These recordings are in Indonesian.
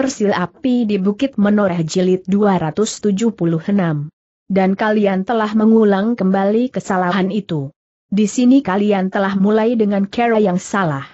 Sil Api di Bukit Menoreh Jilid 276. Dan kalian telah mengulang kembali kesalahan itu. Di sini kalian telah mulai dengan cara yang salah.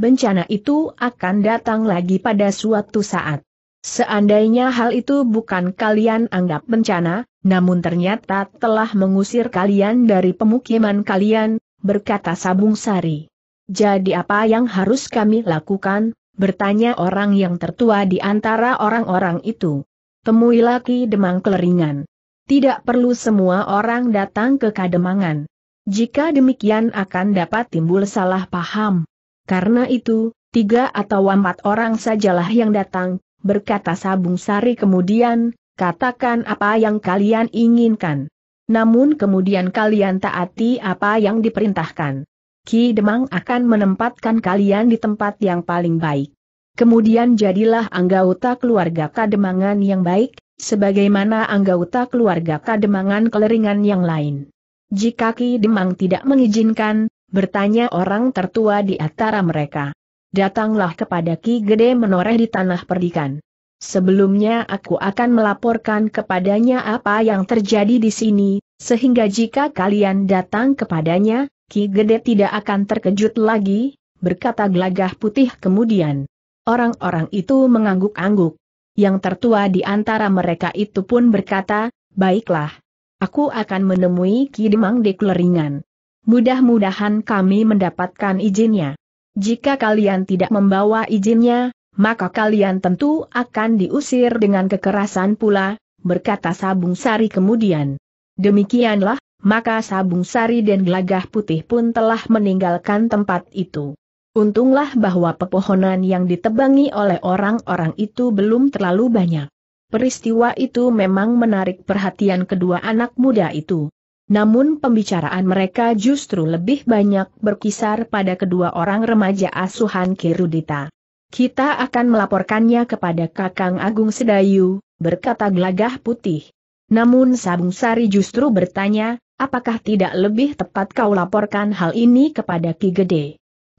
Bencana itu akan datang lagi pada suatu saat. Seandainya hal itu bukan kalian anggap bencana, namun ternyata telah mengusir kalian dari pemukiman kalian, berkata Sabung Sari. Jadi apa yang harus kami lakukan? bertanya orang yang tertua di antara orang-orang itu. Temui laki demang keleringan. Tidak perlu semua orang datang ke kademangan. Jika demikian akan dapat timbul salah paham. Karena itu, tiga atau empat orang sajalah yang datang, berkata Sabung Sari kemudian, katakan apa yang kalian inginkan. Namun kemudian kalian taati apa yang diperintahkan. Ki Demang akan menempatkan kalian di tempat yang paling baik. Kemudian jadilah anggota keluarga Kademangan yang baik, sebagaimana anggota keluarga Kademangan keleringan yang lain. Jika Ki Demang tidak mengizinkan, bertanya orang tertua di antara mereka. Datanglah kepada Ki Gede menoreh di tanah perdikan. Sebelumnya aku akan melaporkan kepadanya apa yang terjadi di sini, sehingga jika kalian datang kepadanya, Ki Gede tidak akan terkejut lagi, berkata gelagah putih kemudian. Orang-orang itu mengangguk-angguk. Yang tertua di antara mereka itu pun berkata, baiklah. Aku akan menemui Ki Demang di Kleringan. Mudah-mudahan kami mendapatkan izinnya. Jika kalian tidak membawa izinnya, maka kalian tentu akan diusir dengan kekerasan pula, berkata Sabung Sari kemudian. Demikianlah, maka sabung sari dan gelagah putih pun telah meninggalkan tempat itu. Untunglah bahwa pepohonan yang ditebangi oleh orang-orang itu belum terlalu banyak. Peristiwa itu memang menarik perhatian kedua anak muda itu. Namun pembicaraan mereka justru lebih banyak berkisar pada kedua orang remaja asuhan Kirudita. Kita akan melaporkannya kepada Kakang Agung Sedayu, berkata gelagah putih. Namun Sabung Sari justru bertanya, Apakah tidak lebih tepat kau laporkan hal ini kepada Ki Gede?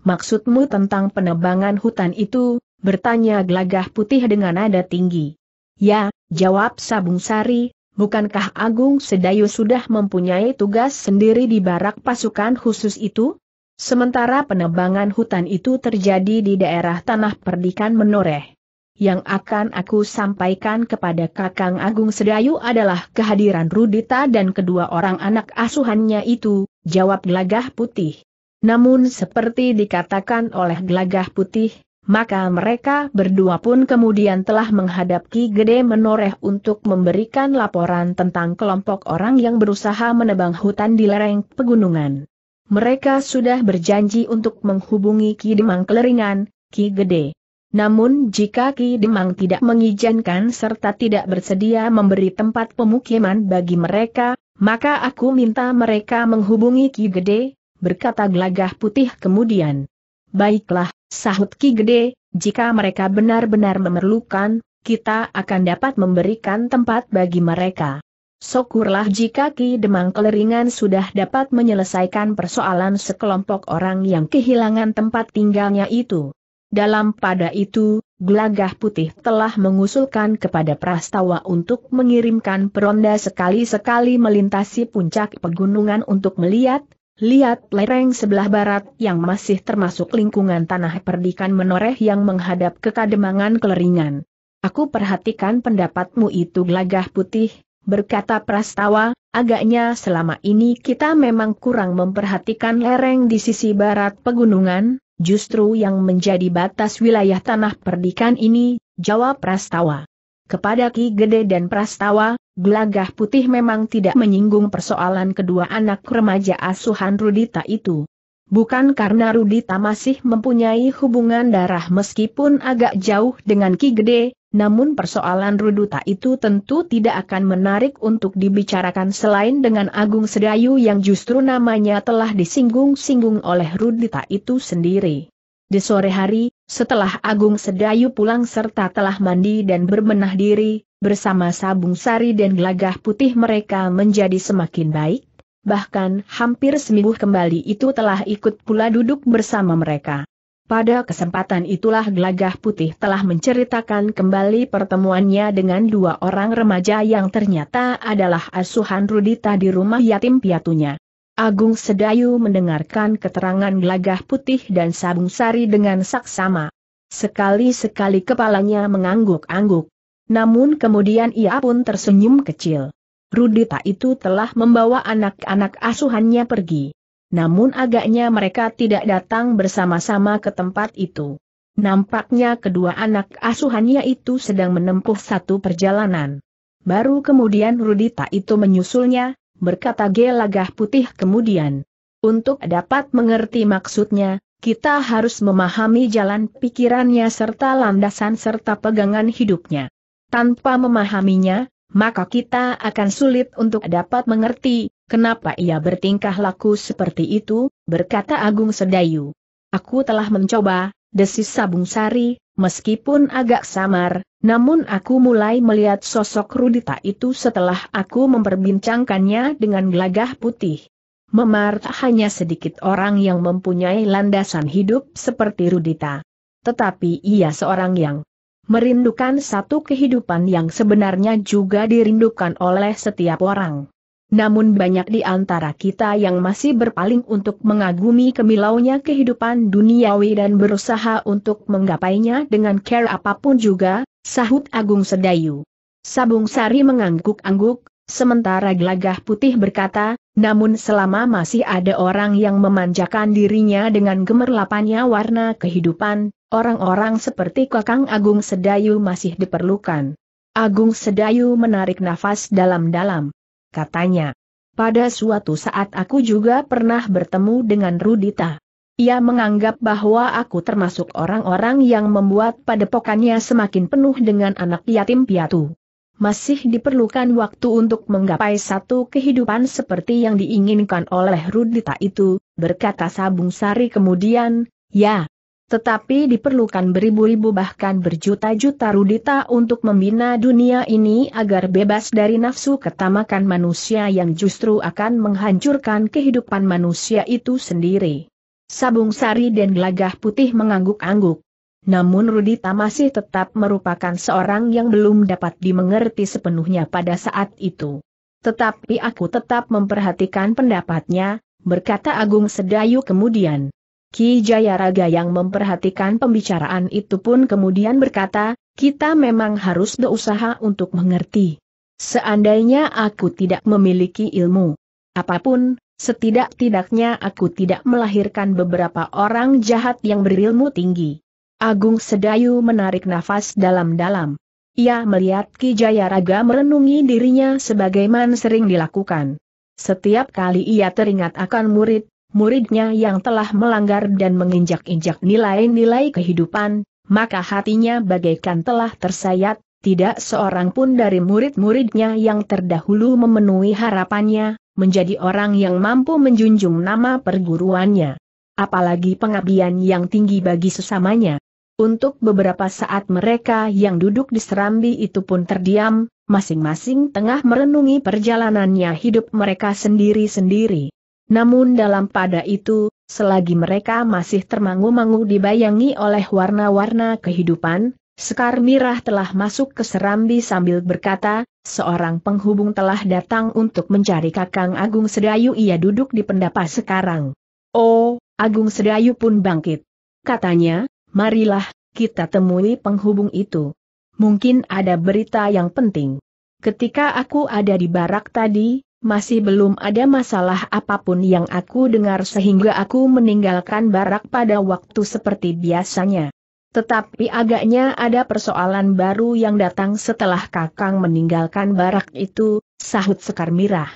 Maksudmu tentang penebangan hutan itu, bertanya gelagah putih dengan nada tinggi. Ya, jawab Sabung Sari, bukankah Agung Sedayu sudah mempunyai tugas sendiri di barak pasukan khusus itu? Sementara penebangan hutan itu terjadi di daerah tanah perdikan menoreh. Yang akan aku sampaikan kepada Kakang Agung Sedayu adalah kehadiran Rudita dan kedua orang anak asuhannya itu, jawab Gelagah Putih. Namun seperti dikatakan oleh Gelagah Putih, maka mereka berdua pun kemudian telah menghadap Ki Gede Menoreh untuk memberikan laporan tentang kelompok orang yang berusaha menebang hutan di lereng pegunungan. Mereka sudah berjanji untuk menghubungi Ki Demang Keleringan, Ki Gede. Namun jika Ki Demang tidak mengizinkan serta tidak bersedia memberi tempat pemukiman bagi mereka, maka aku minta mereka menghubungi Ki Gede, berkata gelagah putih kemudian. Baiklah, sahut Ki Gede, jika mereka benar-benar memerlukan, kita akan dapat memberikan tempat bagi mereka. Syukurlah jika Ki Demang Keleringan sudah dapat menyelesaikan persoalan sekelompok orang yang kehilangan tempat tinggalnya itu. Dalam pada itu, Glagah Putih telah mengusulkan kepada Prastawa untuk mengirimkan peronda sekali-sekali melintasi puncak pegunungan untuk melihat, lihat lereng sebelah barat yang masih termasuk lingkungan tanah perdikan menoreh yang menghadap ke kademangan keleringan. Aku perhatikan pendapatmu itu Glagah Putih, berkata Prastawa, agaknya selama ini kita memang kurang memperhatikan lereng di sisi barat pegunungan, justru yang menjadi batas wilayah tanah perdikan ini, jawab Prastawa. Kepada Ki Gede dan Prastawa, gelagah putih memang tidak menyinggung persoalan kedua anak remaja asuhan Rudita itu. Bukan karena Rudita masih mempunyai hubungan darah meskipun agak jauh dengan Ki Gede, namun persoalan Ruduta itu tentu tidak akan menarik untuk dibicarakan selain dengan Agung Sedayu yang justru namanya telah disinggung-singgung oleh Ruduta itu sendiri. Di sore hari, setelah Agung Sedayu pulang serta telah mandi dan berbenah diri, bersama sabung sari dan gelagah putih mereka menjadi semakin baik, bahkan hampir seminggu kembali itu telah ikut pula duduk bersama mereka. Pada kesempatan itulah Glagah Putih telah menceritakan kembali pertemuannya dengan dua orang remaja yang ternyata adalah asuhan Rudita di rumah yatim piatunya. Agung Sedayu mendengarkan keterangan Glagah Putih dan Sabung Sari dengan saksama. Sekali-sekali kepalanya mengangguk-angguk. Namun kemudian ia pun tersenyum kecil. Rudita itu telah membawa anak-anak asuhannya pergi namun agaknya mereka tidak datang bersama-sama ke tempat itu. Nampaknya kedua anak asuhannya itu sedang menempuh satu perjalanan. Baru kemudian Rudita itu menyusulnya, berkata gelagah putih kemudian. Untuk dapat mengerti maksudnya, kita harus memahami jalan pikirannya serta landasan serta pegangan hidupnya. Tanpa memahaminya, maka kita akan sulit untuk dapat mengerti, Kenapa ia bertingkah laku seperti itu, berkata Agung Sedayu. Aku telah mencoba, desis Sabung Sari, meskipun agak samar, namun aku mulai melihat sosok Rudita itu setelah aku memperbincangkannya dengan gelagah putih. Memar hanya sedikit orang yang mempunyai landasan hidup seperti Rudita. Tetapi ia seorang yang merindukan satu kehidupan yang sebenarnya juga dirindukan oleh setiap orang namun banyak di antara kita yang masih berpaling untuk mengagumi kemilaunya kehidupan duniawi dan berusaha untuk menggapainya dengan care apapun juga, sahut Agung Sedayu. Sabung Sari mengangguk-angguk, sementara gelagah putih berkata, namun selama masih ada orang yang memanjakan dirinya dengan gemerlapannya warna kehidupan, orang-orang seperti Kakang Agung Sedayu masih diperlukan. Agung Sedayu menarik nafas dalam-dalam katanya. Pada suatu saat aku juga pernah bertemu dengan Rudita. Ia menganggap bahwa aku termasuk orang-orang yang membuat padepokannya semakin penuh dengan anak yatim piatu. Masih diperlukan waktu untuk menggapai satu kehidupan seperti yang diinginkan oleh Rudita itu, berkata Sabung Sari kemudian, ya, tetapi diperlukan beribu-ribu bahkan berjuta-juta rudita untuk membina dunia ini agar bebas dari nafsu ketamakan manusia yang justru akan menghancurkan kehidupan manusia itu sendiri. Sabung Sari dan Gelagah Putih mengangguk-angguk. Namun Rudita masih tetap merupakan seorang yang belum dapat dimengerti sepenuhnya pada saat itu. Tetapi aku tetap memperhatikan pendapatnya, berkata Agung Sedayu kemudian. Ki Jayaraga yang memperhatikan pembicaraan itu pun kemudian berkata, kita memang harus berusaha untuk mengerti. Seandainya aku tidak memiliki ilmu apapun, setidak-tidaknya aku tidak melahirkan beberapa orang jahat yang berilmu tinggi. Agung Sedayu menarik nafas dalam-dalam. Ia melihat Ki Jayaraga merenungi dirinya sebagaimana sering dilakukan. Setiap kali ia teringat akan murid, muridnya yang telah melanggar dan menginjak-injak nilai-nilai kehidupan, maka hatinya bagaikan telah tersayat, tidak seorang pun dari murid-muridnya yang terdahulu memenuhi harapannya, menjadi orang yang mampu menjunjung nama perguruannya. Apalagi pengabdian yang tinggi bagi sesamanya. Untuk beberapa saat mereka yang duduk di serambi itu pun terdiam, masing-masing tengah merenungi perjalanannya hidup mereka sendiri-sendiri. Namun dalam pada itu, selagi mereka masih termangu-mangu dibayangi oleh warna-warna kehidupan, Sekar Mirah telah masuk ke Serambi sambil berkata, seorang penghubung telah datang untuk mencari Kakang Agung Sedayu ia duduk di pendapa sekarang. Oh, Agung Sedayu pun bangkit. Katanya, marilah, kita temui penghubung itu. Mungkin ada berita yang penting. Ketika aku ada di barak tadi, masih belum ada masalah apapun yang aku dengar sehingga aku meninggalkan barak pada waktu seperti biasanya. Tetapi agaknya ada persoalan baru yang datang setelah Kakang meninggalkan barak itu, sahut Sekar Mirah.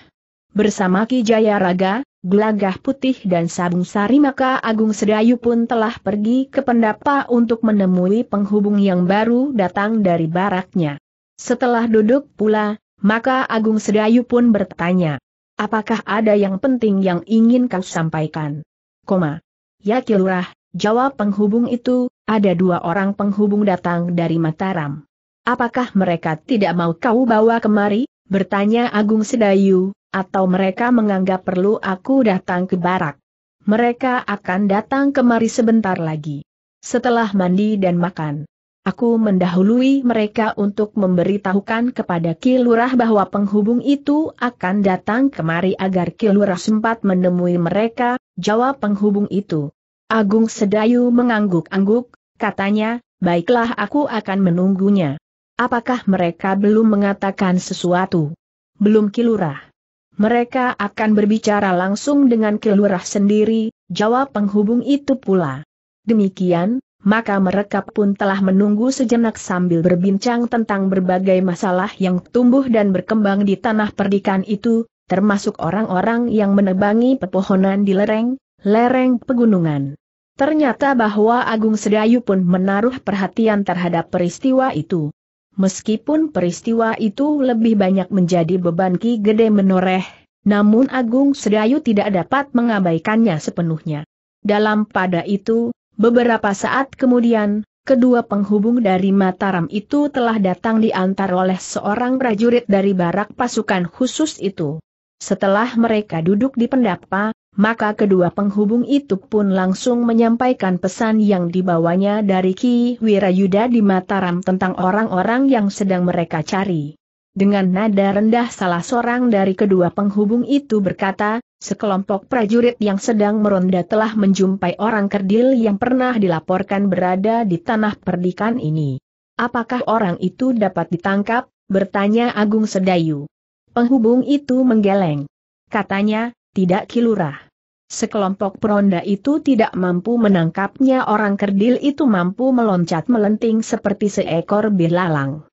Bersama Ki Jaya Raga, Gelagah Putih dan Sabung Sari maka Agung Sedayu pun telah pergi ke pendapa untuk menemui penghubung yang baru datang dari baraknya. Setelah duduk pula, maka Agung Sedayu pun bertanya, apakah ada yang penting yang ingin kau sampaikan? Koma. Ya Kilurah, jawab penghubung itu, ada dua orang penghubung datang dari Mataram. Apakah mereka tidak mau kau bawa kemari? Bertanya Agung Sedayu, atau mereka menganggap perlu aku datang ke barak. Mereka akan datang kemari sebentar lagi. Setelah mandi dan makan. Aku mendahului mereka untuk memberitahukan kepada Kilurah bahwa penghubung itu akan datang kemari agar Kilurah sempat menemui mereka, jawab penghubung itu. Agung Sedayu mengangguk-angguk, katanya, baiklah aku akan menunggunya. Apakah mereka belum mengatakan sesuatu? Belum Kilurah. Mereka akan berbicara langsung dengan Kilurah sendiri, jawab penghubung itu pula. Demikian, maka mereka pun telah menunggu sejenak sambil berbincang tentang berbagai masalah yang tumbuh dan berkembang di tanah perdikan itu, termasuk orang-orang yang menebangi pepohonan di lereng, lereng pegunungan. Ternyata bahwa Agung Sedayu pun menaruh perhatian terhadap peristiwa itu. Meskipun peristiwa itu lebih banyak menjadi beban Ki Gede menoreh, namun Agung Sedayu tidak dapat mengabaikannya sepenuhnya. Dalam pada itu, Beberapa saat kemudian, kedua penghubung dari Mataram itu telah datang diantar oleh seorang prajurit dari barak pasukan khusus itu. Setelah mereka duduk di pendapa, maka kedua penghubung itu pun langsung menyampaikan pesan yang dibawanya dari Ki Wirayuda di Mataram tentang orang-orang yang sedang mereka cari. Dengan nada rendah salah seorang dari kedua penghubung itu berkata, Sekelompok prajurit yang sedang meronda telah menjumpai orang kerdil yang pernah dilaporkan berada di tanah perdikan ini. Apakah orang itu dapat ditangkap? Bertanya Agung Sedayu. Penghubung itu menggeleng. Katanya, tidak kilurah. Sekelompok peronda itu tidak mampu menangkapnya orang kerdil itu mampu meloncat melenting seperti seekor belalang.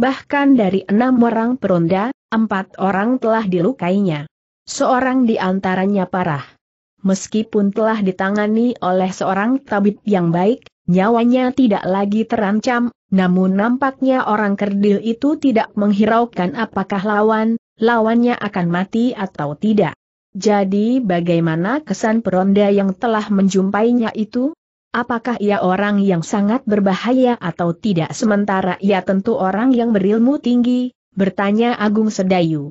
Bahkan dari enam orang peronda, empat orang telah dilukainya. Seorang di antaranya parah. Meskipun telah ditangani oleh seorang tabib yang baik, nyawanya tidak lagi terancam, namun nampaknya orang kerdil itu tidak menghiraukan apakah lawan, lawannya akan mati atau tidak. Jadi bagaimana kesan peronda yang telah menjumpainya itu? Apakah ia orang yang sangat berbahaya atau tidak sementara ia tentu orang yang berilmu tinggi, bertanya Agung Sedayu.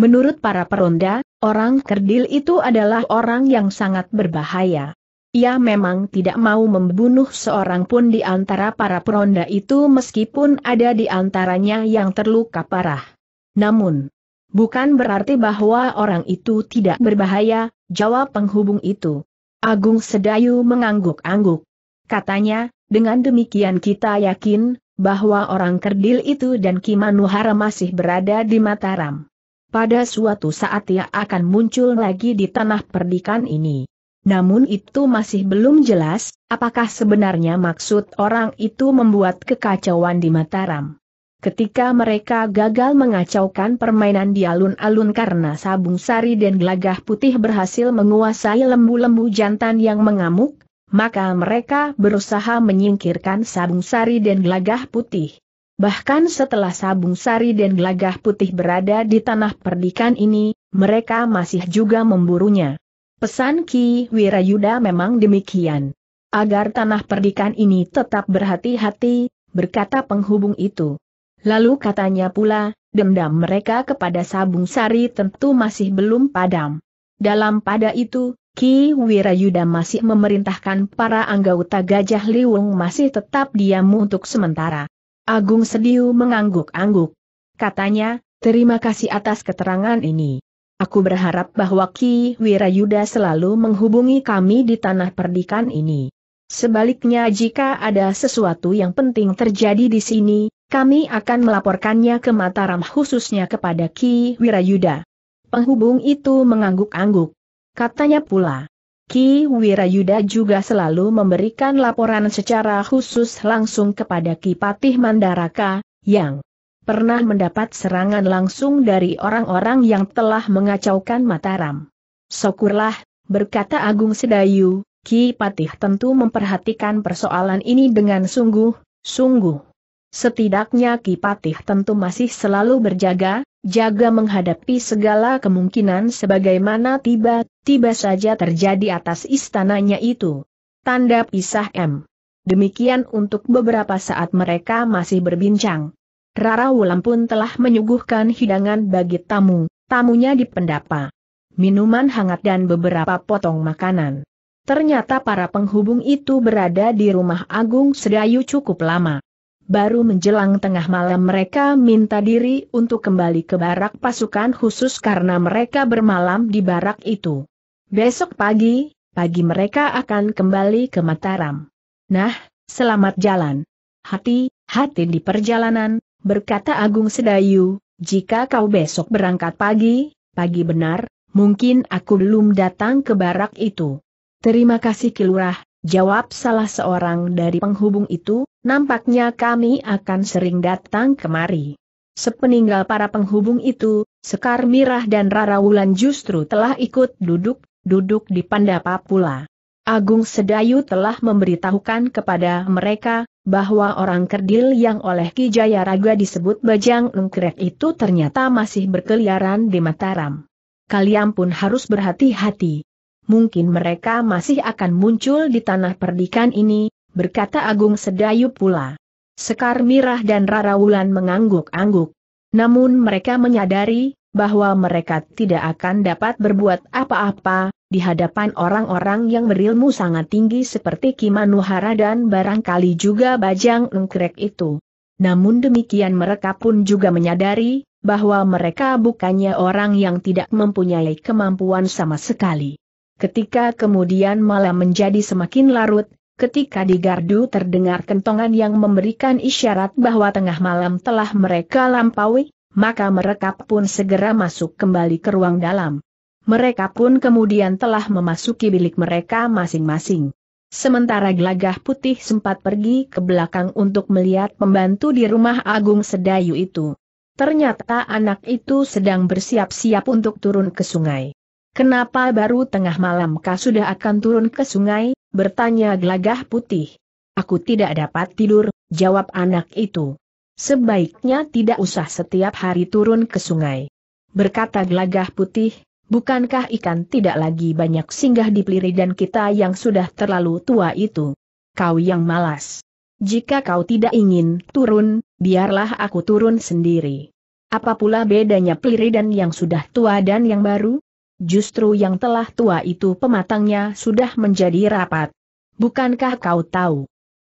Menurut para peronda, orang kerdil itu adalah orang yang sangat berbahaya. Ia memang tidak mau membunuh seorang pun di antara para peronda itu meskipun ada di antaranya yang terluka parah. Namun, bukan berarti bahwa orang itu tidak berbahaya, jawab penghubung itu. Agung Sedayu mengangguk-angguk. Katanya, dengan demikian kita yakin, bahwa orang kerdil itu dan Kimanuhara masih berada di Mataram pada suatu saat ia akan muncul lagi di tanah perdikan ini. Namun itu masih belum jelas, apakah sebenarnya maksud orang itu membuat kekacauan di Mataram. Ketika mereka gagal mengacaukan permainan di alun-alun karena Sabung Sari dan Gelagah Putih berhasil menguasai lembu-lembu jantan yang mengamuk, maka mereka berusaha menyingkirkan Sabung Sari dan Gelagah Putih. Bahkan setelah Sabung Sari dan Gelagah Putih berada di tanah perdikan ini, mereka masih juga memburunya. Pesan Ki Wirayuda memang demikian. Agar tanah perdikan ini tetap berhati-hati, berkata penghubung itu. Lalu katanya pula, dendam mereka kepada Sabung Sari tentu masih belum padam. Dalam pada itu, Ki Wirayuda masih memerintahkan para anggota Gajah Liwung masih tetap diam untuk sementara. Agung Sediu mengangguk-angguk. Katanya, terima kasih atas keterangan ini. Aku berharap bahwa Ki Wirayuda selalu menghubungi kami di tanah perdikan ini. Sebaliknya jika ada sesuatu yang penting terjadi di sini, kami akan melaporkannya ke Mataram khususnya kepada Ki Wirayuda. Penghubung itu mengangguk-angguk. Katanya pula, Ki Wirayuda juga selalu memberikan laporan secara khusus langsung kepada Ki Patih Mandaraka, yang pernah mendapat serangan langsung dari orang-orang yang telah mengacaukan Mataram. Syukurlah, berkata Agung Sedayu, Ki Patih tentu memperhatikan persoalan ini dengan sungguh-sungguh. Setidaknya Kipatih tentu masih selalu berjaga, jaga menghadapi segala kemungkinan sebagaimana tiba-tiba saja terjadi atas istananya itu. Tanda pisah M. Demikian untuk beberapa saat mereka masih berbincang. Rara Wulan pun telah menyuguhkan hidangan bagi tamu, tamunya di pendapa. Minuman hangat dan beberapa potong makanan. Ternyata para penghubung itu berada di rumah Agung Sedayu cukup lama baru menjelang tengah malam mereka minta diri untuk kembali ke barak pasukan khusus karena mereka bermalam di barak itu. Besok pagi, pagi mereka akan kembali ke Mataram. Nah, selamat jalan. Hati-hati di perjalanan, berkata Agung Sedayu, jika kau besok berangkat pagi, pagi benar, mungkin aku belum datang ke barak itu. Terima kasih Kilurah, Jawab salah seorang dari penghubung itu, nampaknya kami akan sering datang kemari. Sepeninggal para penghubung itu, Sekar Mirah dan Rara Wulan justru telah ikut duduk, duduk di Pandapa pula. Agung Sedayu telah memberitahukan kepada mereka, bahwa orang kerdil yang oleh Ki Raga disebut Bajang Lengkrek itu ternyata masih berkeliaran di Mataram. Kalian pun harus berhati-hati mungkin mereka masih akan muncul di tanah perdikan ini, berkata Agung Sedayu pula. Sekar Mirah dan Rara Wulan mengangguk-angguk. Namun mereka menyadari, bahwa mereka tidak akan dapat berbuat apa-apa, di hadapan orang-orang yang berilmu sangat tinggi seperti Kimanuhara dan barangkali juga Bajang Engkrek itu. Namun demikian mereka pun juga menyadari, bahwa mereka bukannya orang yang tidak mempunyai kemampuan sama sekali. Ketika kemudian malam menjadi semakin larut, ketika di gardu terdengar kentongan yang memberikan isyarat bahwa tengah malam telah mereka lampaui, maka mereka pun segera masuk kembali ke ruang dalam. Mereka pun kemudian telah memasuki bilik mereka masing-masing. Sementara gelagah putih sempat pergi ke belakang untuk melihat pembantu di rumah Agung Sedayu itu. Ternyata anak itu sedang bersiap-siap untuk turun ke sungai. Kenapa baru tengah malam kau sudah akan turun ke sungai? bertanya gelagah putih. Aku tidak dapat tidur, jawab anak itu. Sebaiknya tidak usah setiap hari turun ke sungai. Berkata gelagah putih, bukankah ikan tidak lagi banyak singgah di peliri dan kita yang sudah terlalu tua itu? Kau yang malas. Jika kau tidak ingin turun, biarlah aku turun sendiri. Apa pula bedanya peliri dan yang sudah tua dan yang baru? justru yang telah tua itu pematangnya sudah menjadi rapat. Bukankah kau tahu?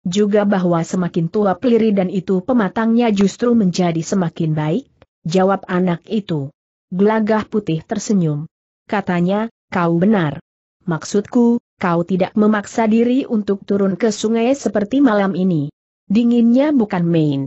Juga bahwa semakin tua peliri dan itu pematangnya justru menjadi semakin baik? Jawab anak itu. Gelagah putih tersenyum. Katanya, kau benar. Maksudku, kau tidak memaksa diri untuk turun ke sungai seperti malam ini. Dinginnya bukan main.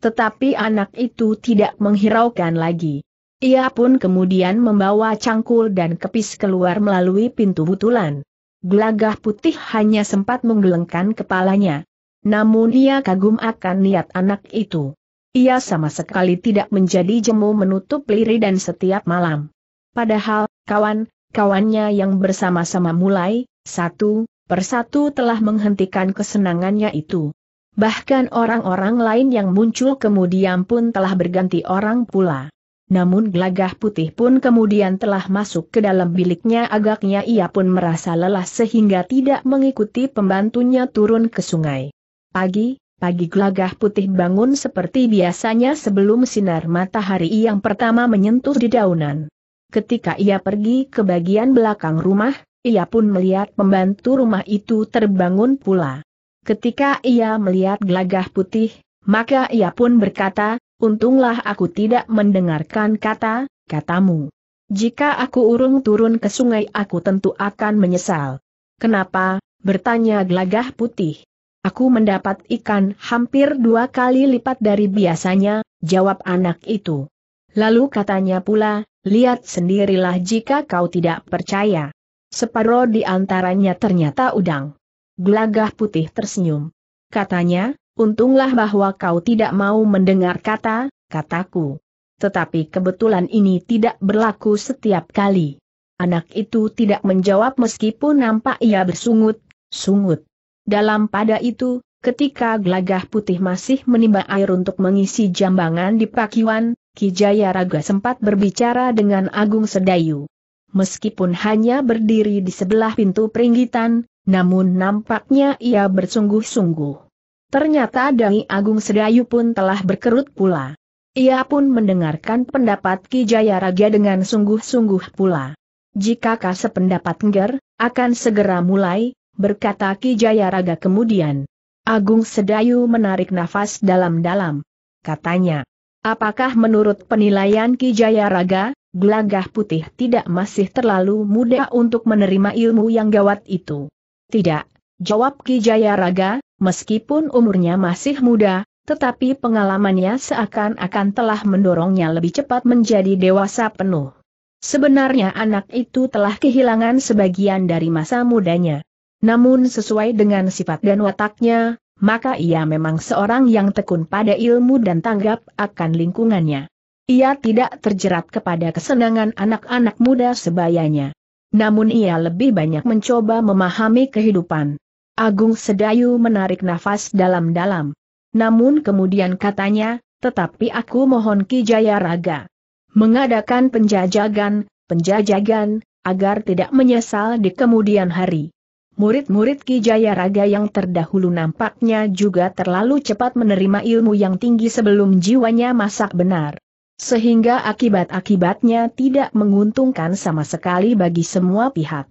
Tetapi anak itu tidak menghiraukan lagi. Ia pun kemudian membawa cangkul dan kepis keluar melalui pintu butulan. Gelagah putih hanya sempat menggelengkan kepalanya. Namun ia kagum akan niat anak itu. Ia sama sekali tidak menjadi jemu menutup liri dan setiap malam. Padahal, kawan, kawannya yang bersama-sama mulai, satu, persatu telah menghentikan kesenangannya itu. Bahkan orang-orang lain yang muncul kemudian pun telah berganti orang pula namun gelagah putih pun kemudian telah masuk ke dalam biliknya agaknya ia pun merasa lelah sehingga tidak mengikuti pembantunya turun ke sungai. Pagi, pagi gelagah putih bangun seperti biasanya sebelum sinar matahari yang pertama menyentuh di daunan. Ketika ia pergi ke bagian belakang rumah, ia pun melihat pembantu rumah itu terbangun pula. Ketika ia melihat gelagah putih, maka ia pun berkata, untunglah aku tidak mendengarkan kata-katamu. Jika aku urung turun ke sungai aku tentu akan menyesal. Kenapa? bertanya gelagah putih. Aku mendapat ikan hampir dua kali lipat dari biasanya, jawab anak itu. Lalu katanya pula, lihat sendirilah jika kau tidak percaya. Separuh di antaranya ternyata udang. Gelagah putih tersenyum. Katanya, Untunglah bahwa kau tidak mau mendengar kata, kataku. Tetapi kebetulan ini tidak berlaku setiap kali. Anak itu tidak menjawab meskipun nampak ia bersungut, sungut. Dalam pada itu, ketika gelagah putih masih menimba air untuk mengisi jambangan di Pakiwan, Kijaya Raga sempat berbicara dengan Agung Sedayu. Meskipun hanya berdiri di sebelah pintu peringgitan, namun nampaknya ia bersungguh-sungguh. Ternyata Dai Agung Sedayu pun telah berkerut pula. Ia pun mendengarkan pendapat Ki Jaya Raja dengan sungguh-sungguh pula. Jika kau sependapat engger, akan segera mulai, berkata Ki Jaya Raga kemudian. Agung Sedayu menarik nafas dalam-dalam. Katanya, apakah menurut penilaian Ki Jaya Raga, gelagah putih tidak masih terlalu muda untuk menerima ilmu yang gawat itu? Tidak, jawab Ki Jaya Raga, Meskipun umurnya masih muda, tetapi pengalamannya seakan-akan telah mendorongnya lebih cepat menjadi dewasa penuh. Sebenarnya anak itu telah kehilangan sebagian dari masa mudanya. Namun sesuai dengan sifat dan wataknya, maka ia memang seorang yang tekun pada ilmu dan tanggap akan lingkungannya. Ia tidak terjerat kepada kesenangan anak-anak muda sebayanya. Namun ia lebih banyak mencoba memahami kehidupan. Agung Sedayu menarik nafas dalam-dalam. Namun kemudian katanya, tetapi aku mohon Ki Jaya Raga. Mengadakan penjajagan, penjajagan, agar tidak menyesal di kemudian hari. Murid-murid Ki Jaya Raga yang terdahulu nampaknya juga terlalu cepat menerima ilmu yang tinggi sebelum jiwanya masak benar. Sehingga akibat-akibatnya tidak menguntungkan sama sekali bagi semua pihak.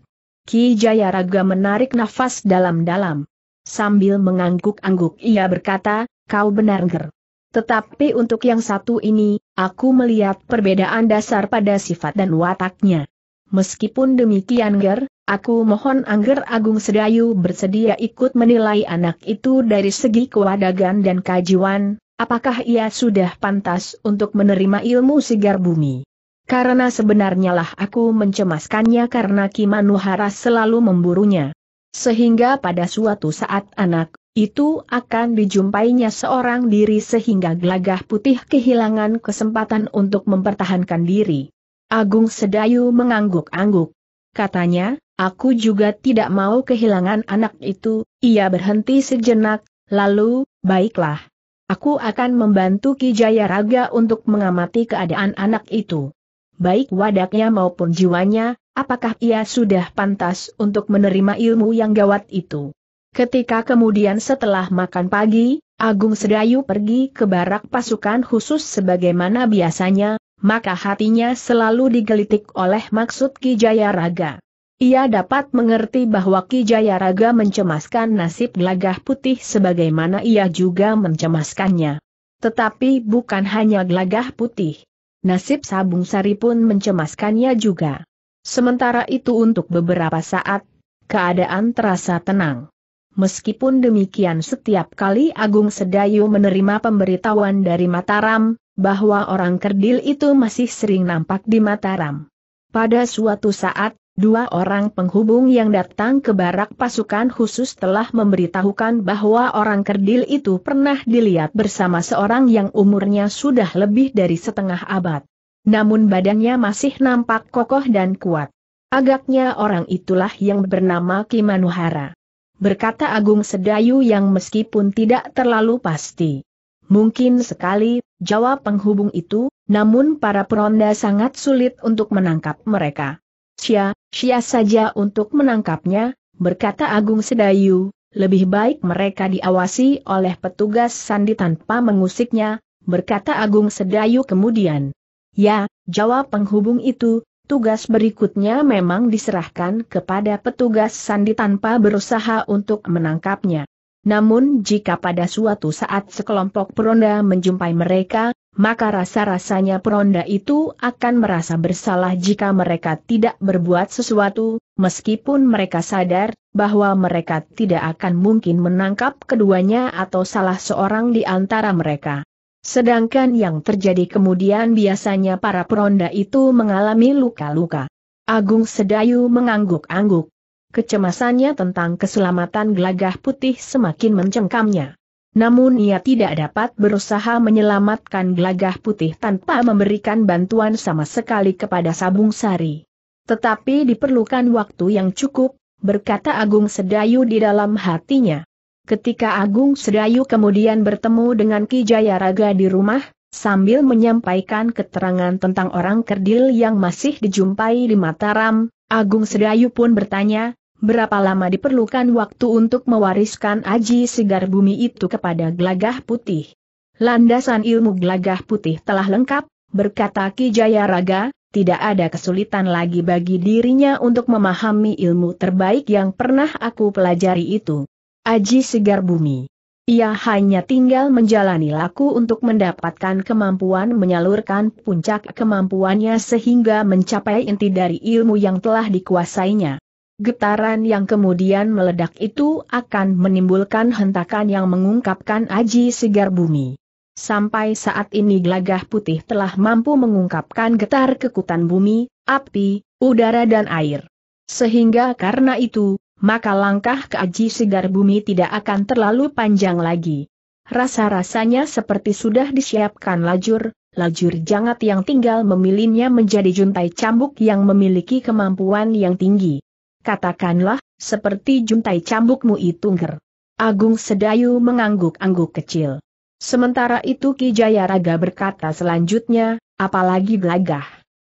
Ki Jayaraga menarik nafas dalam-dalam. Sambil mengangguk-angguk ia berkata, kau benar ger. Tetapi untuk yang satu ini, aku melihat perbedaan dasar pada sifat dan wataknya. Meskipun demikian ger, aku mohon Angger Agung Sedayu bersedia ikut menilai anak itu dari segi kewadagan dan kajiwan, apakah ia sudah pantas untuk menerima ilmu sigar bumi. Karena sebenarnya lah aku mencemaskannya karena Kimanuhara selalu memburunya. Sehingga pada suatu saat anak itu akan dijumpainya seorang diri sehingga gelagah putih kehilangan kesempatan untuk mempertahankan diri. Agung Sedayu mengangguk-angguk. Katanya, aku juga tidak mau kehilangan anak itu, ia berhenti sejenak, lalu, baiklah. Aku akan membantu Ki Jayaraga untuk mengamati keadaan anak itu baik wadaknya maupun jiwanya, apakah ia sudah pantas untuk menerima ilmu yang gawat itu. Ketika kemudian setelah makan pagi, Agung Sedayu pergi ke barak pasukan khusus sebagaimana biasanya, maka hatinya selalu digelitik oleh maksud Ki Jayaraga. Ia dapat mengerti bahwa Ki Jayaraga mencemaskan nasib gelagah putih sebagaimana ia juga mencemaskannya. Tetapi bukan hanya gelagah putih nasib Sabung Sari pun mencemaskannya juga. Sementara itu untuk beberapa saat, keadaan terasa tenang. Meskipun demikian setiap kali Agung Sedayu menerima pemberitahuan dari Mataram, bahwa orang kerdil itu masih sering nampak di Mataram. Pada suatu saat, Dua orang penghubung yang datang ke barak pasukan khusus telah memberitahukan bahwa orang kerdil itu pernah dilihat bersama seorang yang umurnya sudah lebih dari setengah abad. Namun badannya masih nampak kokoh dan kuat. Agaknya orang itulah yang bernama Kimanuhara. Berkata Agung Sedayu yang meskipun tidak terlalu pasti. Mungkin sekali, jawab penghubung itu, namun para peronda sangat sulit untuk menangkap mereka. Sia, sia saja untuk menangkapnya, berkata Agung Sedayu, lebih baik mereka diawasi oleh petugas sandi tanpa mengusiknya, berkata Agung Sedayu kemudian. Ya, jawab penghubung itu, tugas berikutnya memang diserahkan kepada petugas sandi tanpa berusaha untuk menangkapnya. Namun jika pada suatu saat sekelompok peronda menjumpai mereka, maka rasa-rasanya peronda itu akan merasa bersalah jika mereka tidak berbuat sesuatu, meskipun mereka sadar bahwa mereka tidak akan mungkin menangkap keduanya atau salah seorang di antara mereka. Sedangkan yang terjadi kemudian biasanya para peronda itu mengalami luka-luka. Agung Sedayu mengangguk-angguk. Kecemasannya tentang keselamatan gelagah putih semakin mencengkamnya. Namun ia tidak dapat berusaha menyelamatkan gelagah putih tanpa memberikan bantuan sama sekali kepada Sabung Sari. Tetapi diperlukan waktu yang cukup, berkata Agung Sedayu di dalam hatinya. Ketika Agung Sedayu kemudian bertemu dengan Ki Jayaraga di rumah, sambil menyampaikan keterangan tentang orang kerdil yang masih dijumpai di Mataram, Agung Sedayu pun bertanya, berapa lama diperlukan waktu untuk mewariskan aji segar bumi itu kepada gelagah putih. Landasan ilmu gelagah putih telah lengkap, berkata Ki Jayaraga, tidak ada kesulitan lagi bagi dirinya untuk memahami ilmu terbaik yang pernah aku pelajari itu. Aji segar bumi. Ia hanya tinggal menjalani laku untuk mendapatkan kemampuan menyalurkan puncak kemampuannya sehingga mencapai inti dari ilmu yang telah dikuasainya. Getaran yang kemudian meledak itu akan menimbulkan hentakan yang mengungkapkan aji segar bumi. Sampai saat ini gelagah putih telah mampu mengungkapkan getar kekutan bumi, api, udara dan air. Sehingga karena itu, maka langkah ke aji segar bumi tidak akan terlalu panjang lagi. Rasa-rasanya seperti sudah disiapkan lajur, lajur jangat yang tinggal memilihnya menjadi juntai cambuk yang memiliki kemampuan yang tinggi katakanlah, seperti juntai cambukmu itu ger. Agung Sedayu mengangguk-angguk kecil. Sementara itu Ki Jayaraga berkata selanjutnya, apalagi gelagah.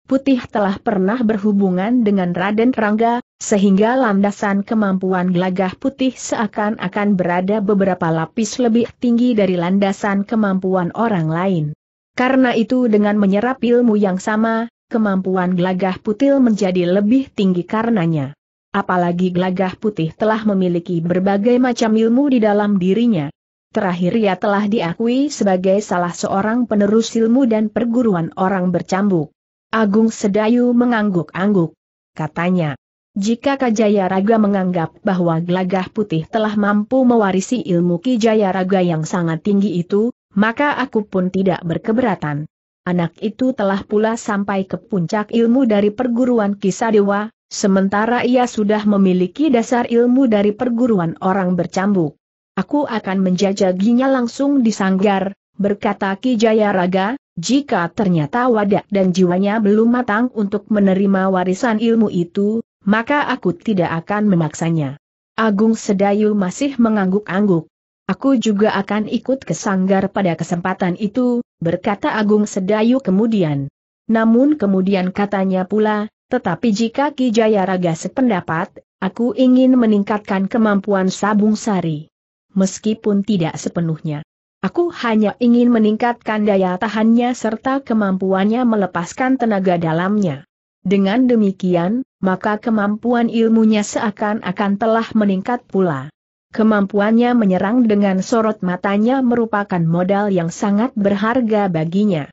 Putih telah pernah berhubungan dengan Raden Rangga, sehingga landasan kemampuan gelagah putih seakan-akan berada beberapa lapis lebih tinggi dari landasan kemampuan orang lain. Karena itu dengan menyerap ilmu yang sama, kemampuan gelagah putih menjadi lebih tinggi karenanya. Apalagi Glagah putih telah memiliki berbagai macam ilmu di dalam dirinya. Terakhir ia telah diakui sebagai salah seorang penerus ilmu dan perguruan orang bercambuk. Agung Sedayu mengangguk-angguk. Katanya, jika Kajaya Raga menganggap bahwa Glagah putih telah mampu mewarisi ilmu Kijaya Raga yang sangat tinggi itu, maka aku pun tidak berkeberatan. Anak itu telah pula sampai ke puncak ilmu dari perguruan Kisadewa, Sementara ia sudah memiliki dasar ilmu dari perguruan orang bercambuk. Aku akan menjajaginya langsung di sanggar, berkata Ki Jayaraga, jika ternyata wadah dan jiwanya belum matang untuk menerima warisan ilmu itu, maka aku tidak akan memaksanya. Agung Sedayu masih mengangguk-angguk. Aku juga akan ikut ke sanggar pada kesempatan itu, berkata Agung Sedayu kemudian. Namun kemudian katanya pula, tetapi jika Ki Jayaraga sependapat, aku ingin meningkatkan kemampuan sabung sari. Meskipun tidak sepenuhnya. Aku hanya ingin meningkatkan daya tahannya serta kemampuannya melepaskan tenaga dalamnya. Dengan demikian, maka kemampuan ilmunya seakan-akan telah meningkat pula. Kemampuannya menyerang dengan sorot matanya merupakan modal yang sangat berharga baginya.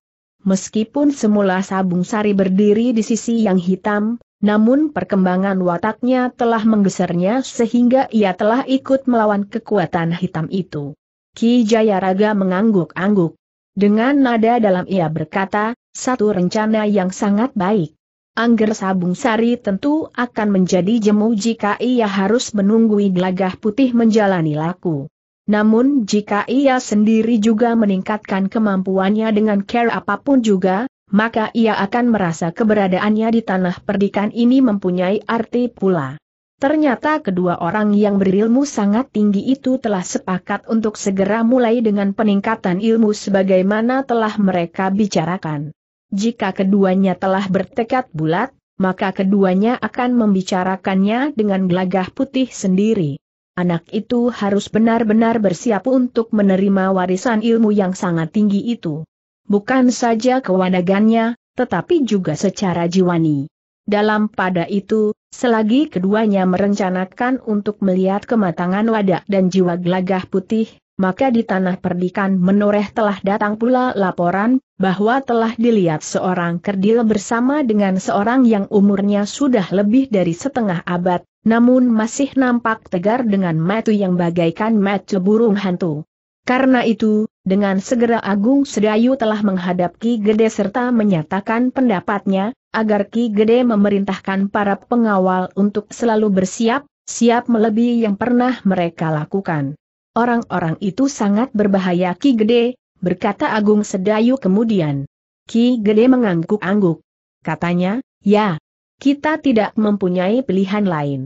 Meskipun semula Sabung Sari berdiri di sisi yang hitam, namun perkembangan wataknya telah menggesernya sehingga ia telah ikut melawan kekuatan hitam itu. Ki Jayaraga mengangguk-angguk. Dengan nada dalam ia berkata, satu rencana yang sangat baik. Angger Sabung Sari tentu akan menjadi jemu jika ia harus menunggui gelagah putih menjalani laku. Namun jika ia sendiri juga meningkatkan kemampuannya dengan care apapun juga, maka ia akan merasa keberadaannya di tanah perdikan ini mempunyai arti pula. Ternyata kedua orang yang berilmu sangat tinggi itu telah sepakat untuk segera mulai dengan peningkatan ilmu sebagaimana telah mereka bicarakan. Jika keduanya telah bertekad bulat, maka keduanya akan membicarakannya dengan gelagah putih sendiri anak itu harus benar-benar bersiap untuk menerima warisan ilmu yang sangat tinggi itu. Bukan saja kewanagannya, tetapi juga secara jiwani. Dalam pada itu, selagi keduanya merencanakan untuk melihat kematangan wadah dan jiwa gelagah putih, maka di tanah perdikan menoreh telah datang pula laporan, bahwa telah dilihat seorang kerdil bersama dengan seorang yang umurnya sudah lebih dari setengah abad, namun masih nampak tegar dengan metu yang bagaikan mata burung hantu. Karena itu, dengan segera Agung Sedayu telah menghadap Ki Gede serta menyatakan pendapatnya, agar Ki Gede memerintahkan para pengawal untuk selalu bersiap, siap melebihi yang pernah mereka lakukan. Orang-orang itu sangat berbahaya Ki Gede, berkata Agung Sedayu kemudian. Ki Gede mengangguk-angguk. Katanya, ya, kita tidak mempunyai pilihan lain.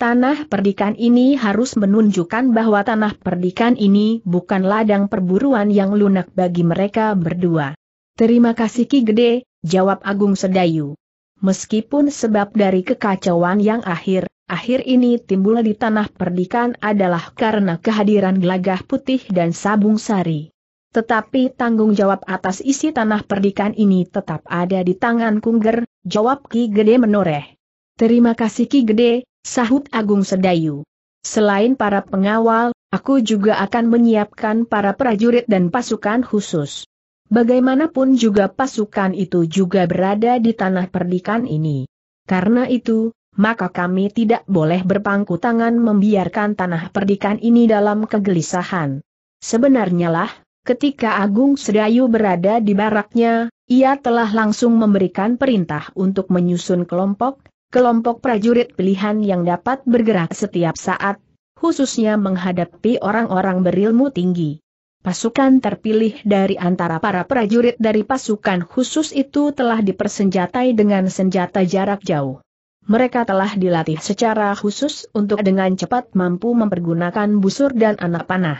Tanah perdikan ini harus menunjukkan bahwa tanah perdikan ini bukan ladang perburuan yang lunak bagi mereka berdua. Terima kasih Ki Gede, jawab Agung Sedayu. Meskipun sebab dari kekacauan yang akhir, Akhir ini timbul di tanah perdikan adalah karena kehadiran gelagah putih dan sabung sari. Tetapi tanggung jawab atas isi tanah perdikan ini tetap ada di tangan Kungger, jawab Ki Gede menoreh. Terima kasih Ki Gede, sahut Agung Sedayu. Selain para pengawal, aku juga akan menyiapkan para prajurit dan pasukan khusus. Bagaimanapun juga pasukan itu juga berada di tanah perdikan ini. Karena itu, maka kami tidak boleh berpangku tangan membiarkan tanah perdikan ini dalam kegelisahan. Sebenarnya lah, ketika Agung Sedayu berada di baraknya, ia telah langsung memberikan perintah untuk menyusun kelompok, kelompok prajurit pilihan yang dapat bergerak setiap saat, khususnya menghadapi orang-orang berilmu tinggi. Pasukan terpilih dari antara para prajurit dari pasukan khusus itu telah dipersenjatai dengan senjata jarak jauh mereka telah dilatih secara khusus untuk dengan cepat mampu mempergunakan busur dan anak panah.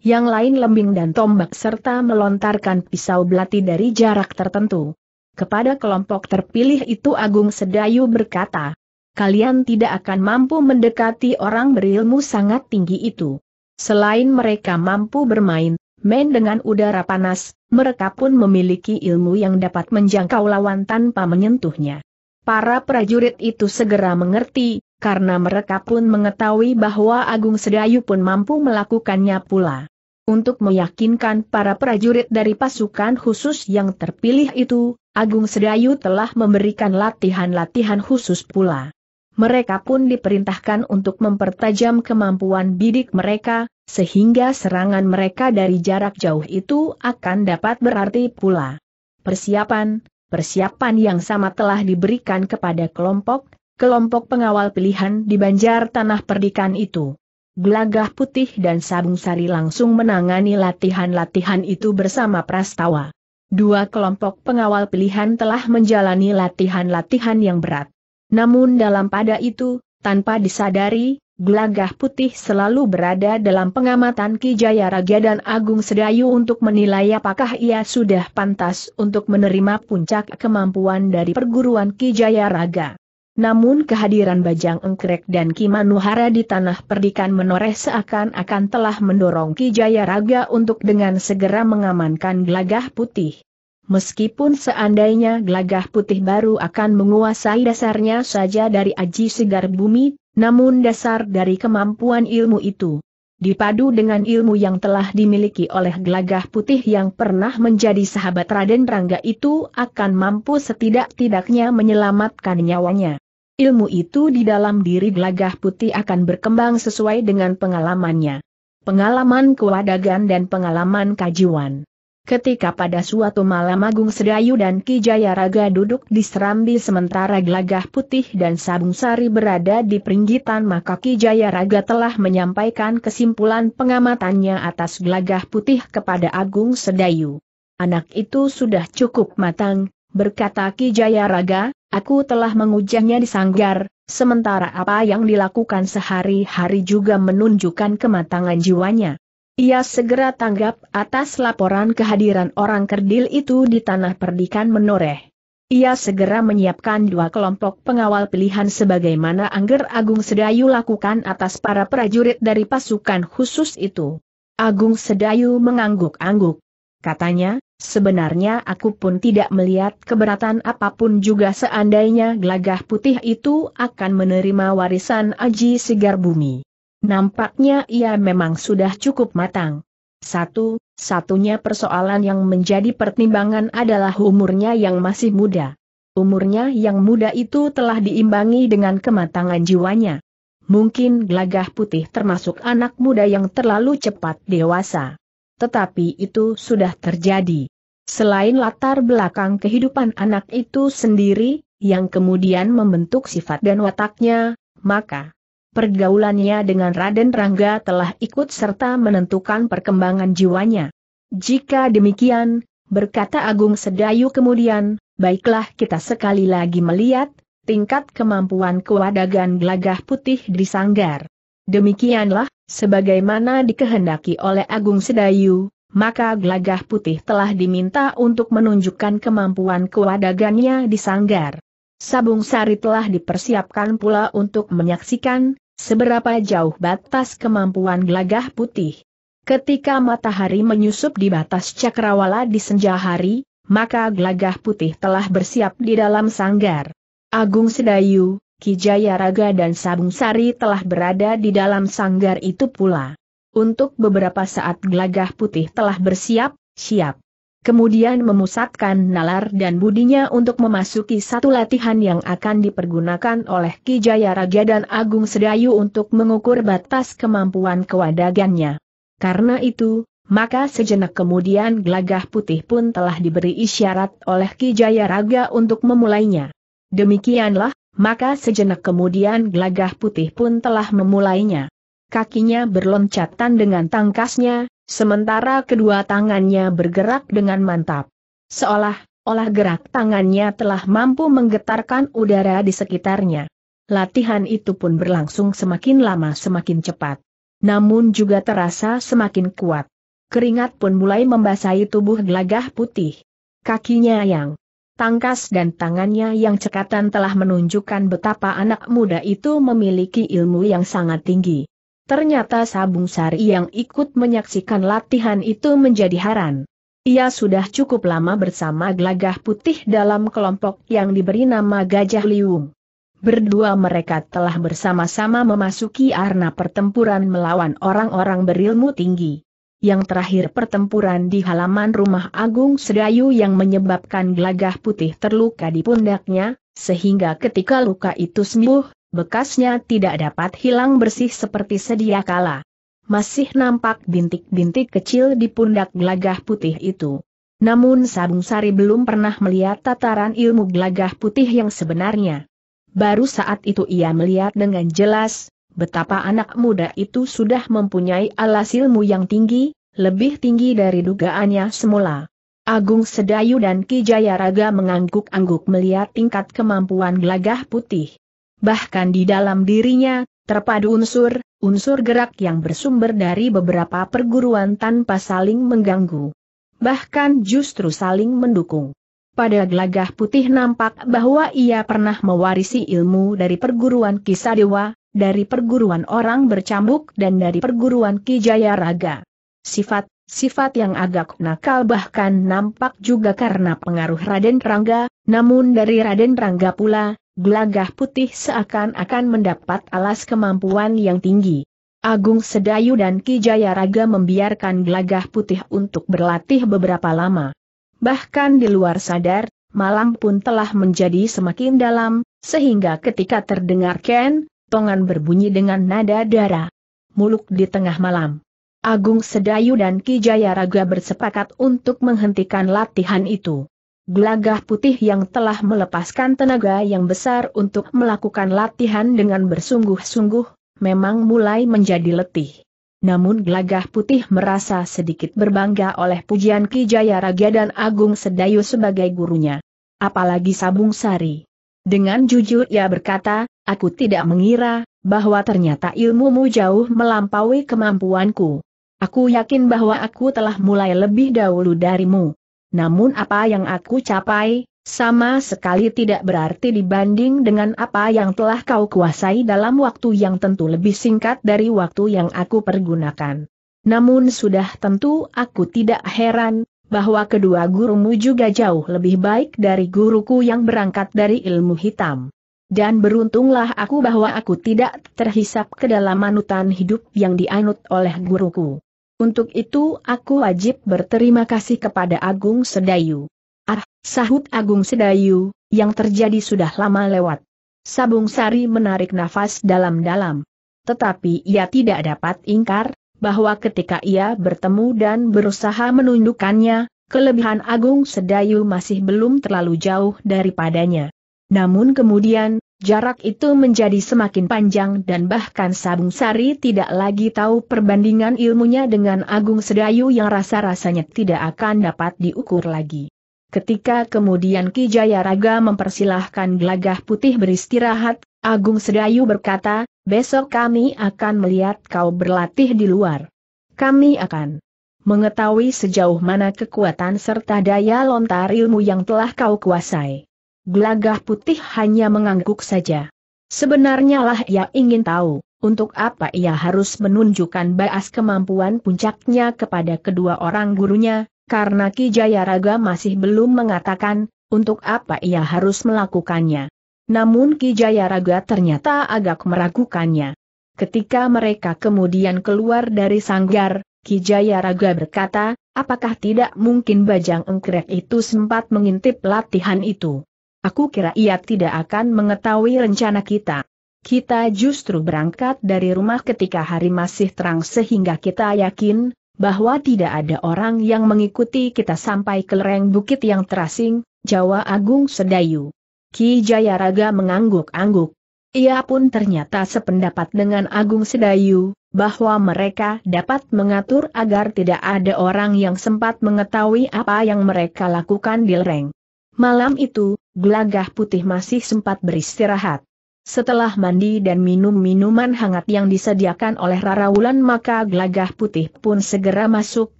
Yang lain lembing dan tombak serta melontarkan pisau belati dari jarak tertentu. Kepada kelompok terpilih itu Agung Sedayu berkata, kalian tidak akan mampu mendekati orang berilmu sangat tinggi itu. Selain mereka mampu bermain, main dengan udara panas, mereka pun memiliki ilmu yang dapat menjangkau lawan tanpa menyentuhnya. Para prajurit itu segera mengerti, karena mereka pun mengetahui bahwa Agung Sedayu pun mampu melakukannya pula. Untuk meyakinkan para prajurit dari pasukan khusus yang terpilih itu, Agung Sedayu telah memberikan latihan-latihan khusus pula. Mereka pun diperintahkan untuk mempertajam kemampuan bidik mereka, sehingga serangan mereka dari jarak jauh itu akan dapat berarti pula. Persiapan, Persiapan yang sama telah diberikan kepada kelompok, kelompok pengawal pilihan di banjar tanah perdikan itu. Gelagah Putih dan Sabung Sari langsung menangani latihan-latihan itu bersama Prastawa. Dua kelompok pengawal pilihan telah menjalani latihan-latihan yang berat. Namun dalam pada itu, tanpa disadari, Gelagah putih selalu berada dalam pengamatan Ki Jaya Raja dan Agung Sedayu untuk menilai apakah ia sudah pantas untuk menerima puncak kemampuan dari perguruan Ki Jaya Raga. Namun kehadiran Bajang Engkrek dan Ki Manuhara di tanah perdikan menoreh seakan-akan telah mendorong Ki Jaya Raga untuk dengan segera mengamankan gelagah putih. Meskipun seandainya gelagah putih baru akan menguasai dasarnya saja dari aji segar bumi, namun dasar dari kemampuan ilmu itu, dipadu dengan ilmu yang telah dimiliki oleh gelagah putih yang pernah menjadi sahabat Raden Rangga itu akan mampu setidak-tidaknya menyelamatkan nyawanya. Ilmu itu di dalam diri gelagah putih akan berkembang sesuai dengan pengalamannya. Pengalaman kewadagan dan pengalaman kajiwan. Ketika pada suatu malam Agung Sedayu dan Ki Jayaraga duduk di serambi sementara Glagah Putih dan Sabung Sari berada di peringgitan maka Ki Jayaraga telah menyampaikan kesimpulan pengamatannya atas Glagah Putih kepada Agung Sedayu. Anak itu sudah cukup matang, berkata Ki Jayaraga, aku telah mengujahnya di sanggar, sementara apa yang dilakukan sehari-hari juga menunjukkan kematangan jiwanya. Ia segera tanggap atas laporan kehadiran orang kerdil itu di tanah perdikan menoreh. Ia segera menyiapkan dua kelompok pengawal pilihan sebagaimana Angger Agung Sedayu lakukan atas para prajurit dari pasukan khusus itu. Agung Sedayu mengangguk-angguk. Katanya, sebenarnya aku pun tidak melihat keberatan apapun juga seandainya gelagah putih itu akan menerima warisan Aji Sigar Bumi. Nampaknya ia memang sudah cukup matang. Satu, satunya persoalan yang menjadi pertimbangan adalah umurnya yang masih muda. Umurnya yang muda itu telah diimbangi dengan kematangan jiwanya. Mungkin gelagah putih termasuk anak muda yang terlalu cepat dewasa. Tetapi itu sudah terjadi. Selain latar belakang kehidupan anak itu sendiri, yang kemudian membentuk sifat dan wataknya, maka pergaulannya dengan Raden Rangga telah ikut serta menentukan perkembangan jiwanya. Jika demikian, berkata Agung Sedayu kemudian, baiklah kita sekali lagi melihat, tingkat kemampuan kewadagan Glagah putih di Sanggar. Demikianlah, sebagaimana dikehendaki oleh Agung Sedayu, maka Glagah putih telah diminta untuk menunjukkan kemampuan kewadagannya di Sanggar. Sabung Sari telah dipersiapkan pula untuk menyaksikan, Seberapa jauh batas kemampuan gelagah putih? Ketika matahari menyusup di batas cakrawala di senja hari, maka gelagah putih telah bersiap di dalam sanggar. Agung Sedayu, Kijaya Raga dan Sabung Sari telah berada di dalam sanggar itu pula. Untuk beberapa saat gelagah putih telah bersiap, siap kemudian memusatkan nalar dan budinya untuk memasuki satu latihan yang akan dipergunakan oleh Ki Jaya Raja dan Agung Sedayu untuk mengukur batas kemampuan kewadagannya. Karena itu, maka sejenak kemudian gelagah putih pun telah diberi isyarat oleh Ki Jaya Raga untuk memulainya. Demikianlah, maka sejenak kemudian gelagah putih pun telah memulainya kakinya berloncatan dengan tangkasnya, sementara kedua tangannya bergerak dengan mantap. Seolah-olah gerak tangannya telah mampu menggetarkan udara di sekitarnya. Latihan itu pun berlangsung semakin lama semakin cepat. Namun juga terasa semakin kuat. Keringat pun mulai membasahi tubuh gelagah putih. Kakinya yang tangkas dan tangannya yang cekatan telah menunjukkan betapa anak muda itu memiliki ilmu yang sangat tinggi. Ternyata Sabung Sari yang ikut menyaksikan latihan itu menjadi haran. Ia sudah cukup lama bersama Glagah putih dalam kelompok yang diberi nama Gajah Liung. Berdua mereka telah bersama-sama memasuki arena pertempuran melawan orang-orang berilmu tinggi. Yang terakhir pertempuran di halaman rumah Agung Sedayu yang menyebabkan Glagah putih terluka di pundaknya, sehingga ketika luka itu sembuh, bekasnya tidak dapat hilang bersih seperti sedia kala. Masih nampak bintik-bintik kecil di pundak gelagah putih itu. Namun Sabung Sari belum pernah melihat tataran ilmu gelagah putih yang sebenarnya. Baru saat itu ia melihat dengan jelas, betapa anak muda itu sudah mempunyai alas ilmu yang tinggi, lebih tinggi dari dugaannya semula. Agung Sedayu dan Ki Jayaraga mengangguk-angguk melihat tingkat kemampuan gelagah putih. Bahkan di dalam dirinya, terpadu unsur, unsur gerak yang bersumber dari beberapa perguruan tanpa saling mengganggu. Bahkan justru saling mendukung. Pada gelagah putih nampak bahwa ia pernah mewarisi ilmu dari perguruan Kisadewa, dari perguruan orang bercambuk dan dari perguruan Kijaya Raga. Sifat, sifat yang agak nakal bahkan nampak juga karena pengaruh Raden Rangga, namun dari Raden Rangga pula, Gelagah putih seakan-akan mendapat alas kemampuan yang tinggi. Agung Sedayu dan Ki Jayaraga membiarkan gelagah putih untuk berlatih beberapa lama. Bahkan di luar sadar, malam pun telah menjadi semakin dalam, sehingga ketika terdengar Ken, tongan berbunyi dengan nada darah. Muluk di tengah malam. Agung Sedayu dan Ki Jayaraga bersepakat untuk menghentikan latihan itu. Gelagah putih yang telah melepaskan tenaga yang besar untuk melakukan latihan dengan bersungguh-sungguh, memang mulai menjadi letih. Namun gelagah putih merasa sedikit berbangga oleh pujian Ki Jaya Raga dan Agung Sedayu sebagai gurunya. Apalagi Sabung Sari. Dengan jujur ia berkata, aku tidak mengira, bahwa ternyata ilmumu jauh melampaui kemampuanku. Aku yakin bahwa aku telah mulai lebih dahulu darimu namun apa yang aku capai, sama sekali tidak berarti dibanding dengan apa yang telah kau kuasai dalam waktu yang tentu lebih singkat dari waktu yang aku pergunakan. Namun sudah tentu aku tidak heran, bahwa kedua gurumu juga jauh lebih baik dari guruku yang berangkat dari ilmu hitam. Dan beruntunglah aku bahwa aku tidak terhisap ke dalam anutan hidup yang dianut oleh guruku. Untuk itu aku wajib berterima kasih kepada Agung Sedayu. Ah, sahut Agung Sedayu, yang terjadi sudah lama lewat. Sabung Sari menarik nafas dalam-dalam. Tetapi ia tidak dapat ingkar, bahwa ketika ia bertemu dan berusaha menundukkannya, kelebihan Agung Sedayu masih belum terlalu jauh daripadanya. Namun kemudian, Jarak itu menjadi semakin panjang dan bahkan Sabung Sari tidak lagi tahu perbandingan ilmunya dengan Agung Sedayu yang rasa-rasanya tidak akan dapat diukur lagi. Ketika kemudian Ki Jayaraga mempersilahkan gelagah putih beristirahat, Agung Sedayu berkata, besok kami akan melihat kau berlatih di luar. Kami akan mengetahui sejauh mana kekuatan serta daya lontar ilmu yang telah kau kuasai. Gelagah putih hanya mengangguk saja. Sebenarnya lah ia ingin tahu, untuk apa ia harus menunjukkan baas kemampuan puncaknya kepada kedua orang gurunya, karena Ki Jayaraga masih belum mengatakan, untuk apa ia harus melakukannya. Namun Ki Jayaraga ternyata agak meragukannya. Ketika mereka kemudian keluar dari sanggar, Ki Jayaraga berkata, apakah tidak mungkin Bajang Engkrek itu sempat mengintip latihan itu. Aku kira ia tidak akan mengetahui rencana kita. Kita justru berangkat dari rumah ketika hari masih terang sehingga kita yakin, bahwa tidak ada orang yang mengikuti kita sampai ke lereng bukit yang terasing, Jawa Agung Sedayu. Ki Jayaraga mengangguk-angguk. Ia pun ternyata sependapat dengan Agung Sedayu, bahwa mereka dapat mengatur agar tidak ada orang yang sempat mengetahui apa yang mereka lakukan di lereng. Malam itu, gelagah putih masih sempat beristirahat. Setelah mandi dan minum minuman hangat yang disediakan oleh Rara Wulan maka gelagah putih pun segera masuk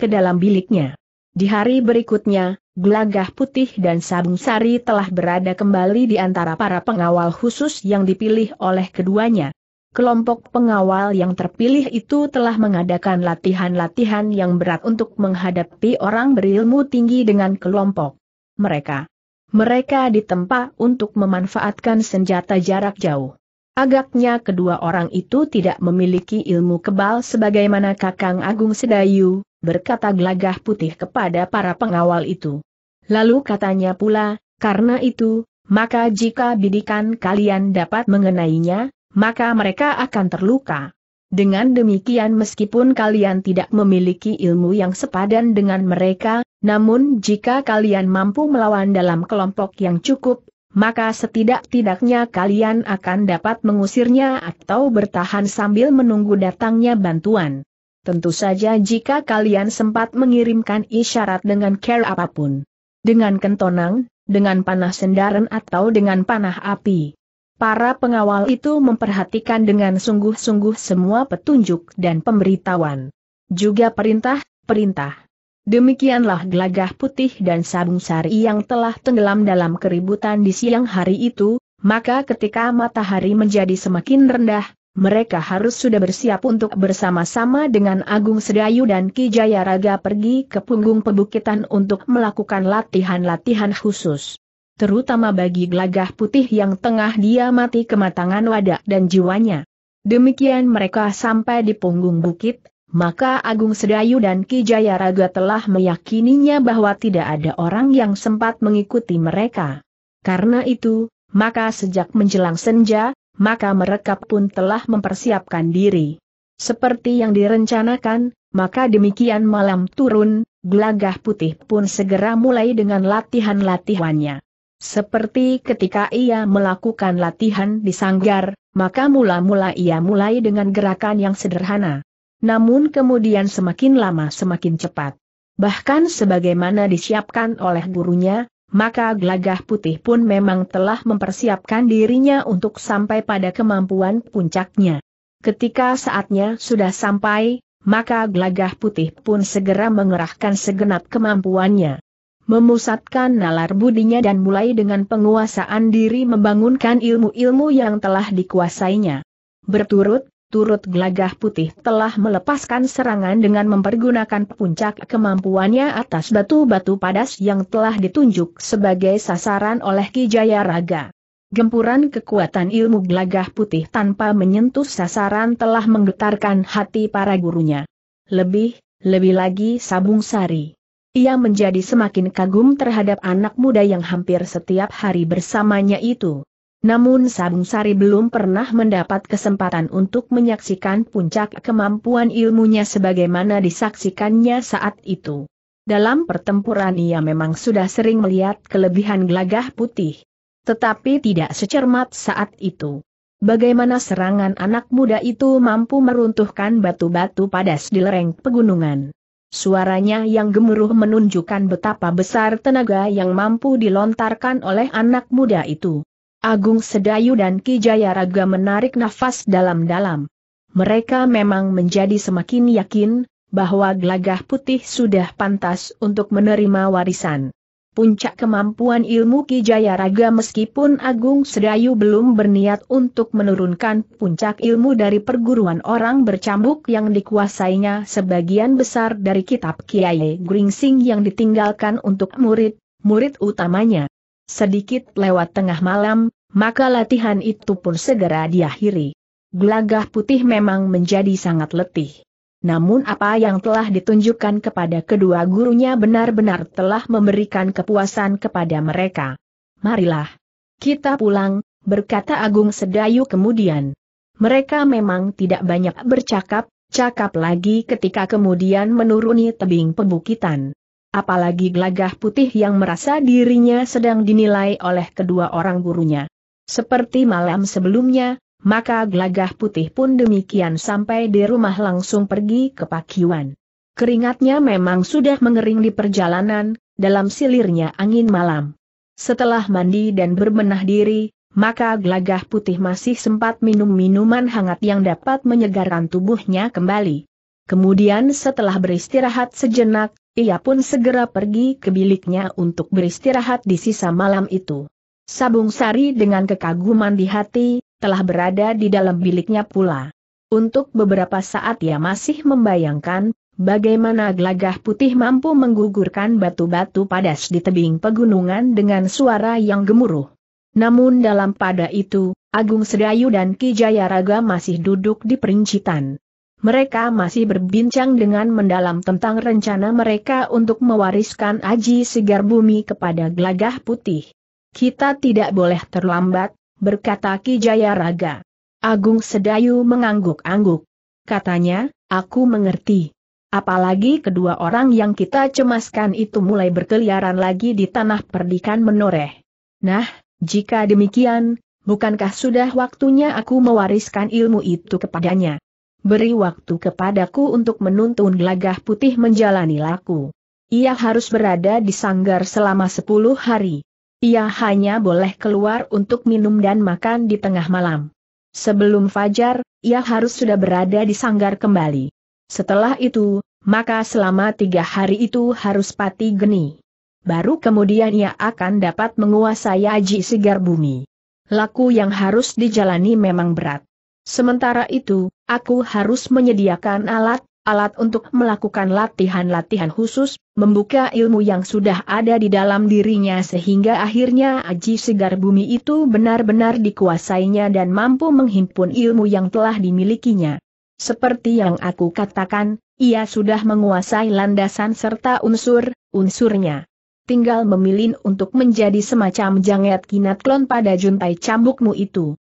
ke dalam biliknya. Di hari berikutnya, Gelagah Putih dan Sabung Sari telah berada kembali di antara para pengawal khusus yang dipilih oleh keduanya. Kelompok pengawal yang terpilih itu telah mengadakan latihan-latihan yang berat untuk menghadapi orang berilmu tinggi dengan kelompok mereka mereka ditempa untuk memanfaatkan senjata jarak jauh. Agaknya kedua orang itu tidak memiliki ilmu kebal sebagaimana Kakang Agung Sedayu, berkata gelagah putih kepada para pengawal itu. Lalu katanya pula, karena itu, maka jika bidikan kalian dapat mengenainya, maka mereka akan terluka. Dengan demikian meskipun kalian tidak memiliki ilmu yang sepadan dengan mereka, namun jika kalian mampu melawan dalam kelompok yang cukup, maka setidak-tidaknya kalian akan dapat mengusirnya atau bertahan sambil menunggu datangnya bantuan. Tentu saja jika kalian sempat mengirimkan isyarat dengan care apapun. Dengan kentonang, dengan panah sendaran atau dengan panah api. Para pengawal itu memperhatikan dengan sungguh-sungguh semua petunjuk dan pemberitahuan. Juga perintah, perintah. Demikianlah gelagah putih dan sabung sari yang telah tenggelam dalam keributan di siang hari itu, maka ketika matahari menjadi semakin rendah, mereka harus sudah bersiap untuk bersama-sama dengan Agung Sedayu dan Ki Jayaraga pergi ke punggung pebukitan untuk melakukan latihan-latihan khusus. Terutama bagi gelagah putih yang tengah dia mati kematangan wadah dan jiwanya. Demikian mereka sampai di punggung bukit, maka Agung Sedayu dan Ki Jayaraga telah meyakininya bahwa tidak ada orang yang sempat mengikuti mereka. Karena itu, maka sejak menjelang senja, maka mereka pun telah mempersiapkan diri. Seperti yang direncanakan, maka demikian malam turun, gelagah putih pun segera mulai dengan latihan-latihannya. Seperti ketika ia melakukan latihan di sanggar, maka mula-mula ia mulai dengan gerakan yang sederhana namun kemudian semakin lama semakin cepat. Bahkan sebagaimana disiapkan oleh gurunya, maka Glagah putih pun memang telah mempersiapkan dirinya untuk sampai pada kemampuan puncaknya. Ketika saatnya sudah sampai, maka Glagah putih pun segera mengerahkan segenap kemampuannya. Memusatkan nalar budinya dan mulai dengan penguasaan diri membangunkan ilmu-ilmu yang telah dikuasainya. Berturut, turut gelagah putih telah melepaskan serangan dengan mempergunakan puncak kemampuannya atas batu-batu padas yang telah ditunjuk sebagai sasaran oleh Kijaya Raga. Gempuran kekuatan ilmu gelagah putih tanpa menyentuh sasaran telah menggetarkan hati para gurunya. Lebih, lebih lagi Sabung Sari. Ia menjadi semakin kagum terhadap anak muda yang hampir setiap hari bersamanya itu. Namun Sabung Sari belum pernah mendapat kesempatan untuk menyaksikan puncak kemampuan ilmunya sebagaimana disaksikannya saat itu. Dalam pertempuran ia memang sudah sering melihat kelebihan gelagah putih. Tetapi tidak secermat saat itu. Bagaimana serangan anak muda itu mampu meruntuhkan batu-batu padas di lereng pegunungan. Suaranya yang gemuruh menunjukkan betapa besar tenaga yang mampu dilontarkan oleh anak muda itu. Agung Sedayu dan Ki Jayaraga menarik nafas dalam-dalam. Mereka memang menjadi semakin yakin, bahwa gelagah putih sudah pantas untuk menerima warisan. Puncak kemampuan ilmu Ki Jayaraga meskipun Agung Sedayu belum berniat untuk menurunkan puncak ilmu dari perguruan orang bercambuk yang dikuasainya sebagian besar dari kitab Kiai Gringsing yang ditinggalkan untuk murid, murid utamanya. Sedikit lewat tengah malam, maka latihan itu pun segera diakhiri. Gelagah putih memang menjadi sangat letih. Namun apa yang telah ditunjukkan kepada kedua gurunya benar-benar telah memberikan kepuasan kepada mereka. Marilah. Kita pulang, berkata Agung Sedayu kemudian. Mereka memang tidak banyak bercakap, cakap lagi ketika kemudian menuruni tebing pebukitan apalagi Glagah putih yang merasa dirinya sedang dinilai oleh kedua orang gurunya. Seperti malam sebelumnya, maka Glagah putih pun demikian sampai di rumah langsung pergi ke Pakiwan. Keringatnya memang sudah mengering di perjalanan, dalam silirnya angin malam. Setelah mandi dan berbenah diri, maka Glagah putih masih sempat minum minuman hangat yang dapat menyegarkan tubuhnya kembali. Kemudian setelah beristirahat sejenak, ia pun segera pergi ke biliknya untuk beristirahat di sisa malam itu. Sabung Sari dengan kekaguman di hati, telah berada di dalam biliknya pula. Untuk beberapa saat ia masih membayangkan, bagaimana gelagah putih mampu menggugurkan batu-batu padas di tebing pegunungan dengan suara yang gemuruh. Namun dalam pada itu, Agung Sedayu dan Ki Jayaraga masih duduk di perincitan mereka masih berbincang dengan mendalam tentang rencana mereka untuk mewariskan Aji Segar Bumi kepada Gelagah Putih. Kita tidak boleh terlambat, berkata Ki Jayaraga. Agung Sedayu mengangguk-angguk. Katanya, aku mengerti. Apalagi kedua orang yang kita cemaskan itu mulai berkeliaran lagi di tanah perdikan menoreh. Nah, jika demikian, bukankah sudah waktunya aku mewariskan ilmu itu kepadanya? beri waktu kepadaku untuk menuntun gelagah putih menjalani laku. Ia harus berada di sanggar selama sepuluh hari. Ia hanya boleh keluar untuk minum dan makan di tengah malam. Sebelum fajar, ia harus sudah berada di sanggar kembali. Setelah itu, maka selama tiga hari itu harus pati geni. Baru kemudian ia akan dapat menguasai aji sigar bumi. Laku yang harus dijalani memang berat. Sementara itu, aku harus menyediakan alat, alat untuk melakukan latihan-latihan khusus, membuka ilmu yang sudah ada di dalam dirinya sehingga akhirnya Aji Segar Bumi itu benar-benar dikuasainya dan mampu menghimpun ilmu yang telah dimilikinya. Seperti yang aku katakan, ia sudah menguasai landasan serta unsur-unsurnya. Tinggal memilih untuk menjadi semacam janget kinat klon pada juntai cambukmu itu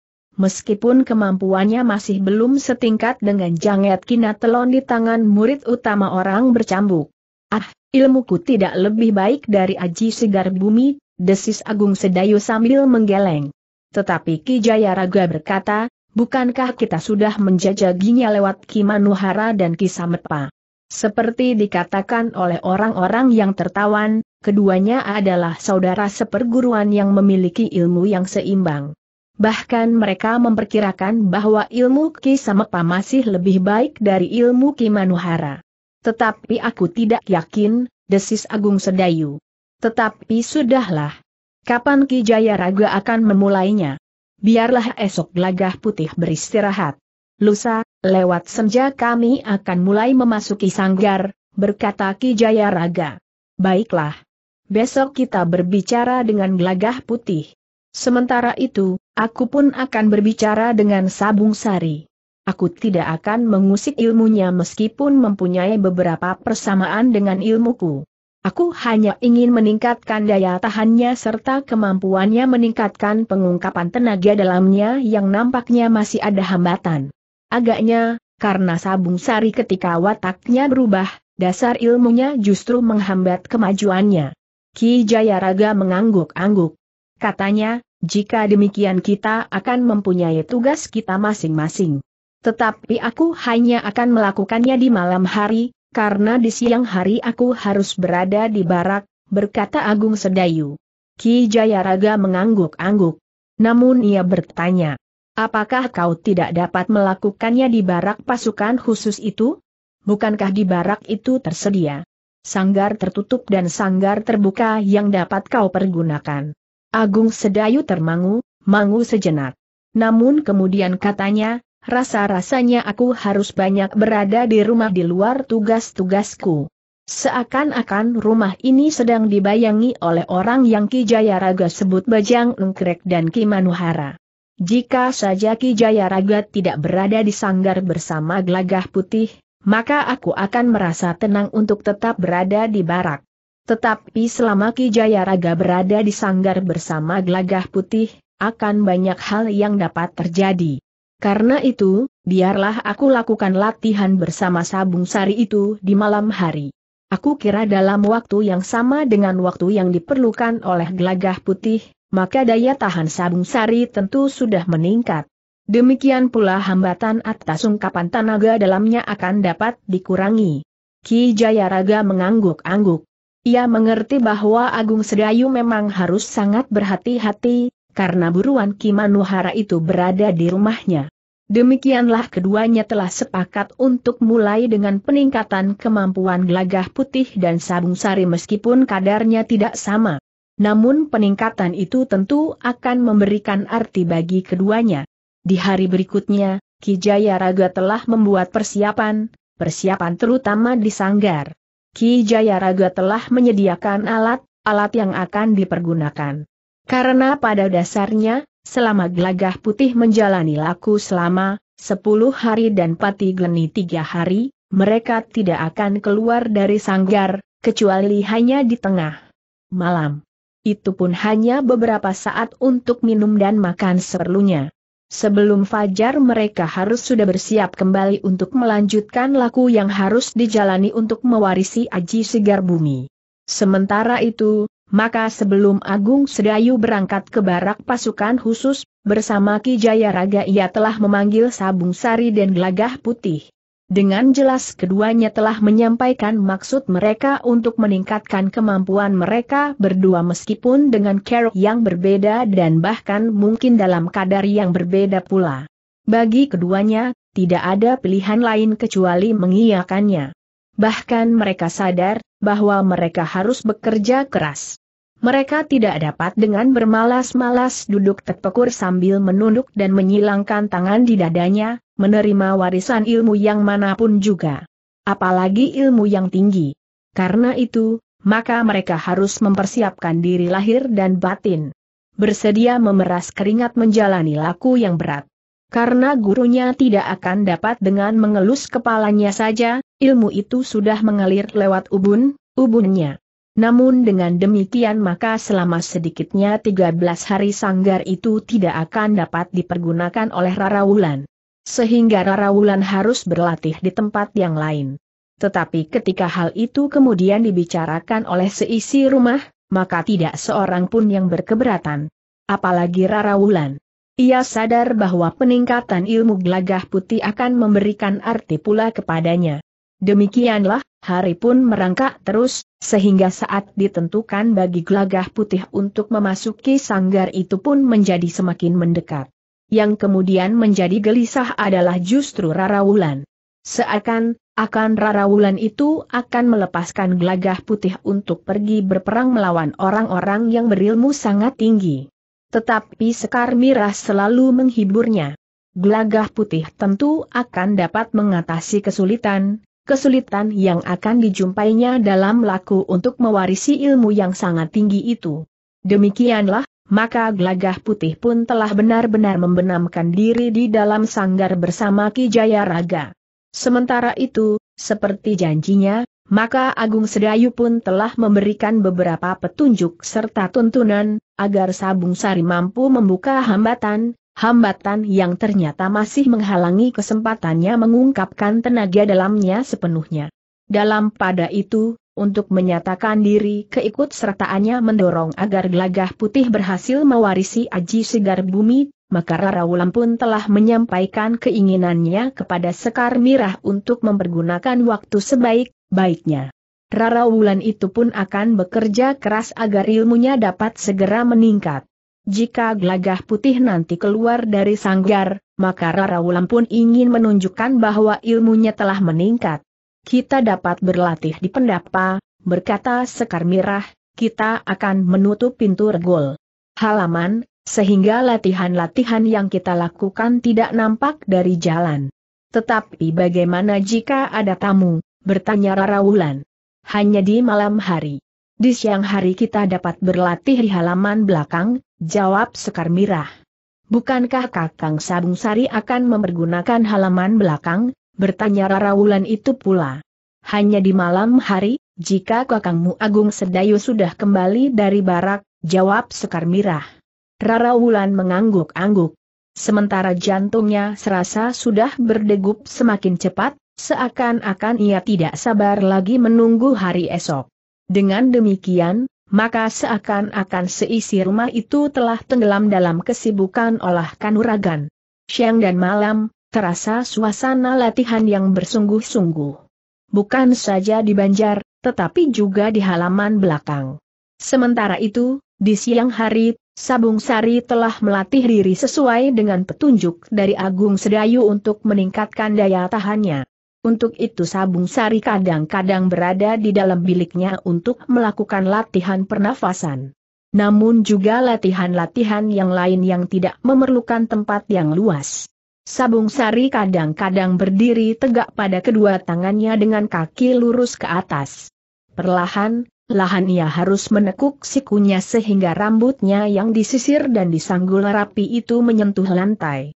meskipun kemampuannya masih belum setingkat dengan janget kinatelon di tangan murid utama orang bercambuk. Ah, ilmuku tidak lebih baik dari Aji segar Bumi, desis Agung Sedayu sambil menggeleng. Tetapi Ki Jayaraga berkata, bukankah kita sudah menjajaginya lewat Ki Manuhara dan Ki Sametpa? Seperti dikatakan oleh orang-orang yang tertawan, keduanya adalah saudara seperguruan yang memiliki ilmu yang seimbang bahkan mereka memperkirakan bahwa ilmu Ki Samepa masih lebih baik dari ilmu kimanuhara. Tetapi aku tidak yakin, desis Agung Sedayu. Tetapi sudahlah. Kapan Ki Jaya Raga akan memulainya? Biarlah esok gelagah putih beristirahat. Lusa, lewat senja kami akan mulai memasuki sanggar, berkata Ki Jaya Raga. Baiklah. Besok kita berbicara dengan gelagah putih. Sementara itu, Aku pun akan berbicara dengan Sabung Sari. Aku tidak akan mengusik ilmunya meskipun mempunyai beberapa persamaan dengan ilmuku. Aku hanya ingin meningkatkan daya tahannya serta kemampuannya meningkatkan pengungkapan tenaga dalamnya yang nampaknya masih ada hambatan. Agaknya, karena sabung sari ketika wataknya berubah, dasar ilmunya justru menghambat kemajuannya. Ki Jayaraga mengangguk-angguk. Katanya, jika demikian kita akan mempunyai tugas kita masing-masing. Tetapi aku hanya akan melakukannya di malam hari, karena di siang hari aku harus berada di barak, berkata Agung Sedayu. Ki Jayaraga mengangguk-angguk. Namun ia bertanya, apakah kau tidak dapat melakukannya di barak pasukan khusus itu? Bukankah di barak itu tersedia? Sanggar tertutup dan sanggar terbuka yang dapat kau pergunakan. Agung Sedayu termangu, mangu sejenak. Namun kemudian katanya, rasa-rasanya aku harus banyak berada di rumah di luar tugas-tugasku. Seakan-akan rumah ini sedang dibayangi oleh orang yang Ki Jayaraga sebut Bajang Engkrek dan Ki Manuhara. Jika saja Ki Jayaraga tidak berada di sanggar bersama gelagah putih, maka aku akan merasa tenang untuk tetap berada di barak. Tetapi selama Ki Jayaraga berada di sanggar bersama gelagah putih, akan banyak hal yang dapat terjadi. Karena itu, biarlah aku lakukan latihan bersama Sabung Sari itu di malam hari. Aku kira dalam waktu yang sama dengan waktu yang diperlukan oleh gelagah putih, maka daya tahan Sabung Sari tentu sudah meningkat. Demikian pula hambatan atas ungkapan tenaga dalamnya akan dapat dikurangi. Ki Jayaraga mengangguk-angguk. Ia mengerti bahwa Agung Sedayu memang harus sangat berhati-hati, karena buruan Kimanuhara itu berada di rumahnya. Demikianlah keduanya telah sepakat untuk mulai dengan peningkatan kemampuan gelagah putih dan sabung sari meskipun kadarnya tidak sama. Namun peningkatan itu tentu akan memberikan arti bagi keduanya. Di hari berikutnya, Kijaya Raga telah membuat persiapan, persiapan terutama di Sanggar. Ki Jayaraga telah menyediakan alat, alat yang akan dipergunakan. Karena pada dasarnya, selama gelagah putih menjalani laku selama 10 hari dan pati geni 3 hari, mereka tidak akan keluar dari sanggar, kecuali hanya di tengah malam. Itu pun hanya beberapa saat untuk minum dan makan seperlunya. Sebelum fajar mereka harus sudah bersiap kembali untuk melanjutkan laku yang harus dijalani untuk mewarisi Aji Segar Bumi. Sementara itu, maka sebelum Agung Sedayu berangkat ke barak pasukan khusus, bersama Ki Jaya Raga ia telah memanggil Sabung Sari dan Gelagah Putih. Dengan jelas keduanya telah menyampaikan maksud mereka untuk meningkatkan kemampuan mereka berdua meskipun dengan kerok yang berbeda dan bahkan mungkin dalam kadar yang berbeda pula. Bagi keduanya, tidak ada pilihan lain kecuali mengiyakannya. Bahkan mereka sadar, bahwa mereka harus bekerja keras. Mereka tidak dapat dengan bermalas-malas duduk terpekur sambil menunduk dan menyilangkan tangan di dadanya, menerima warisan ilmu yang manapun juga. Apalagi ilmu yang tinggi. Karena itu, maka mereka harus mempersiapkan diri lahir dan batin. Bersedia memeras keringat menjalani laku yang berat. Karena gurunya tidak akan dapat dengan mengelus kepalanya saja, ilmu itu sudah mengalir lewat ubun, ubunnya. Namun dengan demikian maka selama sedikitnya 13 hari sanggar itu tidak akan dapat dipergunakan oleh Rarawulan. Sehingga Rarawulan harus berlatih di tempat yang lain. Tetapi ketika hal itu kemudian dibicarakan oleh seisi rumah, maka tidak seorang pun yang berkeberatan. Apalagi Rarawulan. Ia sadar bahwa peningkatan ilmu gelagah putih akan memberikan arti pula kepadanya. Demikianlah, hari pun merangkak terus, sehingga saat ditentukan bagi gelagah putih untuk memasuki sanggar itu pun menjadi semakin mendekat. Yang kemudian menjadi gelisah adalah justru Rara Wulan. Seakan, akan Rara Wulan itu akan melepaskan gelagah putih untuk pergi berperang melawan orang-orang yang berilmu sangat tinggi. Tetapi Sekar Mirah selalu menghiburnya. Gelagah putih tentu akan dapat mengatasi kesulitan, kesulitan yang akan dijumpainya dalam laku untuk mewarisi ilmu yang sangat tinggi itu. Demikianlah, maka gelagah putih pun telah benar-benar membenamkan diri di dalam sanggar bersama Ki Jaya Raga. Sementara itu, seperti janjinya, maka Agung Sedayu pun telah memberikan beberapa petunjuk serta tuntunan, agar Sabung Sari mampu membuka hambatan, Hambatan yang ternyata masih menghalangi kesempatannya mengungkapkan tenaga dalamnya sepenuhnya. Dalam pada itu, untuk menyatakan diri keikutsertaannya mendorong agar gelagah putih berhasil mewarisi Aji Segar Bumi, maka Rara Rarawulan pun telah menyampaikan keinginannya kepada Sekar Mirah untuk mempergunakan waktu sebaik-baiknya. Rara Wulan itu pun akan bekerja keras agar ilmunya dapat segera meningkat. Jika gelagah putih nanti keluar dari sanggar, maka Rara Wulan pun ingin menunjukkan bahwa ilmunya telah meningkat. Kita dapat berlatih di pendapa, berkata Sekar Mirah, kita akan menutup pintu regol. Halaman, sehingga latihan-latihan yang kita lakukan tidak nampak dari jalan. Tetapi bagaimana jika ada tamu, bertanya Rara Wulan. Hanya di malam hari. Di siang hari kita dapat berlatih di halaman belakang, Jawab Sekar Mirah. Bukankah Kakang Sabung Sari akan mempergunakan halaman belakang? Bertanya Rara Wulan itu pula. Hanya di malam hari, jika kakangmu Agung Sedayu sudah kembali dari barak, jawab Sekar Mirah. Rara Wulan mengangguk-angguk. Sementara jantungnya serasa sudah berdegup semakin cepat, seakan-akan ia tidak sabar lagi menunggu hari esok. Dengan demikian, maka seakan-akan seisi rumah itu telah tenggelam dalam kesibukan olah kanuragan. Siang dan malam, terasa suasana latihan yang bersungguh-sungguh. Bukan saja di Banjar, tetapi juga di halaman belakang. Sementara itu, di siang hari, Sabung Sari telah melatih diri sesuai dengan petunjuk dari Agung Sedayu untuk meningkatkan daya tahannya. Untuk itu Sabung Sari kadang-kadang berada di dalam biliknya untuk melakukan latihan pernafasan. Namun juga latihan-latihan yang lain yang tidak memerlukan tempat yang luas. Sabung Sari kadang-kadang berdiri tegak pada kedua tangannya dengan kaki lurus ke atas. Perlahan, lahan ia harus menekuk sikunya sehingga rambutnya yang disisir dan disanggul rapi itu menyentuh lantai.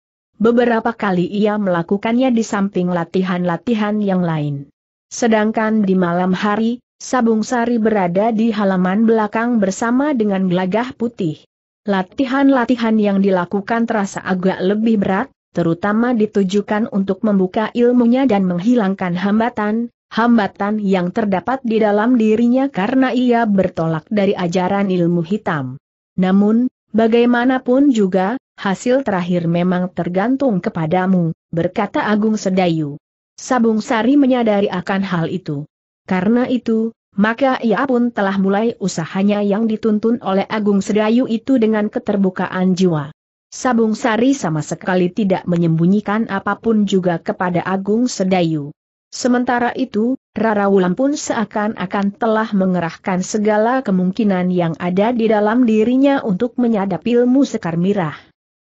Beberapa kali ia melakukannya di samping latihan-latihan yang lain. Sedangkan di malam hari, Sabung Sari berada di halaman belakang bersama dengan gelagah putih. Latihan-latihan yang dilakukan terasa agak lebih berat, terutama ditujukan untuk membuka ilmunya dan menghilangkan hambatan, hambatan yang terdapat di dalam dirinya karena ia bertolak dari ajaran ilmu hitam. Namun, bagaimanapun juga, hasil terakhir memang tergantung kepadamu, berkata Agung Sedayu. Sabung Sari menyadari akan hal itu. Karena itu, maka ia pun telah mulai usahanya yang dituntun oleh Agung Sedayu itu dengan keterbukaan jiwa. Sabung Sari sama sekali tidak menyembunyikan apapun juga kepada Agung Sedayu. Sementara itu, Rara Wulan pun seakan-akan telah mengerahkan segala kemungkinan yang ada di dalam dirinya untuk menyadap ilmu sekar mirah.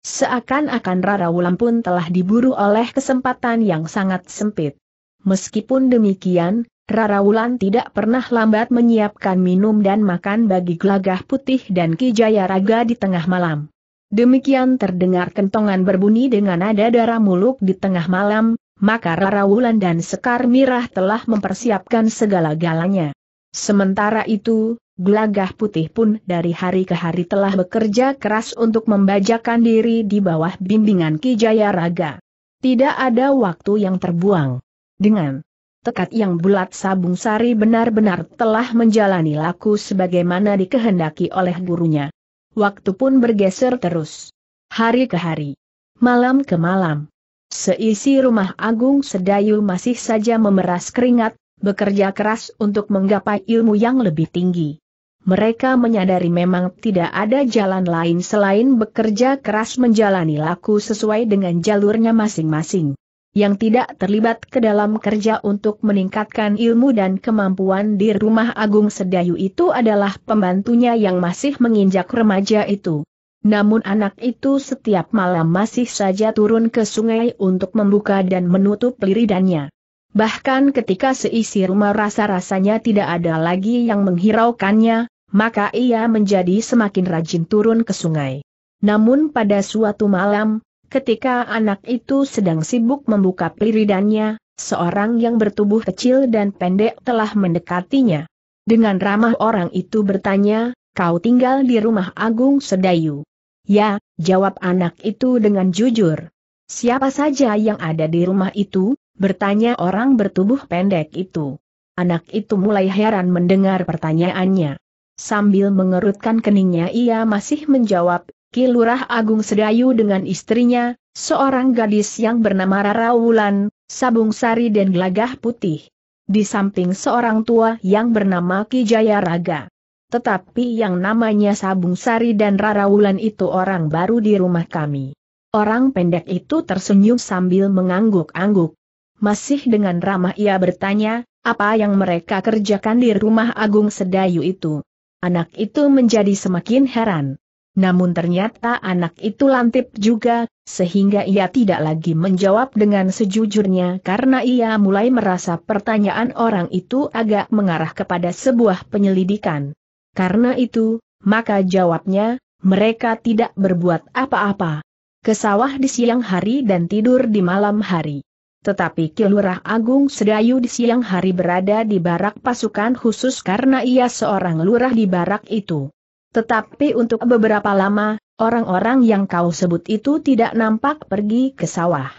Seakan-akan Rara Wulan pun telah diburu oleh kesempatan yang sangat sempit. Meskipun demikian, Rara Wulan tidak pernah lambat menyiapkan minum dan makan bagi gelagah putih dan Kijaya Raga di tengah malam. Demikian terdengar kentongan berbunyi dengan nada darah muluk di tengah malam, maka Rara Wulan dan Sekar Mirah telah mempersiapkan segala galanya. Sementara itu, Gelagah putih pun dari hari ke hari telah bekerja keras untuk membajakan diri di bawah bimbingan Kijaya Raga. Tidak ada waktu yang terbuang. Dengan tekad yang bulat Sabung Sari benar-benar telah menjalani laku sebagaimana dikehendaki oleh gurunya. Waktu pun bergeser terus. Hari ke hari. Malam ke malam. Seisi rumah Agung Sedayu masih saja memeras keringat, bekerja keras untuk menggapai ilmu yang lebih tinggi mereka menyadari memang tidak ada jalan lain selain bekerja keras menjalani laku sesuai dengan jalurnya masing-masing. Yang tidak terlibat ke dalam kerja untuk meningkatkan ilmu dan kemampuan di rumah Agung Sedayu itu adalah pembantunya yang masih menginjak remaja itu. Namun anak itu setiap malam masih saja turun ke sungai untuk membuka dan menutup liridannya. Bahkan ketika seisi rumah rasa-rasanya tidak ada lagi yang menghiraukannya, maka ia menjadi semakin rajin turun ke sungai. Namun pada suatu malam, ketika anak itu sedang sibuk membuka peliridannya, seorang yang bertubuh kecil dan pendek telah mendekatinya. Dengan ramah orang itu bertanya, kau tinggal di rumah Agung Sedayu. Ya, jawab anak itu dengan jujur. Siapa saja yang ada di rumah itu? bertanya orang bertubuh pendek itu. Anak itu mulai heran mendengar pertanyaannya. Sambil mengerutkan keningnya ia masih menjawab, "Kilurah Agung Sedayu dengan istrinya, seorang gadis yang bernama Rara Wulan, Sabung Sari dan Gelagah Putih. Di samping seorang tua yang bernama Ki Jaya Raga. Tetapi yang namanya Sabung Sari dan Rara Wulan itu orang baru di rumah kami. Orang pendek itu tersenyum sambil mengangguk-angguk. Masih dengan ramah ia bertanya, apa yang mereka kerjakan di rumah Agung Sedayu itu. Anak itu menjadi semakin heran. Namun ternyata anak itu lantip juga, sehingga ia tidak lagi menjawab dengan sejujurnya karena ia mulai merasa pertanyaan orang itu agak mengarah kepada sebuah penyelidikan. Karena itu, maka jawabnya, mereka tidak berbuat apa-apa. kesawah di siang hari dan tidur di malam hari. Tetapi Kilurah Agung Sedayu di siang hari berada di barak pasukan khusus karena ia seorang lurah di barak itu. Tetapi untuk beberapa lama, orang-orang yang kau sebut itu tidak nampak pergi ke sawah.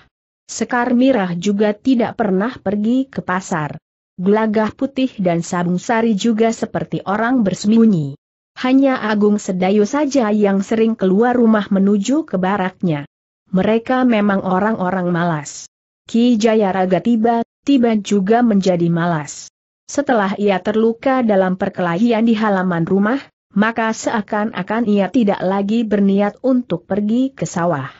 Sekar Mirah juga tidak pernah pergi ke pasar. Gelagah putih dan sabung sari juga seperti orang bersembunyi. Hanya Agung Sedayu saja yang sering keluar rumah menuju ke baraknya. Mereka memang orang-orang malas. Ki Jayaraga tiba, tiba juga menjadi malas. Setelah ia terluka dalam perkelahian di halaman rumah, maka seakan-akan ia tidak lagi berniat untuk pergi ke sawah.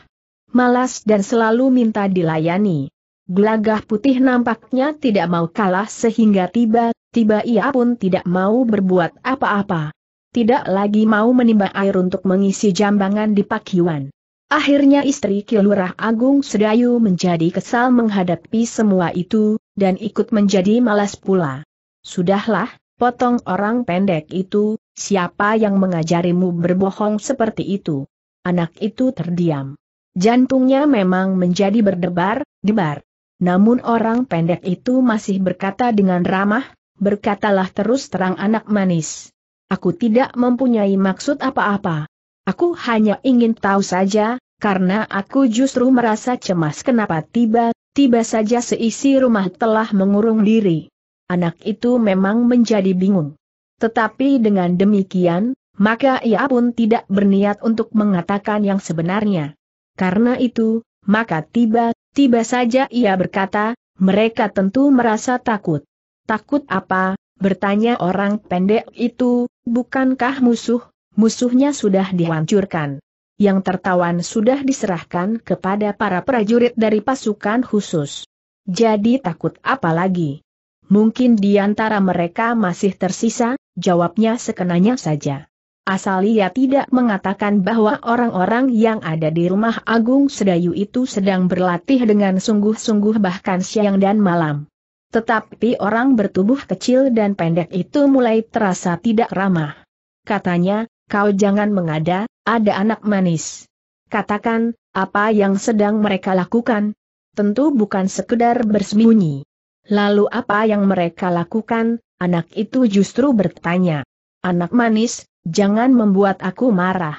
Malas dan selalu minta dilayani. Gelagah putih nampaknya tidak mau kalah sehingga tiba-tiba ia pun tidak mau berbuat apa-apa. Tidak lagi mau menimba air untuk mengisi jambangan di pakiwan. Akhirnya istri Kilurah Agung Sedayu menjadi kesal menghadapi semua itu, dan ikut menjadi malas pula. Sudahlah, potong orang pendek itu, siapa yang mengajarimu berbohong seperti itu? Anak itu terdiam. Jantungnya memang menjadi berdebar, debar. Namun orang pendek itu masih berkata dengan ramah, berkatalah terus terang anak manis. Aku tidak mempunyai maksud apa-apa, Aku hanya ingin tahu saja, karena aku justru merasa cemas kenapa tiba-tiba saja seisi rumah telah mengurung diri. Anak itu memang menjadi bingung. Tetapi dengan demikian, maka ia pun tidak berniat untuk mengatakan yang sebenarnya. Karena itu, maka tiba-tiba saja ia berkata, mereka tentu merasa takut. Takut apa? Bertanya orang pendek itu, bukankah musuh musuhnya sudah dihancurkan. Yang tertawan sudah diserahkan kepada para prajurit dari pasukan khusus. Jadi takut apa lagi? Mungkin di antara mereka masih tersisa, jawabnya sekenanya saja. Asal ia tidak mengatakan bahwa orang-orang yang ada di rumah Agung Sedayu itu sedang berlatih dengan sungguh-sungguh bahkan siang dan malam. Tetapi orang bertubuh kecil dan pendek itu mulai terasa tidak ramah. Katanya, kau jangan mengada, ada anak manis. Katakan, apa yang sedang mereka lakukan? Tentu bukan sekedar bersembunyi. Lalu apa yang mereka lakukan, anak itu justru bertanya. Anak manis, jangan membuat aku marah.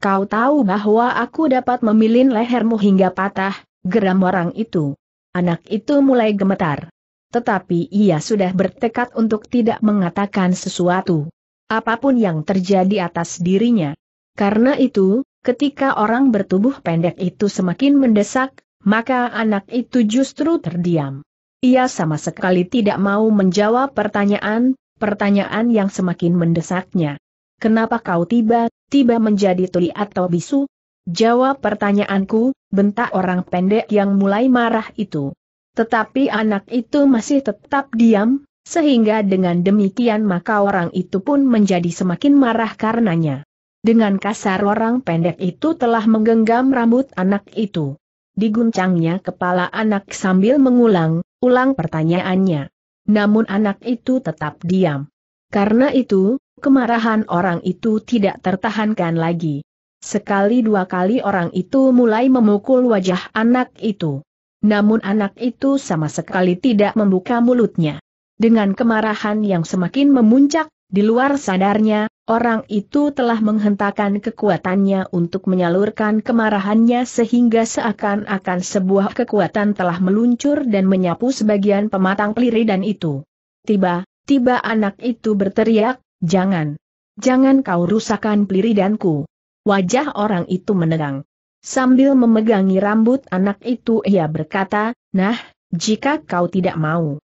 Kau tahu bahwa aku dapat memilin lehermu hingga patah, geram orang itu. Anak itu mulai gemetar. Tetapi ia sudah bertekad untuk tidak mengatakan sesuatu apapun yang terjadi atas dirinya. Karena itu, ketika orang bertubuh pendek itu semakin mendesak, maka anak itu justru terdiam. Ia sama sekali tidak mau menjawab pertanyaan, pertanyaan yang semakin mendesaknya. Kenapa kau tiba-tiba menjadi tuli atau bisu? Jawab pertanyaanku, bentak orang pendek yang mulai marah itu. Tetapi anak itu masih tetap diam, sehingga dengan demikian maka orang itu pun menjadi semakin marah karenanya. Dengan kasar orang pendek itu telah menggenggam rambut anak itu. Diguncangnya kepala anak sambil mengulang, ulang pertanyaannya. Namun anak itu tetap diam. Karena itu, kemarahan orang itu tidak tertahankan lagi. Sekali dua kali orang itu mulai memukul wajah anak itu. Namun anak itu sama sekali tidak membuka mulutnya. Dengan kemarahan yang semakin memuncak, di luar sadarnya, orang itu telah menghentakkan kekuatannya untuk menyalurkan kemarahannya sehingga seakan-akan sebuah kekuatan telah meluncur dan menyapu sebagian pematang dan itu. Tiba-tiba anak itu berteriak, jangan. Jangan kau rusakan peliridanku. Wajah orang itu menegang. Sambil memegangi rambut anak itu ia berkata, nah, jika kau tidak mau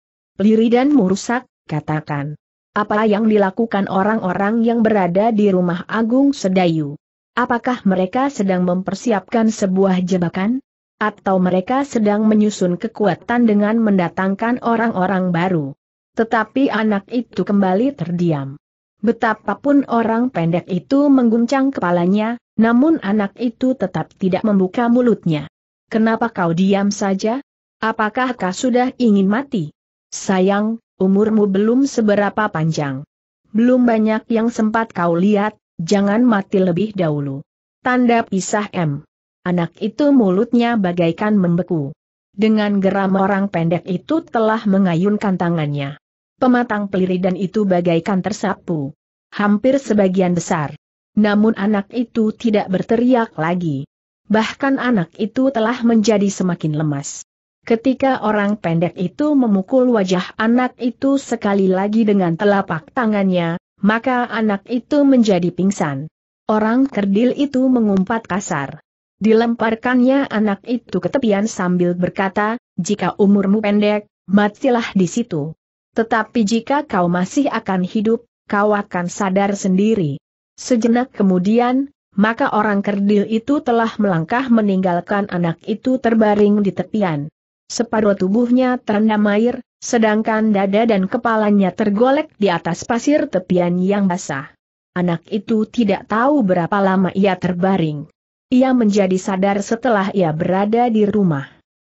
liri dan merusak, katakan. Apa yang dilakukan orang-orang yang berada di rumah Agung Sedayu? Apakah mereka sedang mempersiapkan sebuah jebakan? Atau mereka sedang menyusun kekuatan dengan mendatangkan orang-orang baru? Tetapi anak itu kembali terdiam. Betapapun orang pendek itu mengguncang kepalanya, namun anak itu tetap tidak membuka mulutnya. Kenapa kau diam saja? Apakah kau sudah ingin mati? Sayang, umurmu belum seberapa panjang. Belum banyak yang sempat kau lihat, jangan mati lebih dahulu. Tanda pisah M. Anak itu mulutnya bagaikan membeku. Dengan geram orang pendek itu telah mengayunkan tangannya. Pematang peliridan itu bagaikan tersapu. Hampir sebagian besar. Namun anak itu tidak berteriak lagi. Bahkan anak itu telah menjadi semakin lemas. Ketika orang pendek itu memukul wajah anak itu sekali lagi dengan telapak tangannya, maka anak itu menjadi pingsan. Orang kerdil itu mengumpat kasar. Dilemparkannya anak itu ke tepian sambil berkata, jika umurmu pendek, matilah di situ. Tetapi jika kau masih akan hidup, kau akan sadar sendiri. Sejenak kemudian, maka orang kerdil itu telah melangkah meninggalkan anak itu terbaring di tepian separuh tubuhnya terendam air, sedangkan dada dan kepalanya tergolek di atas pasir tepian yang basah. Anak itu tidak tahu berapa lama ia terbaring. Ia menjadi sadar setelah ia berada di rumah.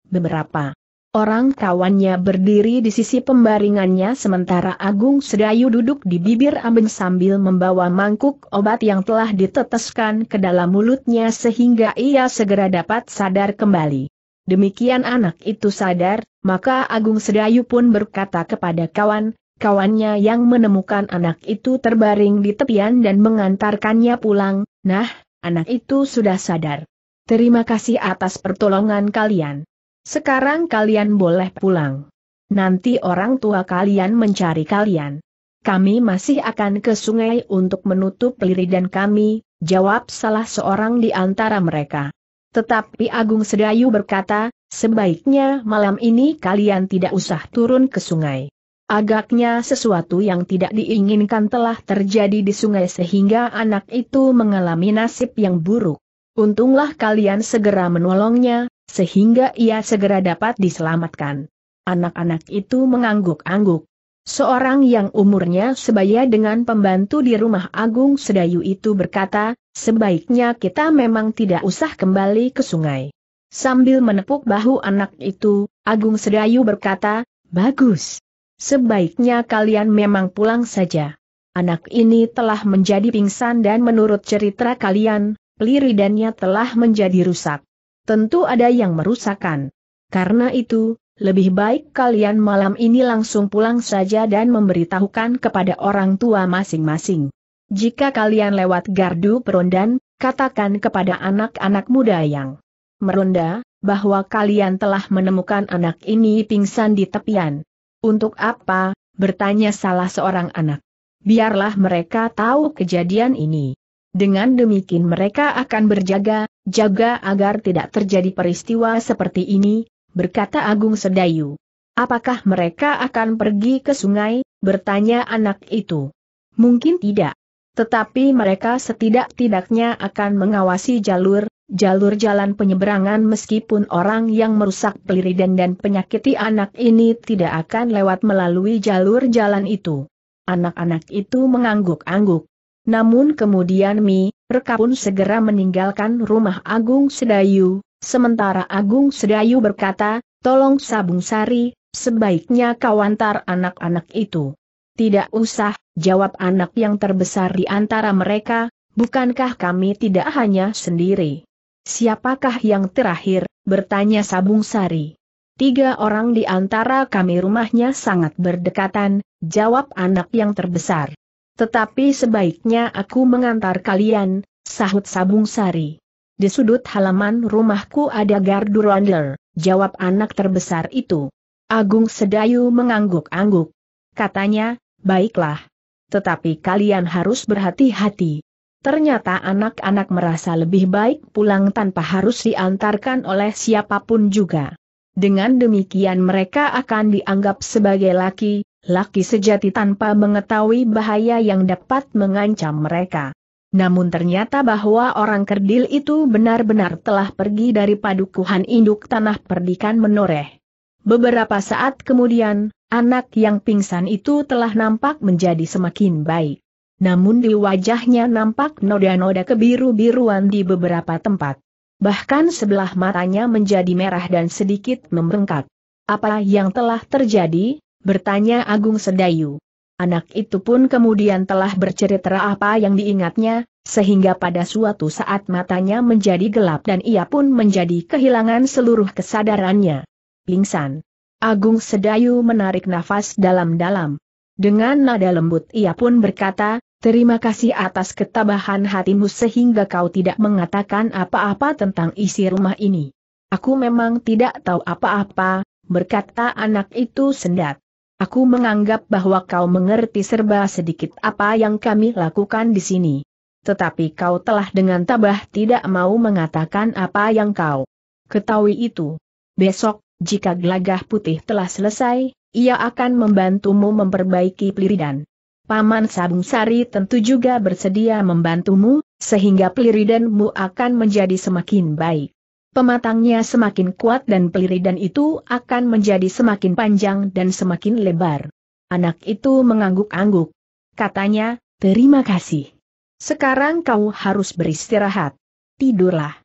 Beberapa orang kawannya berdiri di sisi pembaringannya sementara Agung Sedayu duduk di bibir ambeng sambil membawa mangkuk obat yang telah diteteskan ke dalam mulutnya sehingga ia segera dapat sadar kembali. Demikian anak itu sadar, maka Agung Sedayu pun berkata kepada kawan, kawannya yang menemukan anak itu terbaring di tepian dan mengantarkannya pulang, nah, anak itu sudah sadar. Terima kasih atas pertolongan kalian. Sekarang kalian boleh pulang. Nanti orang tua kalian mencari kalian. Kami masih akan ke sungai untuk menutup liri dan kami, jawab salah seorang di antara mereka. Tetapi Agung Sedayu berkata, sebaiknya malam ini kalian tidak usah turun ke sungai. Agaknya sesuatu yang tidak diinginkan telah terjadi di sungai sehingga anak itu mengalami nasib yang buruk. Untunglah kalian segera menolongnya, sehingga ia segera dapat diselamatkan. Anak-anak itu mengangguk-angguk. Seorang yang umurnya sebaya dengan pembantu di rumah Agung Sedayu itu berkata, sebaiknya kita memang tidak usah kembali ke sungai. Sambil menepuk bahu anak itu, Agung Sedayu berkata, bagus. Sebaiknya kalian memang pulang saja. Anak ini telah menjadi pingsan dan menurut cerita kalian, peliridannya telah menjadi rusak. Tentu ada yang merusakkan. Karena itu, lebih baik kalian malam ini langsung pulang saja dan memberitahukan kepada orang tua masing-masing. Jika kalian lewat gardu perondan, katakan kepada anak-anak muda yang meronda, bahwa kalian telah menemukan anak ini pingsan di tepian. Untuk apa? bertanya salah seorang anak. Biarlah mereka tahu kejadian ini. Dengan demikian mereka akan berjaga, jaga agar tidak terjadi peristiwa seperti ini, berkata Agung Sedayu. Apakah mereka akan pergi ke sungai, bertanya anak itu. Mungkin tidak. Tetapi mereka setidak-tidaknya akan mengawasi jalur, jalur jalan penyeberangan meskipun orang yang merusak peliridan dan penyakiti anak ini tidak akan lewat melalui jalur jalan itu. Anak-anak itu mengangguk-angguk. Namun kemudian Mi, pun segera meninggalkan rumah Agung Sedayu, Sementara Agung Sedayu berkata, tolong Sabung Sari, sebaiknya kau antar anak-anak itu. Tidak usah, jawab anak yang terbesar di antara mereka, bukankah kami tidak hanya sendiri? Siapakah yang terakhir, bertanya Sabung Sari. Tiga orang di antara kami rumahnya sangat berdekatan, jawab anak yang terbesar. Tetapi sebaiknya aku mengantar kalian, sahut Sabung Sari. Di sudut halaman rumahku ada gardu rondler, jawab anak terbesar itu. Agung Sedayu mengangguk-angguk. Katanya, baiklah. Tetapi kalian harus berhati-hati. Ternyata anak-anak merasa lebih baik pulang tanpa harus diantarkan oleh siapapun juga. Dengan demikian mereka akan dianggap sebagai laki, laki sejati tanpa mengetahui bahaya yang dapat mengancam mereka. Namun ternyata bahwa orang kerdil itu benar-benar telah pergi dari padukuhan induk tanah perdikan menoreh. Beberapa saat kemudian, anak yang pingsan itu telah nampak menjadi semakin baik. Namun di wajahnya nampak noda-noda kebiru-biruan di beberapa tempat. Bahkan sebelah matanya menjadi merah dan sedikit membengkak. Apa yang telah terjadi? Bertanya Agung Sedayu. Anak itu pun kemudian telah bercerita apa yang diingatnya, sehingga pada suatu saat matanya menjadi gelap dan ia pun menjadi kehilangan seluruh kesadarannya. Pingsan. Agung Sedayu menarik nafas dalam-dalam. Dengan nada lembut ia pun berkata, Terima kasih atas ketabahan hatimu sehingga kau tidak mengatakan apa-apa tentang isi rumah ini. Aku memang tidak tahu apa-apa, berkata anak itu sendat. Aku menganggap bahwa kau mengerti serba sedikit apa yang kami lakukan di sini. Tetapi kau telah dengan tabah tidak mau mengatakan apa yang kau ketahui itu. Besok, jika gelagah putih telah selesai, ia akan membantumu memperbaiki peliridan. Paman Sabung Sari tentu juga bersedia membantumu, sehingga peliridanmu akan menjadi semakin baik pematangnya semakin kuat dan peliridan itu akan menjadi semakin panjang dan semakin lebar. Anak itu mengangguk-angguk. Katanya, terima kasih. Sekarang kau harus beristirahat. Tidurlah.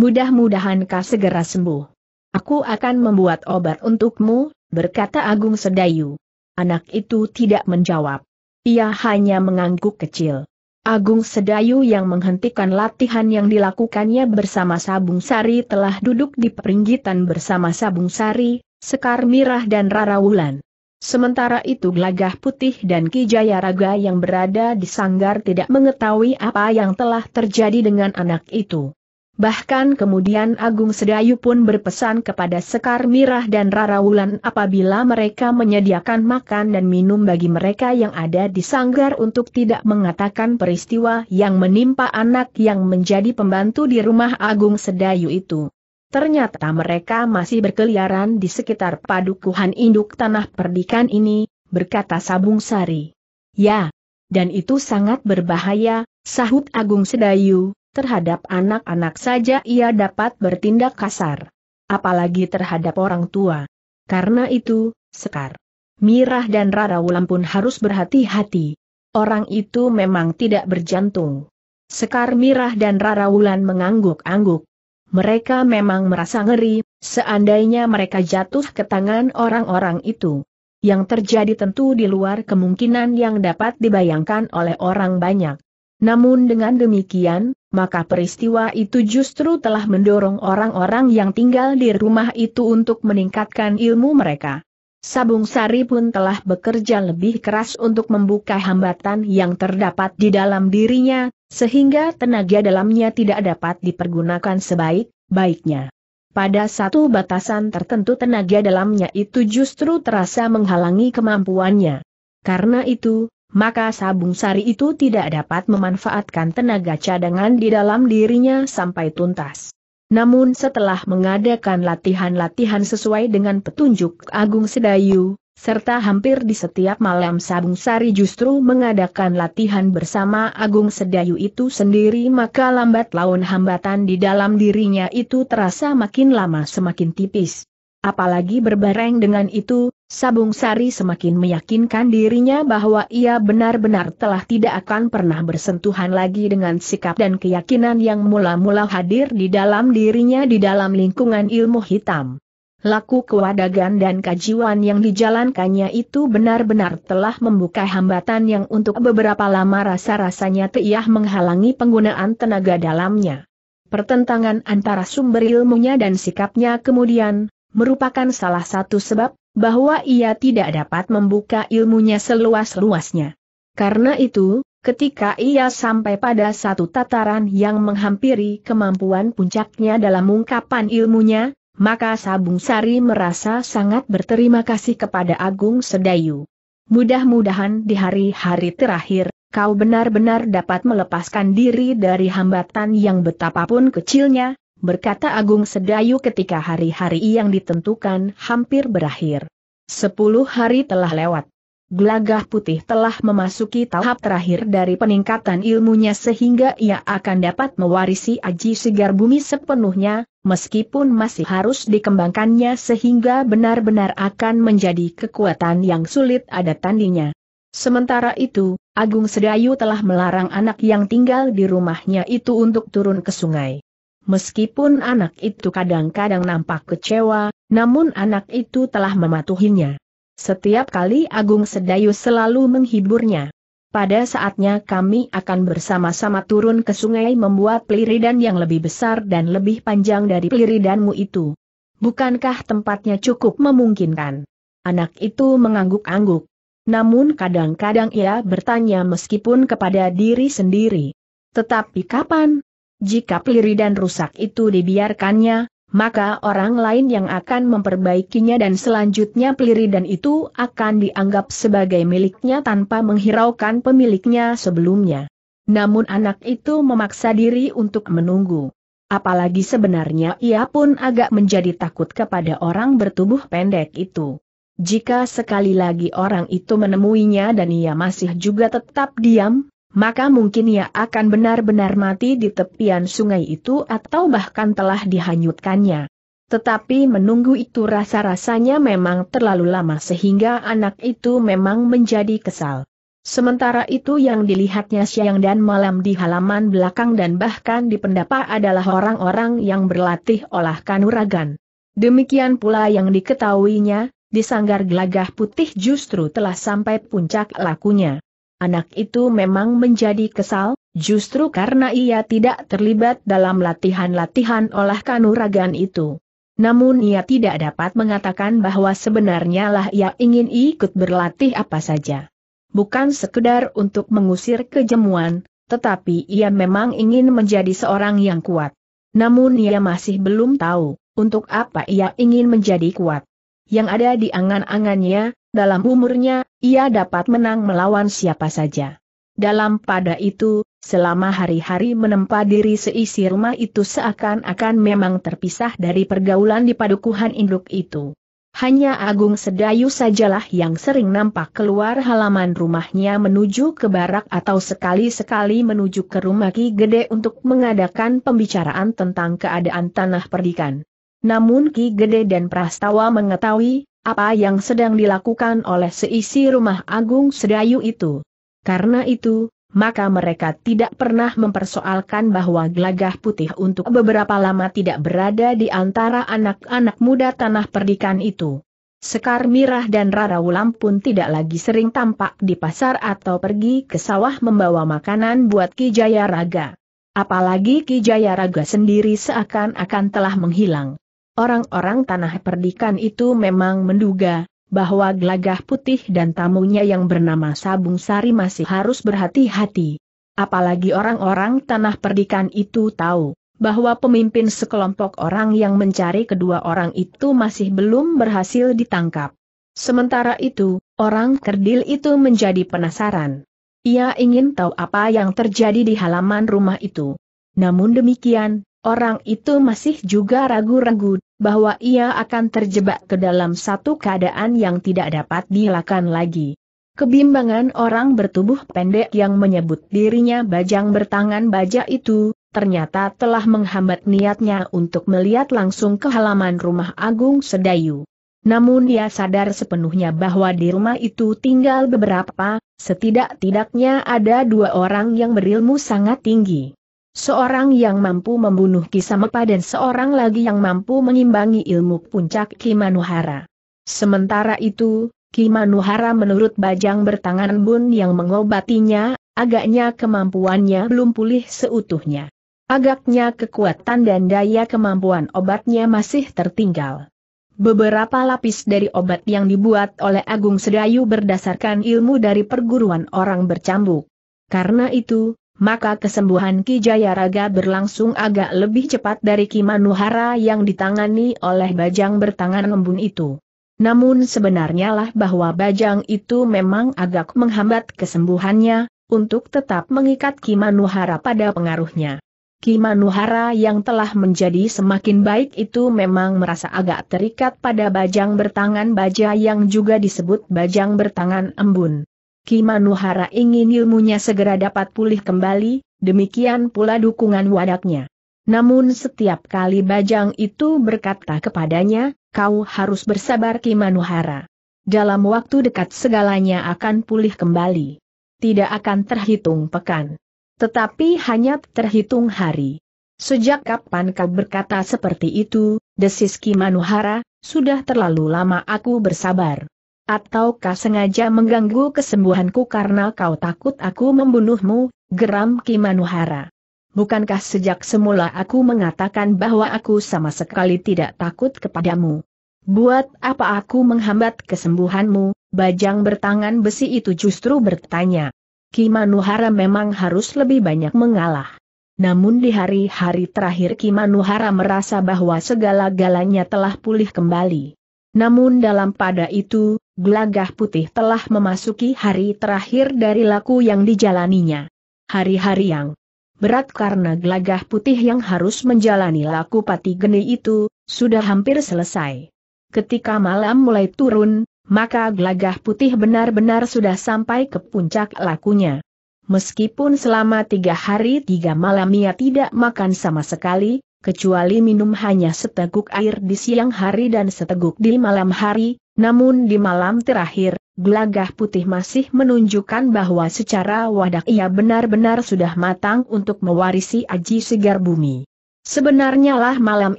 Mudah-mudahan kau segera sembuh. Aku akan membuat obat untukmu, berkata Agung Sedayu. Anak itu tidak menjawab. Ia hanya mengangguk kecil. Agung Sedayu yang menghentikan latihan yang dilakukannya bersama Sabung Sari telah duduk di peringgitan bersama Sabung Sari, Sekar Mirah dan Rara Wulan. Sementara itu Gelagah Putih dan Ki Raga yang berada di sanggar tidak mengetahui apa yang telah terjadi dengan anak itu. Bahkan kemudian Agung Sedayu pun berpesan kepada Sekar Mirah dan Rara Wulan apabila mereka menyediakan makan dan minum bagi mereka yang ada di sanggar untuk tidak mengatakan peristiwa yang menimpa anak yang menjadi pembantu di rumah Agung Sedayu itu. Ternyata mereka masih berkeliaran di sekitar padukuhan induk tanah perdikan ini, berkata Sabung Sari. Ya, dan itu sangat berbahaya, sahut Agung Sedayu, terhadap anak-anak saja ia dapat bertindak kasar. Apalagi terhadap orang tua. Karena itu, Sekar. Mirah dan Rara Wulan pun harus berhati-hati. Orang itu memang tidak berjantung. Sekar Mirah dan Rara Wulan mengangguk-angguk. Mereka memang merasa ngeri, seandainya mereka jatuh ke tangan orang-orang itu. Yang terjadi tentu di luar kemungkinan yang dapat dibayangkan oleh orang banyak. Namun dengan demikian, maka peristiwa itu justru telah mendorong orang-orang yang tinggal di rumah itu untuk meningkatkan ilmu mereka. Sabung Sari pun telah bekerja lebih keras untuk membuka hambatan yang terdapat di dalam dirinya, sehingga tenaga dalamnya tidak dapat dipergunakan sebaik-baiknya. Pada satu batasan tertentu tenaga dalamnya itu justru terasa menghalangi kemampuannya. Karena itu, maka sabung sari itu tidak dapat memanfaatkan tenaga cadangan di dalam dirinya sampai tuntas. Namun setelah mengadakan latihan-latihan sesuai dengan petunjuk Agung Sedayu, serta hampir di setiap malam Sabung Sari justru mengadakan latihan bersama Agung Sedayu itu sendiri maka lambat laun hambatan di dalam dirinya itu terasa makin lama semakin tipis. Apalagi berbareng dengan itu, Sabung Sari semakin meyakinkan dirinya bahwa ia benar-benar telah tidak akan pernah bersentuhan lagi dengan sikap dan keyakinan yang mula-mula hadir di dalam dirinya di dalam lingkungan ilmu hitam. Laku kewadagan dan kajiwan yang dijalankannya itu benar-benar telah membuka hambatan yang untuk beberapa lama rasa-rasanya teiah menghalangi penggunaan tenaga dalamnya. Pertentangan antara sumber ilmunya dan sikapnya kemudian, merupakan salah satu sebab bahwa ia tidak dapat membuka ilmunya seluas-luasnya. Karena itu, ketika ia sampai pada satu tataran yang menghampiri kemampuan puncaknya dalam ungkapan ilmunya, maka Sabung Sari merasa sangat berterima kasih kepada Agung Sedayu. Mudah-mudahan di hari-hari terakhir, kau benar-benar dapat melepaskan diri dari hambatan yang betapapun kecilnya, berkata Agung Sedayu ketika hari-hari yang ditentukan hampir berakhir. Sepuluh hari telah lewat. Gelagah putih telah memasuki tahap terakhir dari peningkatan ilmunya sehingga ia akan dapat mewarisi aji segar bumi sepenuhnya, meskipun masih harus dikembangkannya sehingga benar-benar akan menjadi kekuatan yang sulit ada tandinya. Sementara itu, Agung Sedayu telah melarang anak yang tinggal di rumahnya itu untuk turun ke sungai. Meskipun anak itu kadang-kadang nampak kecewa, namun anak itu telah mematuhinya. Setiap kali Agung Sedayu selalu menghiburnya. Pada saatnya kami akan bersama-sama turun ke sungai membuat peliridan yang lebih besar dan lebih panjang dari peliridanmu itu. Bukankah tempatnya cukup memungkinkan? Anak itu mengangguk-angguk. Namun kadang-kadang ia bertanya meskipun kepada diri sendiri. Tetapi kapan? Jika peliri dan rusak itu dibiarkannya, maka orang lain yang akan memperbaikinya dan selanjutnya peliri dan itu akan dianggap sebagai miliknya tanpa menghiraukan pemiliknya sebelumnya. Namun anak itu memaksa diri untuk menunggu. Apalagi sebenarnya ia pun agak menjadi takut kepada orang bertubuh pendek itu. Jika sekali lagi orang itu menemuinya dan ia masih juga tetap diam, maka mungkin ia akan benar-benar mati di tepian sungai itu atau bahkan telah dihanyutkannya. Tetapi menunggu itu rasa-rasanya memang terlalu lama sehingga anak itu memang menjadi kesal. Sementara itu yang dilihatnya siang dan malam di halaman belakang dan bahkan di pendapa adalah orang-orang yang berlatih olah kanuragan. Demikian pula yang diketahuinya, di sanggar gelagah putih justru telah sampai puncak lakunya anak itu memang menjadi kesal, justru karena ia tidak terlibat dalam latihan-latihan olah kanuragan itu. Namun ia tidak dapat mengatakan bahwa sebenarnya lah ia ingin ikut berlatih apa saja. Bukan sekedar untuk mengusir kejemuan, tetapi ia memang ingin menjadi seorang yang kuat. Namun ia masih belum tahu, untuk apa ia ingin menjadi kuat. Yang ada di angan-angannya, dalam umurnya, ia dapat menang melawan siapa saja. Dalam pada itu, selama hari-hari menempa diri seisi rumah itu seakan-akan memang terpisah dari pergaulan di padukuhan induk itu. Hanya Agung Sedayu sajalah yang sering nampak keluar halaman rumahnya menuju ke barak atau sekali-sekali menuju ke rumah Ki Gede untuk mengadakan pembicaraan tentang keadaan tanah perdikan. Namun Ki Gede dan Prastawa mengetahui, apa yang sedang dilakukan oleh seisi rumah agung Sedayu itu. Karena itu, maka mereka tidak pernah mempersoalkan bahwa gelagah putih untuk beberapa lama tidak berada di antara anak-anak muda tanah perdikan itu. Sekar Mirah dan Rara Wulam pun tidak lagi sering tampak di pasar atau pergi ke sawah membawa makanan buat Ki Jaya Raga. Apalagi Ki Jaya Raga sendiri seakan-akan telah menghilang. Orang-orang tanah perdikan itu memang menduga bahwa gelagah putih dan tamunya yang bernama Sabung Sari masih harus berhati-hati. Apalagi orang-orang tanah perdikan itu tahu bahwa pemimpin sekelompok orang yang mencari kedua orang itu masih belum berhasil ditangkap. Sementara itu, orang kerdil itu menjadi penasaran. Ia ingin tahu apa yang terjadi di halaman rumah itu. Namun demikian, Orang itu masih juga ragu-ragu bahwa ia akan terjebak ke dalam satu keadaan yang tidak dapat dilakukan lagi. Kebimbangan orang bertubuh pendek yang menyebut dirinya bajang bertangan baja itu, ternyata telah menghambat niatnya untuk melihat langsung ke halaman rumah Agung Sedayu. Namun ia sadar sepenuhnya bahwa di rumah itu tinggal beberapa, setidak-tidaknya ada dua orang yang berilmu sangat tinggi. Seorang yang mampu membunuh Kisamepa dan seorang lagi yang mampu mengimbangi ilmu puncak Kimanuhara. Sementara itu, Kimanuhara menurut Bajang Bertangan Bun yang mengobatinya, agaknya kemampuannya belum pulih seutuhnya. Agaknya kekuatan dan daya kemampuan obatnya masih tertinggal. Beberapa lapis dari obat yang dibuat oleh Agung Sedayu berdasarkan ilmu dari perguruan orang bercambuk. Karena itu, maka kesembuhan Ki Jayaraga berlangsung agak lebih cepat dari Ki Manuhara yang ditangani oleh bajang bertangan embun itu. Namun sebenarnya lah bahwa bajang itu memang agak menghambat kesembuhannya, untuk tetap mengikat Ki Manuhara pada pengaruhnya. Ki Manuhara yang telah menjadi semakin baik itu memang merasa agak terikat pada bajang bertangan baja yang juga disebut bajang bertangan embun. Kimanuhara ingin ilmunya segera dapat pulih kembali, demikian pula dukungan wadaknya. Namun setiap kali Bajang itu berkata kepadanya, kau harus bersabar Kimanuhara. Dalam waktu dekat segalanya akan pulih kembali. Tidak akan terhitung pekan. Tetapi hanya terhitung hari. Sejak kapan kau berkata seperti itu, desis Kimanuhara, sudah terlalu lama aku bersabar. Ataukah sengaja mengganggu kesembuhanku karena kau takut aku membunuhmu, geram Kimanuhara. Bukankah sejak semula aku mengatakan bahwa aku sama sekali tidak takut kepadamu? Buat apa aku menghambat kesembuhanmu, bajang bertangan besi itu justru bertanya. Kimanuhara memang harus lebih banyak mengalah. Namun di hari-hari terakhir Kimanuhara merasa bahwa segala-galanya telah pulih kembali. Namun dalam pada itu, gelagah putih telah memasuki hari terakhir dari laku yang dijalaninya. Hari-hari yang berat karena gelagah putih yang harus menjalani laku pati geni itu, sudah hampir selesai. Ketika malam mulai turun, maka gelagah putih benar-benar sudah sampai ke puncak lakunya. Meskipun selama tiga hari tiga malam ia tidak makan sama sekali, kecuali minum hanya seteguk air di siang hari dan seteguk di malam hari, namun di malam terakhir, gelagah putih masih menunjukkan bahwa secara wadah ia benar-benar sudah matang untuk mewarisi Aji Segar Bumi. Sebenarnya lah malam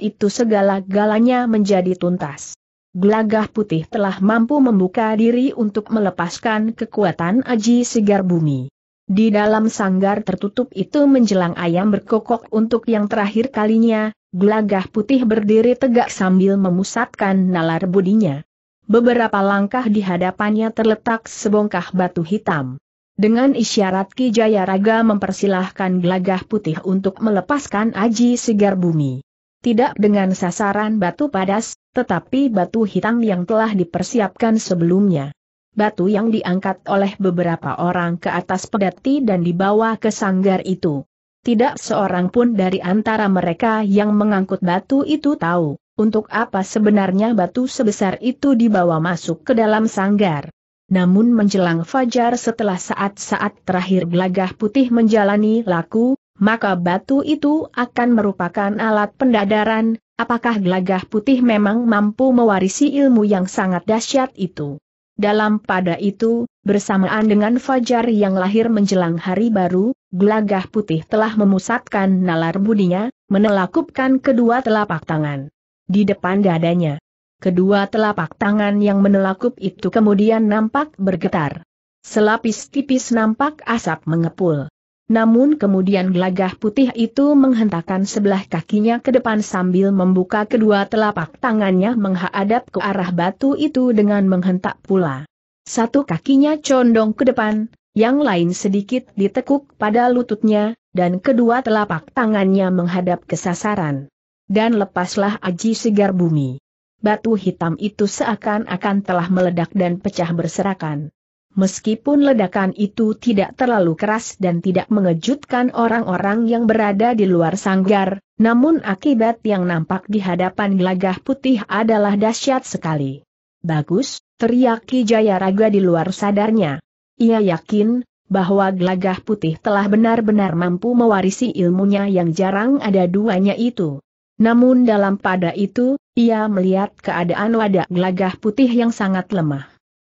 itu segala-galanya menjadi tuntas. Gelagah putih telah mampu membuka diri untuk melepaskan kekuatan Aji Segar Bumi. Di dalam sanggar tertutup itu menjelang ayam berkokok untuk yang terakhir kalinya, gelagah putih berdiri tegak sambil memusatkan nalar budinya beberapa langkah di hadapannya terletak sebongkah batu hitam. Dengan isyarat Ki Jayaraga mempersilahkan gelagah putih untuk melepaskan aji segar bumi. Tidak dengan sasaran batu padas, tetapi batu hitam yang telah dipersiapkan sebelumnya. Batu yang diangkat oleh beberapa orang ke atas pedati dan dibawa ke sanggar itu. Tidak seorang pun dari antara mereka yang mengangkut batu itu tahu. Untuk apa sebenarnya batu sebesar itu dibawa masuk ke dalam sanggar? Namun menjelang fajar setelah saat-saat terakhir gelagah putih menjalani laku, maka batu itu akan merupakan alat pendadaran, apakah gelagah putih memang mampu mewarisi ilmu yang sangat dahsyat itu. Dalam pada itu, bersamaan dengan Fajar yang lahir menjelang hari baru, gelagah putih telah memusatkan nalar budinya, menelakupkan kedua telapak tangan di depan dadanya. Kedua telapak tangan yang menelakup itu kemudian nampak bergetar. Selapis tipis nampak asap mengepul. Namun kemudian gelagah putih itu menghentakkan sebelah kakinya ke depan sambil membuka kedua telapak tangannya menghadap ke arah batu itu dengan menghentak pula. Satu kakinya condong ke depan, yang lain sedikit ditekuk pada lututnya, dan kedua telapak tangannya menghadap ke sasaran. Dan lepaslah aji segar bumi. Batu hitam itu seakan-akan telah meledak dan pecah berserakan. Meskipun ledakan itu tidak terlalu keras dan tidak mengejutkan orang-orang yang berada di luar sanggar, namun akibat yang nampak di hadapan gelagah putih adalah dahsyat sekali. Bagus, teriak Ki Raga di luar sadarnya. Ia yakin, bahwa gelagah putih telah benar-benar mampu mewarisi ilmunya yang jarang ada duanya itu. Namun dalam pada itu, ia melihat keadaan wadah gelagah putih yang sangat lemah.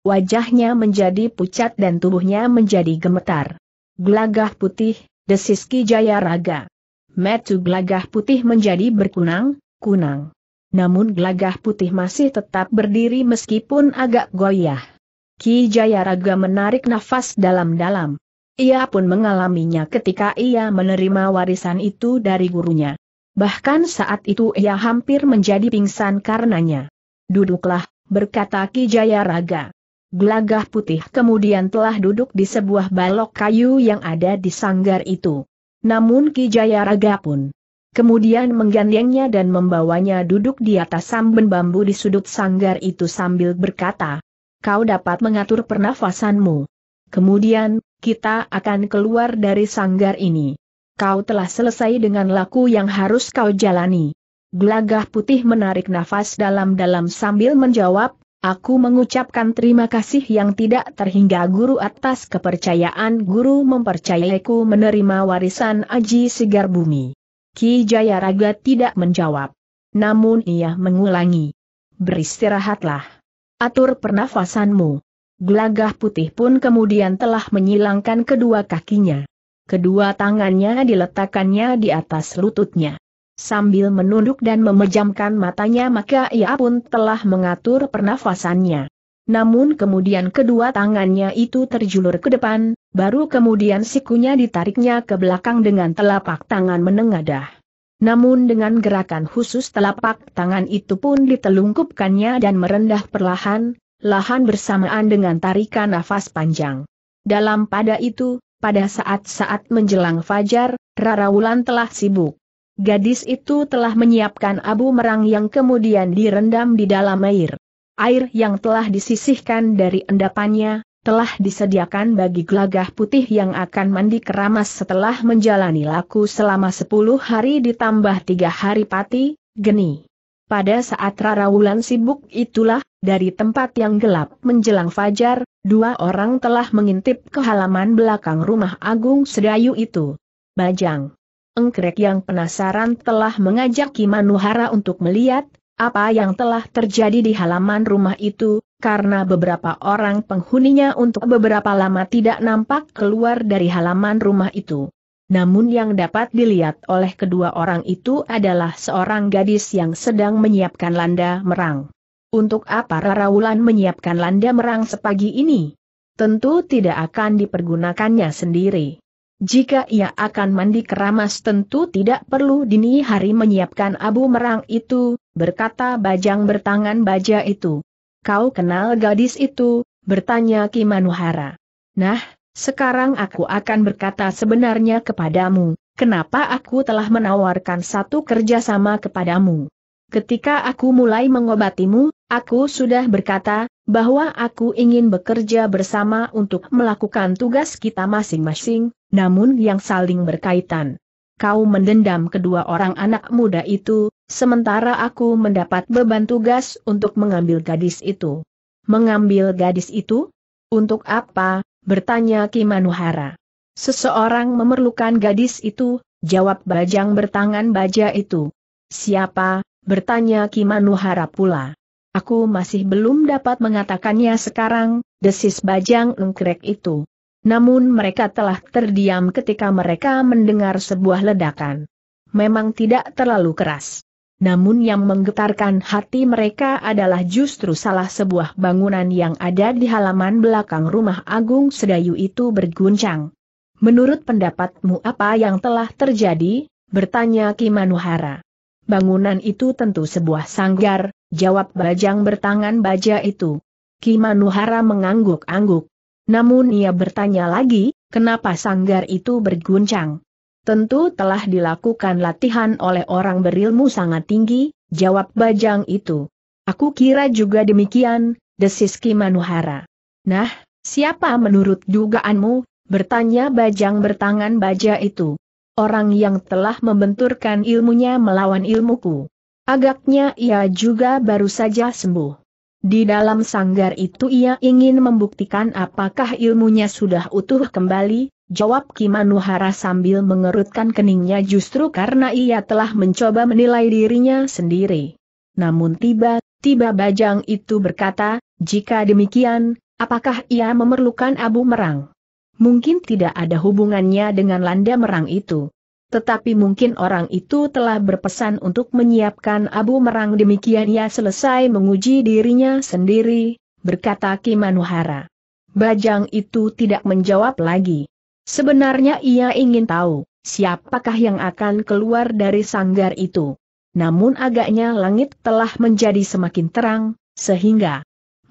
Wajahnya menjadi pucat dan tubuhnya menjadi gemetar. Gelagah putih, desis Ki Jaya Raga. Metu gelagah putih menjadi berkunang, kunang. Namun gelagah putih masih tetap berdiri meskipun agak goyah. Ki Jaya Raga menarik nafas dalam-dalam. Ia pun mengalaminya ketika ia menerima warisan itu dari gurunya. Bahkan saat itu ia hampir menjadi pingsan karenanya. Duduklah, berkata Ki Jayaraga. Gelagah putih kemudian telah duduk di sebuah balok kayu yang ada di sanggar itu. Namun Ki Jayaraga pun kemudian menggandengnya dan membawanya duduk di atas samben bambu di sudut sanggar itu sambil berkata, "Kau dapat mengatur pernafasanmu. Kemudian, kita akan keluar dari sanggar ini." kau telah selesai dengan laku yang harus kau jalani. Gelagah putih menarik nafas dalam-dalam sambil menjawab, Aku mengucapkan terima kasih yang tidak terhingga guru atas kepercayaan guru mempercayaiku menerima warisan Aji segar Bumi. Ki Jayaraga tidak menjawab. Namun ia mengulangi. Beristirahatlah. Atur pernafasanmu. Gelagah putih pun kemudian telah menyilangkan kedua kakinya. Kedua tangannya diletakkannya di atas lututnya. Sambil menunduk dan memejamkan matanya maka ia pun telah mengatur pernafasannya. Namun kemudian kedua tangannya itu terjulur ke depan, baru kemudian sikunya ditariknya ke belakang dengan telapak tangan menengadah. Namun dengan gerakan khusus telapak tangan itu pun ditelungkupkannya dan merendah perlahan, lahan bersamaan dengan tarikan nafas panjang. Dalam pada itu, pada saat-saat menjelang fajar, Rara Wulan telah sibuk. Gadis itu telah menyiapkan abu merang yang kemudian direndam di dalam air. Air yang telah disisihkan dari endapannya, telah disediakan bagi gelagah putih yang akan mandi keramas setelah menjalani laku selama 10 hari ditambah tiga hari pati, geni. Pada saat Rara Wulan sibuk itulah, dari tempat yang gelap menjelang fajar, dua orang telah mengintip ke halaman belakang rumah Agung Sedayu itu. Bajang. Engkrek yang penasaran telah mengajak Kimanuhara untuk melihat, apa yang telah terjadi di halaman rumah itu, karena beberapa orang penghuninya untuk beberapa lama tidak nampak keluar dari halaman rumah itu. Namun yang dapat dilihat oleh kedua orang itu adalah seorang gadis yang sedang menyiapkan landa merang. Untuk apa Wulan menyiapkan landa merang sepagi ini? Tentu tidak akan dipergunakannya sendiri. Jika ia akan mandi keramas tentu tidak perlu dini hari menyiapkan abu merang itu, berkata bajang bertangan baja itu. Kau kenal gadis itu, bertanya Kimanuhara. Nah, sekarang aku akan berkata sebenarnya kepadamu, kenapa aku telah menawarkan satu kerjasama kepadamu. Ketika aku mulai mengobatimu, aku sudah berkata, bahwa aku ingin bekerja bersama untuk melakukan tugas kita masing-masing, namun yang saling berkaitan. Kau mendendam kedua orang anak muda itu, sementara aku mendapat beban tugas untuk mengambil gadis itu. Mengambil gadis itu? Untuk apa, Bertanya Kimanuhara. Seseorang memerlukan gadis itu, jawab bajang bertangan baja itu. Siapa? Bertanya Kimanuhara pula. Aku masih belum dapat mengatakannya sekarang, desis bajang engkrek itu. Namun mereka telah terdiam ketika mereka mendengar sebuah ledakan. Memang tidak terlalu keras namun yang menggetarkan hati mereka adalah justru salah sebuah bangunan yang ada di halaman belakang rumah Agung Sedayu itu berguncang. Menurut pendapatmu apa yang telah terjadi? bertanya Kimanuhara. Bangunan itu tentu sebuah sanggar, jawab bajang bertangan baja itu. Kimanuhara mengangguk-angguk. Namun ia bertanya lagi, kenapa sanggar itu berguncang? Tentu telah dilakukan latihan oleh orang berilmu sangat tinggi, jawab bajang itu. Aku kira juga demikian, desis Ki Manuhara. Nah, siapa menurut dugaanmu, bertanya bajang bertangan baja itu. Orang yang telah membenturkan ilmunya melawan ilmuku. Agaknya ia juga baru saja sembuh. Di dalam sanggar itu ia ingin membuktikan apakah ilmunya sudah utuh kembali, jawab Kimanuhara sambil mengerutkan keningnya justru karena ia telah mencoba menilai dirinya sendiri. Namun tiba-tiba Bajang itu berkata, jika demikian, apakah ia memerlukan abu merang? Mungkin tidak ada hubungannya dengan landa merang itu. Tetapi mungkin orang itu telah berpesan untuk menyiapkan abu merang demikian ia selesai menguji dirinya sendiri, berkata Kimanuhara. Bajang itu tidak menjawab lagi. Sebenarnya ia ingin tahu, siapakah yang akan keluar dari sanggar itu. Namun agaknya langit telah menjadi semakin terang, sehingga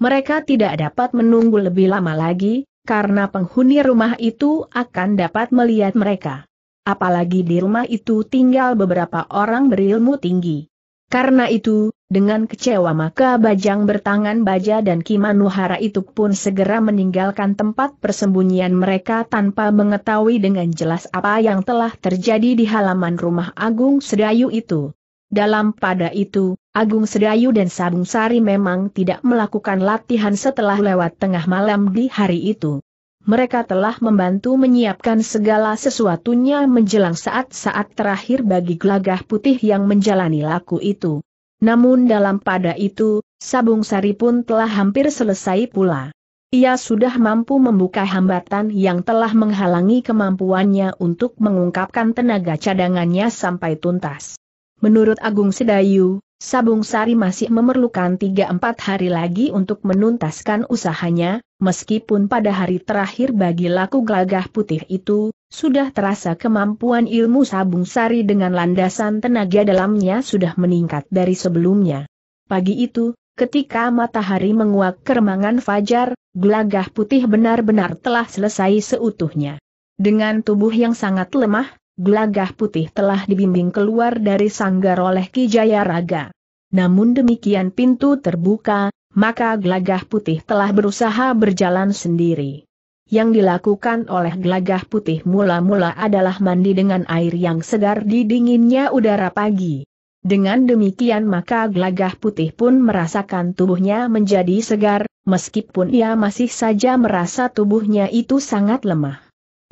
mereka tidak dapat menunggu lebih lama lagi, karena penghuni rumah itu akan dapat melihat mereka. Apalagi di rumah itu tinggal beberapa orang berilmu tinggi. Karena itu, dengan kecewa maka Bajang bertangan baja dan Kimanuhara itu pun segera meninggalkan tempat persembunyian mereka tanpa mengetahui dengan jelas apa yang telah terjadi di halaman rumah Agung Sedayu itu. Dalam pada itu, Agung Sedayu dan Sabung Sari memang tidak melakukan latihan setelah lewat tengah malam di hari itu mereka telah membantu menyiapkan segala sesuatunya menjelang saat-saat terakhir bagi gelagah putih yang menjalani laku itu. Namun dalam pada itu, Sabung Sari pun telah hampir selesai pula. Ia sudah mampu membuka hambatan yang telah menghalangi kemampuannya untuk mengungkapkan tenaga cadangannya sampai tuntas. Menurut Agung Sedayu, Sabung Sari masih memerlukan 3-4 hari lagi untuk menuntaskan usahanya, meskipun pada hari terakhir bagi laku gelagah putih itu, sudah terasa kemampuan ilmu Sabung Sari dengan landasan tenaga dalamnya sudah meningkat dari sebelumnya. Pagi itu, ketika matahari menguak keremangan fajar, gelagah putih benar-benar telah selesai seutuhnya. Dengan tubuh yang sangat lemah, gelagah putih telah dibimbing keluar dari sanggar oleh Kijaya Raga. Namun demikian pintu terbuka, maka gelagah putih telah berusaha berjalan sendiri. Yang dilakukan oleh gelagah putih mula-mula adalah mandi dengan air yang segar di dinginnya udara pagi. Dengan demikian maka gelagah putih pun merasakan tubuhnya menjadi segar, meskipun ia masih saja merasa tubuhnya itu sangat lemah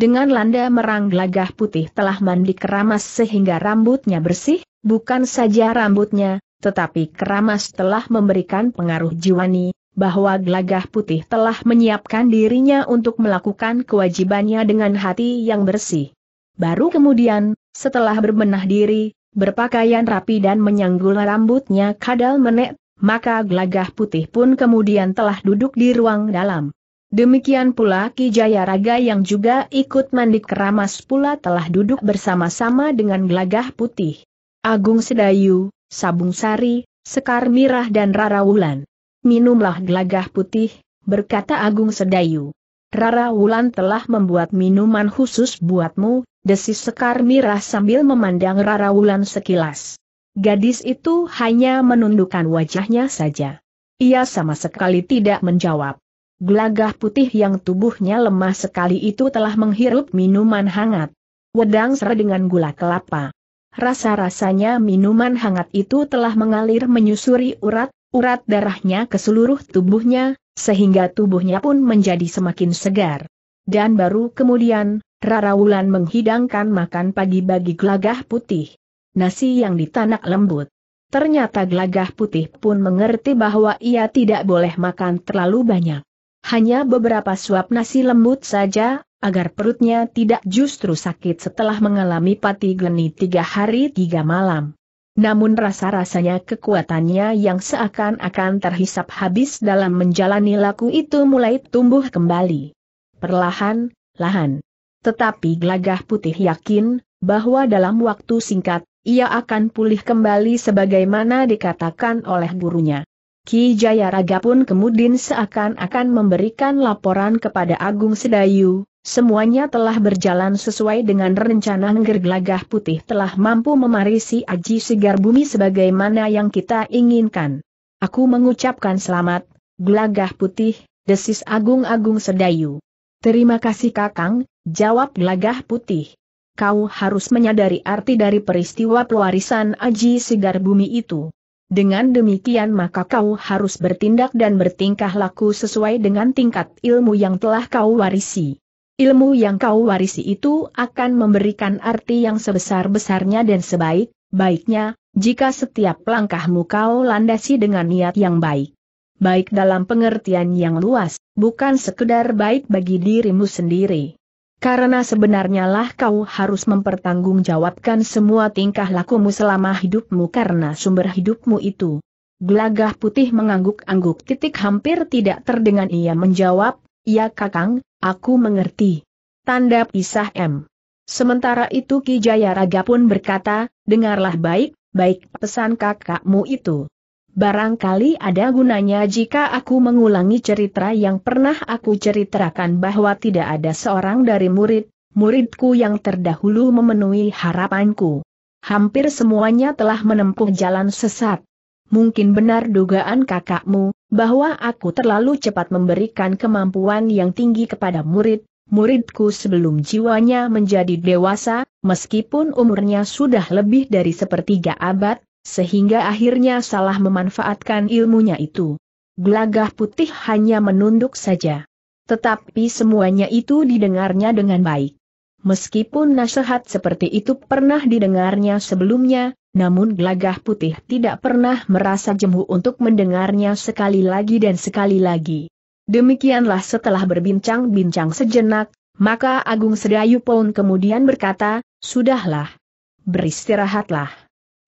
dengan landa merang gelagah putih telah mandi keramas sehingga rambutnya bersih, bukan saja rambutnya, tetapi keramas telah memberikan pengaruh jiwani, bahwa gelagah putih telah menyiapkan dirinya untuk melakukan kewajibannya dengan hati yang bersih. Baru kemudian, setelah berbenah diri, berpakaian rapi dan menyanggul rambutnya kadal menek, maka gelagah putih pun kemudian telah duduk di ruang dalam. Demikian pula Ki Raga yang juga ikut mandi keramas pula telah duduk bersama-sama dengan Glagah putih. Agung Sedayu, Sabung Sari, Sekar Mirah dan Rara Wulan. Minumlah Glagah putih, berkata Agung Sedayu. Rara Wulan telah membuat minuman khusus buatmu, desis Sekar Mirah sambil memandang Rara Wulan sekilas. Gadis itu hanya menundukkan wajahnya saja. Ia sama sekali tidak menjawab. Gelagah putih yang tubuhnya lemah sekali itu telah menghirup minuman hangat. Wedang serta dengan gula kelapa. Rasa-rasanya minuman hangat itu telah mengalir menyusuri urat, urat darahnya ke seluruh tubuhnya, sehingga tubuhnya pun menjadi semakin segar. Dan baru kemudian, Rara Wulan menghidangkan makan pagi bagi gelagah putih. Nasi yang ditanak lembut. Ternyata gelagah putih pun mengerti bahwa ia tidak boleh makan terlalu banyak. Hanya beberapa suap nasi lembut saja, agar perutnya tidak justru sakit setelah mengalami pati gleni tiga hari tiga malam. Namun rasa-rasanya kekuatannya yang seakan-akan terhisap habis dalam menjalani laku itu mulai tumbuh kembali. Perlahan, lahan. Tetapi gelagah putih yakin, bahwa dalam waktu singkat, ia akan pulih kembali sebagaimana dikatakan oleh gurunya. Ki Jayaraga pun kemudian seakan-akan memberikan laporan kepada Agung Sedayu, semuanya telah berjalan sesuai dengan rencana Ngger Putih telah mampu memarisi Aji Segar Bumi sebagaimana yang kita inginkan. Aku mengucapkan selamat, Glagah Putih, desis Agung-Agung Sedayu. Terima kasih Kakang, jawab Glagah Putih. Kau harus menyadari arti dari peristiwa pewarisan Aji Segar Bumi itu. Dengan demikian maka kau harus bertindak dan bertingkah laku sesuai dengan tingkat ilmu yang telah kau warisi. Ilmu yang kau warisi itu akan memberikan arti yang sebesar-besarnya dan sebaik-baiknya, jika setiap langkahmu kau landasi dengan niat yang baik. Baik dalam pengertian yang luas, bukan sekedar baik bagi dirimu sendiri. Karena sebenarnya lah kau harus mempertanggungjawabkan semua tingkah lakumu selama hidupmu karena sumber hidupmu itu. Gelagah putih mengangguk-angguk titik hampir tidak terdengar ia menjawab, ya kakang, aku mengerti. Tanda pisah M. Sementara itu Ki Jayaraga pun berkata, dengarlah baik, baik pesan kakakmu itu. Barangkali ada gunanya jika aku mengulangi cerita yang pernah aku ceritakan bahwa tidak ada seorang dari murid, muridku yang terdahulu memenuhi harapanku. Hampir semuanya telah menempuh jalan sesat. Mungkin benar dugaan kakakmu, bahwa aku terlalu cepat memberikan kemampuan yang tinggi kepada murid, muridku sebelum jiwanya menjadi dewasa, meskipun umurnya sudah lebih dari sepertiga abad, sehingga akhirnya salah memanfaatkan ilmunya itu. Gelagah putih hanya menunduk saja. Tetapi semuanya itu didengarnya dengan baik. Meskipun nasihat seperti itu pernah didengarnya sebelumnya, namun gelagah putih tidak pernah merasa jemu untuk mendengarnya sekali lagi dan sekali lagi. Demikianlah setelah berbincang-bincang sejenak, maka Agung Sedayu Poun kemudian berkata, Sudahlah. Beristirahatlah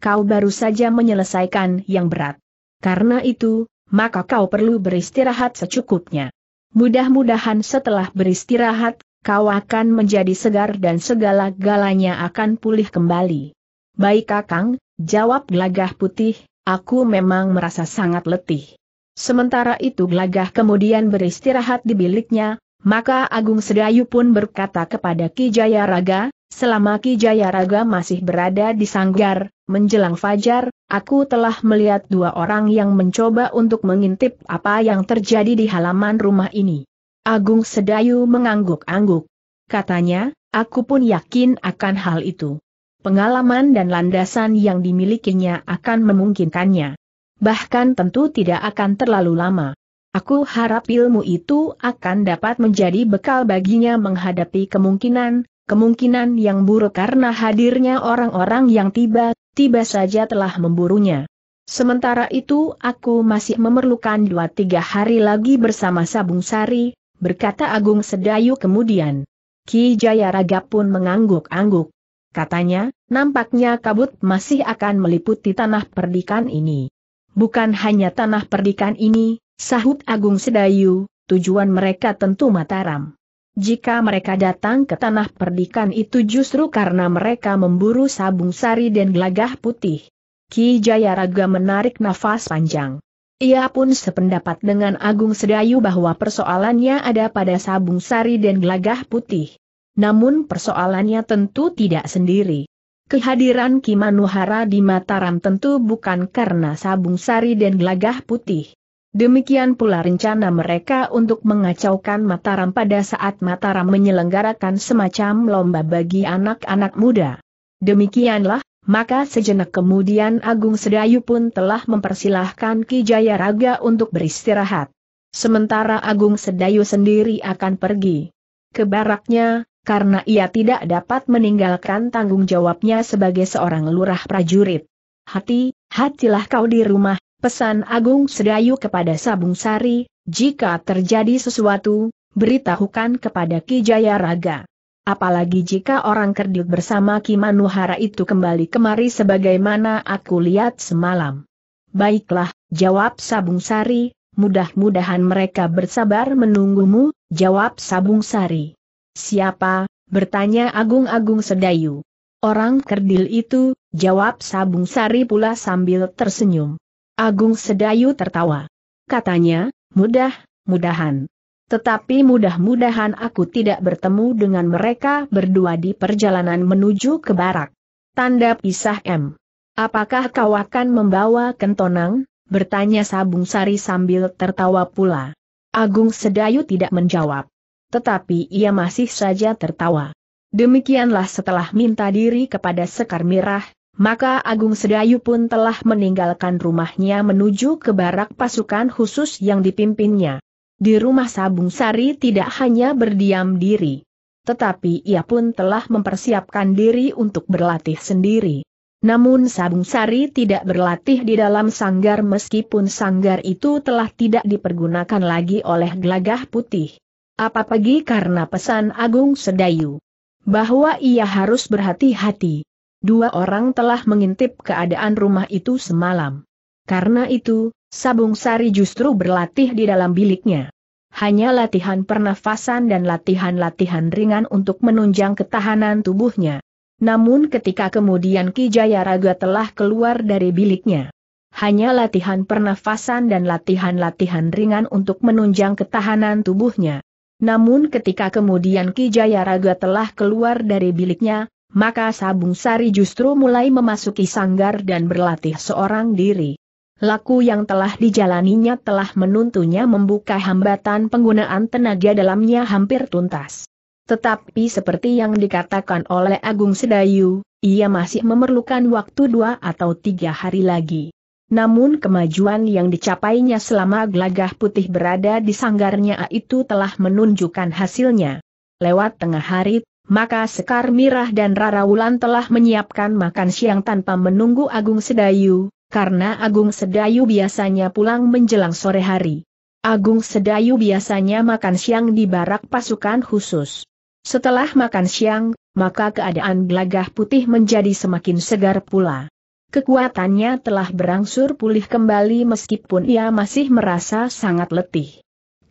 kau baru saja menyelesaikan yang berat. Karena itu, maka kau perlu beristirahat secukupnya. Mudah-mudahan setelah beristirahat, kau akan menjadi segar dan segala galanya akan pulih kembali. Baik kakang, jawab gelagah putih, aku memang merasa sangat letih. Sementara itu gelagah kemudian beristirahat di biliknya, maka Agung Sedayu pun berkata kepada Ki Jayaraga, selama Ki Jayaraga masih berada di Sanggar, menjelang fajar, aku telah melihat dua orang yang mencoba untuk mengintip apa yang terjadi di halaman rumah ini. Agung Sedayu mengangguk-angguk. Katanya, aku pun yakin akan hal itu. Pengalaman dan landasan yang dimilikinya akan memungkinkannya. Bahkan tentu tidak akan terlalu lama. Aku harap ilmu itu akan dapat menjadi bekal baginya menghadapi kemungkinan, kemungkinan yang buruk karena hadirnya orang-orang yang tiba-tiba saja telah memburunya. Sementara itu aku masih memerlukan dua tiga hari lagi bersama Sabung Sari, berkata Agung Sedayu kemudian. Ki Jayaraga pun mengangguk-angguk. Katanya, nampaknya kabut masih akan meliputi tanah perdikan ini. Bukan hanya tanah perdikan ini, Sahut Agung Sedayu, tujuan mereka tentu Mataram. Jika mereka datang ke tanah perdikan itu justru karena mereka memburu sabung sari dan gelagah putih. Ki Jayaraga menarik nafas panjang. Ia pun sependapat dengan Agung Sedayu bahwa persoalannya ada pada sabung sari dan gelagah putih. Namun persoalannya tentu tidak sendiri. Kehadiran Ki Manuhara di Mataram tentu bukan karena sabung sari dan gelagah putih. Demikian pula rencana mereka untuk mengacaukan Mataram pada saat Mataram menyelenggarakan semacam lomba bagi anak-anak muda. Demikianlah, maka sejenak kemudian Agung Sedayu pun telah mempersilahkan Ki Jaya Raga untuk beristirahat. Sementara Agung Sedayu sendiri akan pergi ke baraknya, karena ia tidak dapat meninggalkan tanggung jawabnya sebagai seorang lurah prajurit. Hati, hatilah kau di rumah, Pesan Agung Sedayu kepada Sabung Sari, jika terjadi sesuatu, beritahukan kepada Ki Jaya Raga. Apalagi jika orang kerdil bersama Ki Manuhara itu kembali kemari sebagaimana aku lihat semalam. Baiklah, jawab Sabung Sari, mudah-mudahan mereka bersabar menunggumu, jawab Sabung Sari. Siapa? bertanya Agung-Agung Sedayu. Orang kerdil itu, jawab Sabung Sari pula sambil tersenyum. Agung Sedayu tertawa. Katanya, mudah, mudahan. Tetapi mudah-mudahan aku tidak bertemu dengan mereka berdua di perjalanan menuju ke barak. Tanda pisah M. Apakah kau akan membawa kentonang? Bertanya Sabung Sari sambil tertawa pula. Agung Sedayu tidak menjawab. Tetapi ia masih saja tertawa. Demikianlah setelah minta diri kepada Sekar Mirah, maka Agung Sedayu pun telah meninggalkan rumahnya menuju ke barak pasukan khusus yang dipimpinnya. Di rumah Sabung Sari tidak hanya berdiam diri. Tetapi ia pun telah mempersiapkan diri untuk berlatih sendiri. Namun Sabung Sari tidak berlatih di dalam sanggar meskipun sanggar itu telah tidak dipergunakan lagi oleh gelagah putih. Apa pagi karena pesan Agung Sedayu. Bahwa ia harus berhati-hati. Dua orang telah mengintip keadaan rumah itu semalam. Karena itu, Sabung Sari justru berlatih di dalam biliknya. Hanya latihan pernafasan dan latihan-latihan ringan untuk menunjang ketahanan tubuhnya. Namun ketika kemudian Ki Jaya Raga telah keluar dari biliknya, hanya latihan pernafasan dan latihan-latihan ringan untuk menunjang ketahanan tubuhnya. Namun ketika kemudian Ki Jaya Raga telah keluar dari biliknya, maka Sabung Sari justru mulai memasuki sanggar dan berlatih seorang diri. Laku yang telah dijalaninya telah menuntunya membuka hambatan penggunaan tenaga dalamnya hampir tuntas. Tetapi seperti yang dikatakan oleh Agung Sedayu, ia masih memerlukan waktu dua atau tiga hari lagi. Namun kemajuan yang dicapainya selama gelagah putih berada di sanggarnya itu telah menunjukkan hasilnya. Lewat tengah hari maka Sekar Mirah dan Rara Wulan telah menyiapkan makan siang tanpa menunggu Agung Sedayu, karena Agung Sedayu biasanya pulang menjelang sore hari. Agung Sedayu biasanya makan siang di barak pasukan khusus. Setelah makan siang, maka keadaan gelagah putih menjadi semakin segar pula. Kekuatannya telah berangsur pulih kembali meskipun ia masih merasa sangat letih.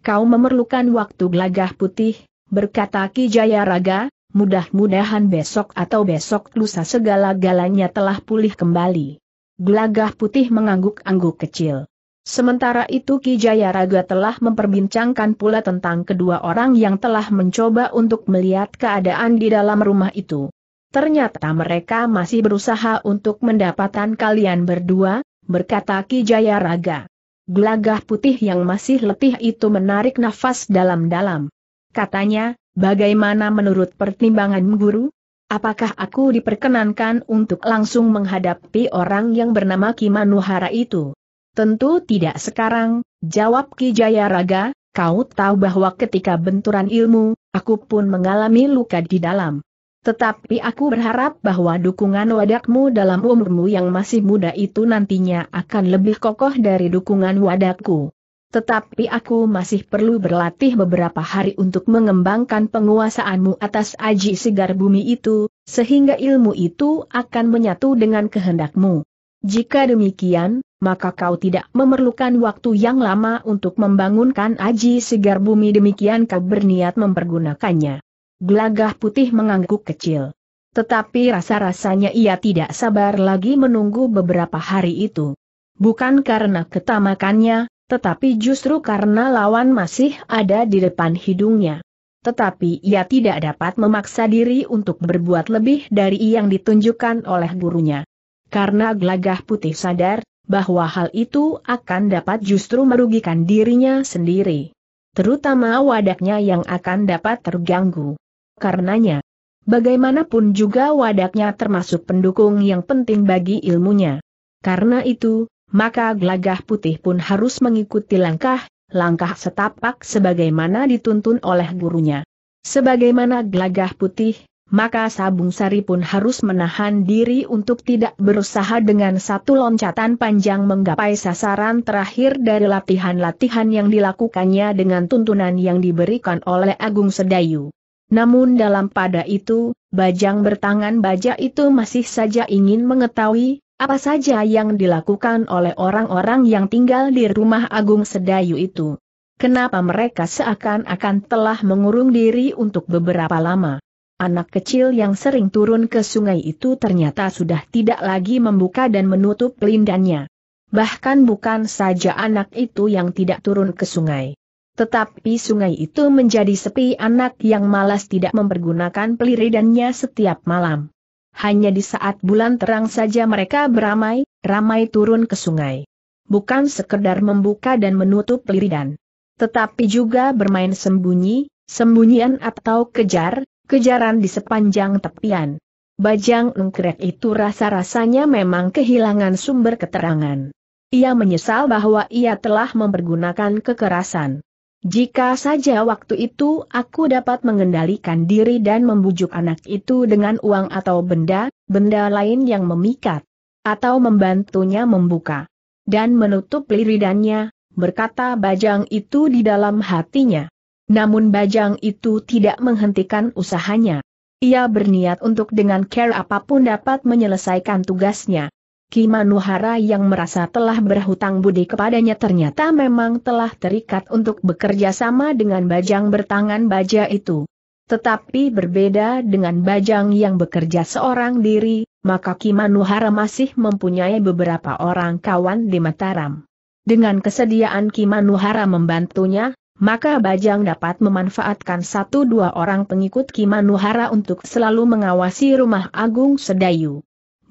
Kau memerlukan waktu gelagah putih, berkata Ki Jayaraga, mudah-mudahan besok atau besok lusa segala-galanya telah pulih kembali. Gelagah putih mengangguk-angguk kecil. Sementara itu Ki Jayaraga telah memperbincangkan pula tentang kedua orang yang telah mencoba untuk melihat keadaan di dalam rumah itu. Ternyata mereka masih berusaha untuk mendapatkan kalian berdua, berkata Ki Jayaraga. Gelagah putih yang masih letih itu menarik nafas dalam-dalam. Katanya, Bagaimana menurut pertimbangan guru? Apakah aku diperkenankan untuk langsung menghadapi orang yang bernama Kimanuhara itu? Tentu tidak sekarang, jawab Ki Jayaraga, kau tahu bahwa ketika benturan ilmu, aku pun mengalami luka di dalam. Tetapi aku berharap bahwa dukungan wadakmu dalam umurmu yang masih muda itu nantinya akan lebih kokoh dari dukungan wadakku. Tetapi aku masih perlu berlatih beberapa hari untuk mengembangkan penguasaanmu atas aji segar bumi itu, sehingga ilmu itu akan menyatu dengan kehendakmu. Jika demikian, maka kau tidak memerlukan waktu yang lama untuk membangunkan aji segar bumi demikian kau berniat mempergunakannya. Gelagah putih mengangguk kecil. Tetapi rasa-rasanya ia tidak sabar lagi menunggu beberapa hari itu. Bukan karena ketamakannya, tetapi justru karena lawan masih ada di depan hidungnya. Tetapi ia tidak dapat memaksa diri untuk berbuat lebih dari yang ditunjukkan oleh gurunya. Karena gelagah putih sadar, bahwa hal itu akan dapat justru merugikan dirinya sendiri. Terutama wadaknya yang akan dapat terganggu. Karenanya, bagaimanapun juga wadaknya termasuk pendukung yang penting bagi ilmunya. Karena itu, maka gelagah putih pun harus mengikuti langkah, langkah setapak sebagaimana dituntun oleh gurunya. Sebagaimana gelagah putih, maka sabung sari pun harus menahan diri untuk tidak berusaha dengan satu loncatan panjang menggapai sasaran terakhir dari latihan-latihan yang dilakukannya dengan tuntunan yang diberikan oleh Agung Sedayu. Namun dalam pada itu, bajang bertangan baja itu masih saja ingin mengetahui, apa saja yang dilakukan oleh orang-orang yang tinggal di rumah Agung Sedayu itu? Kenapa mereka seakan-akan telah mengurung diri untuk beberapa lama? Anak kecil yang sering turun ke sungai itu ternyata sudah tidak lagi membuka dan menutup pelindannya. Bahkan bukan saja anak itu yang tidak turun ke sungai. Tetapi sungai itu menjadi sepi anak yang malas tidak mempergunakan peliridannya setiap malam. Hanya di saat bulan terang saja mereka beramai, ramai turun ke sungai. Bukan sekedar membuka dan menutup liridan. Tetapi juga bermain sembunyi, sembunyian atau kejar, kejaran di sepanjang tepian. Bajang Nungkrek itu rasa-rasanya memang kehilangan sumber keterangan. Ia menyesal bahwa ia telah mempergunakan kekerasan. Jika saja waktu itu aku dapat mengendalikan diri dan membujuk anak itu dengan uang atau benda, benda lain yang memikat, atau membantunya membuka dan menutup liridannya, berkata bajang itu di dalam hatinya. Namun bajang itu tidak menghentikan usahanya. Ia berniat untuk dengan care apapun dapat menyelesaikan tugasnya. Ki Manuhara yang merasa telah berhutang budi kepadanya ternyata memang telah terikat untuk bekerja sama dengan bajang bertangan baja itu. Tetapi berbeda dengan bajang yang bekerja seorang diri, maka Ki Manuhara masih mempunyai beberapa orang kawan di Mataram. Dengan kesediaan Ki Manuhara membantunya, maka Bajang dapat memanfaatkan satu dua orang pengikut Ki Manuhara untuk selalu mengawasi rumah Agung Sedayu.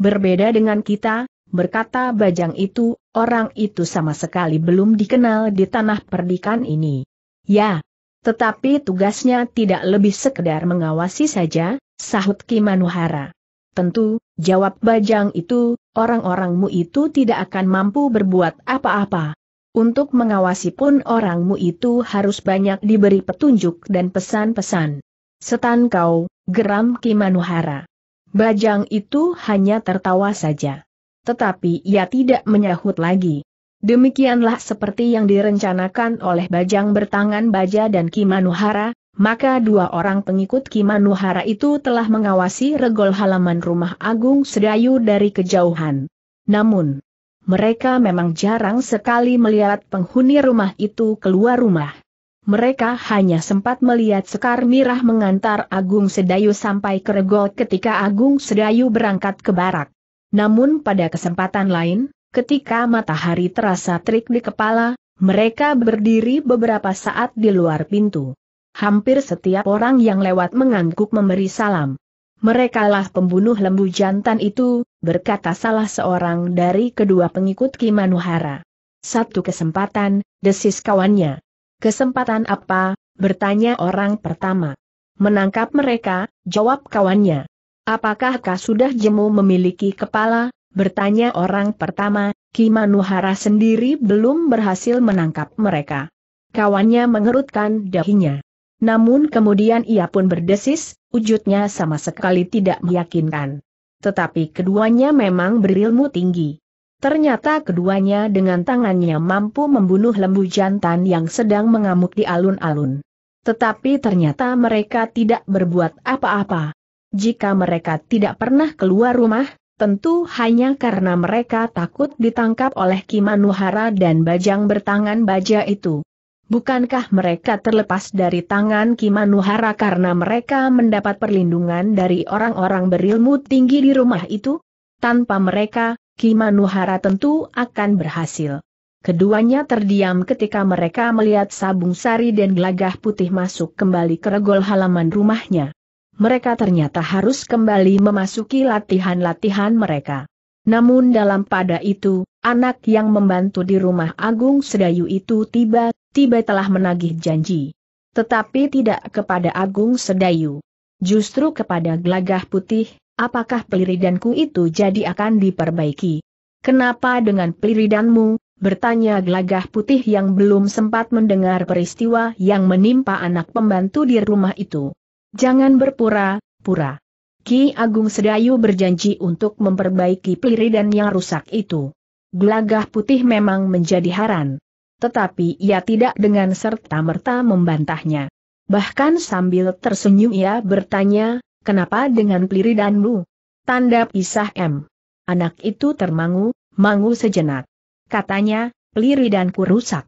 Berbeda dengan kita, berkata bajang itu, orang itu sama sekali belum dikenal di tanah perdikan ini. Ya, tetapi tugasnya tidak lebih sekedar mengawasi saja, sahut ki manuhara. Tentu, jawab bajang itu, orang-orangmu itu tidak akan mampu berbuat apa-apa. Untuk mengawasi pun orangmu itu harus banyak diberi petunjuk dan pesan-pesan. Setan kau, geram ki manuhara. Bajang itu hanya tertawa saja tetapi ia tidak menyahut lagi. Demikianlah seperti yang direncanakan oleh Bajang bertangan baja dan Kimanuhara, maka dua orang pengikut Kimanuhara itu telah mengawasi regol halaman rumah Agung Sedayu dari kejauhan. Namun, mereka memang jarang sekali melihat penghuni rumah itu keluar rumah. Mereka hanya sempat melihat Sekar Mirah mengantar Agung Sedayu sampai ke regol ketika Agung Sedayu berangkat ke barak. Namun pada kesempatan lain, ketika matahari terasa terik di kepala, mereka berdiri beberapa saat di luar pintu. Hampir setiap orang yang lewat mengangguk memberi salam. Merekalah pembunuh lembu jantan itu, berkata salah seorang dari kedua pengikut Kimanuhara. Satu kesempatan, desis kawannya. Kesempatan apa? bertanya orang pertama. Menangkap mereka, jawab kawannya. Apakah kau sudah jemu memiliki kepala? Bertanya orang pertama, Kimanuhara sendiri belum berhasil menangkap mereka. Kawannya mengerutkan dahinya. Namun kemudian ia pun berdesis, wujudnya sama sekali tidak meyakinkan. Tetapi keduanya memang berilmu tinggi. Ternyata keduanya dengan tangannya mampu membunuh lembu jantan yang sedang mengamuk di alun-alun. Tetapi ternyata mereka tidak berbuat apa-apa. Jika mereka tidak pernah keluar rumah, tentu hanya karena mereka takut ditangkap oleh Kimanuhara dan bajang bertangan baja itu. Bukankah mereka terlepas dari tangan Kimanuhara karena mereka mendapat perlindungan dari orang-orang berilmu tinggi di rumah itu? Tanpa mereka, Kimanuhara tentu akan berhasil. Keduanya terdiam ketika mereka melihat sabung sari dan gelagah putih masuk kembali ke regol halaman rumahnya mereka ternyata harus kembali memasuki latihan-latihan mereka. Namun dalam pada itu, anak yang membantu di rumah Agung Sedayu itu tiba-tiba telah menagih janji. Tetapi tidak kepada Agung Sedayu. Justru kepada Glagah putih, apakah peliridanku itu jadi akan diperbaiki? Kenapa dengan peliridanmu, bertanya Glagah putih yang belum sempat mendengar peristiwa yang menimpa anak pembantu di rumah itu. Jangan berpura-pura. Ki Agung Sedayu berjanji untuk memperbaiki peliridan yang rusak itu. Gelagah putih memang menjadi haran. Tetapi ia tidak dengan serta-merta membantahnya. Bahkan sambil tersenyum ia bertanya, kenapa dengan peliridanmu? Tanda pisah M. Anak itu termangu, mangu sejenak. Katanya, peliridanku rusak.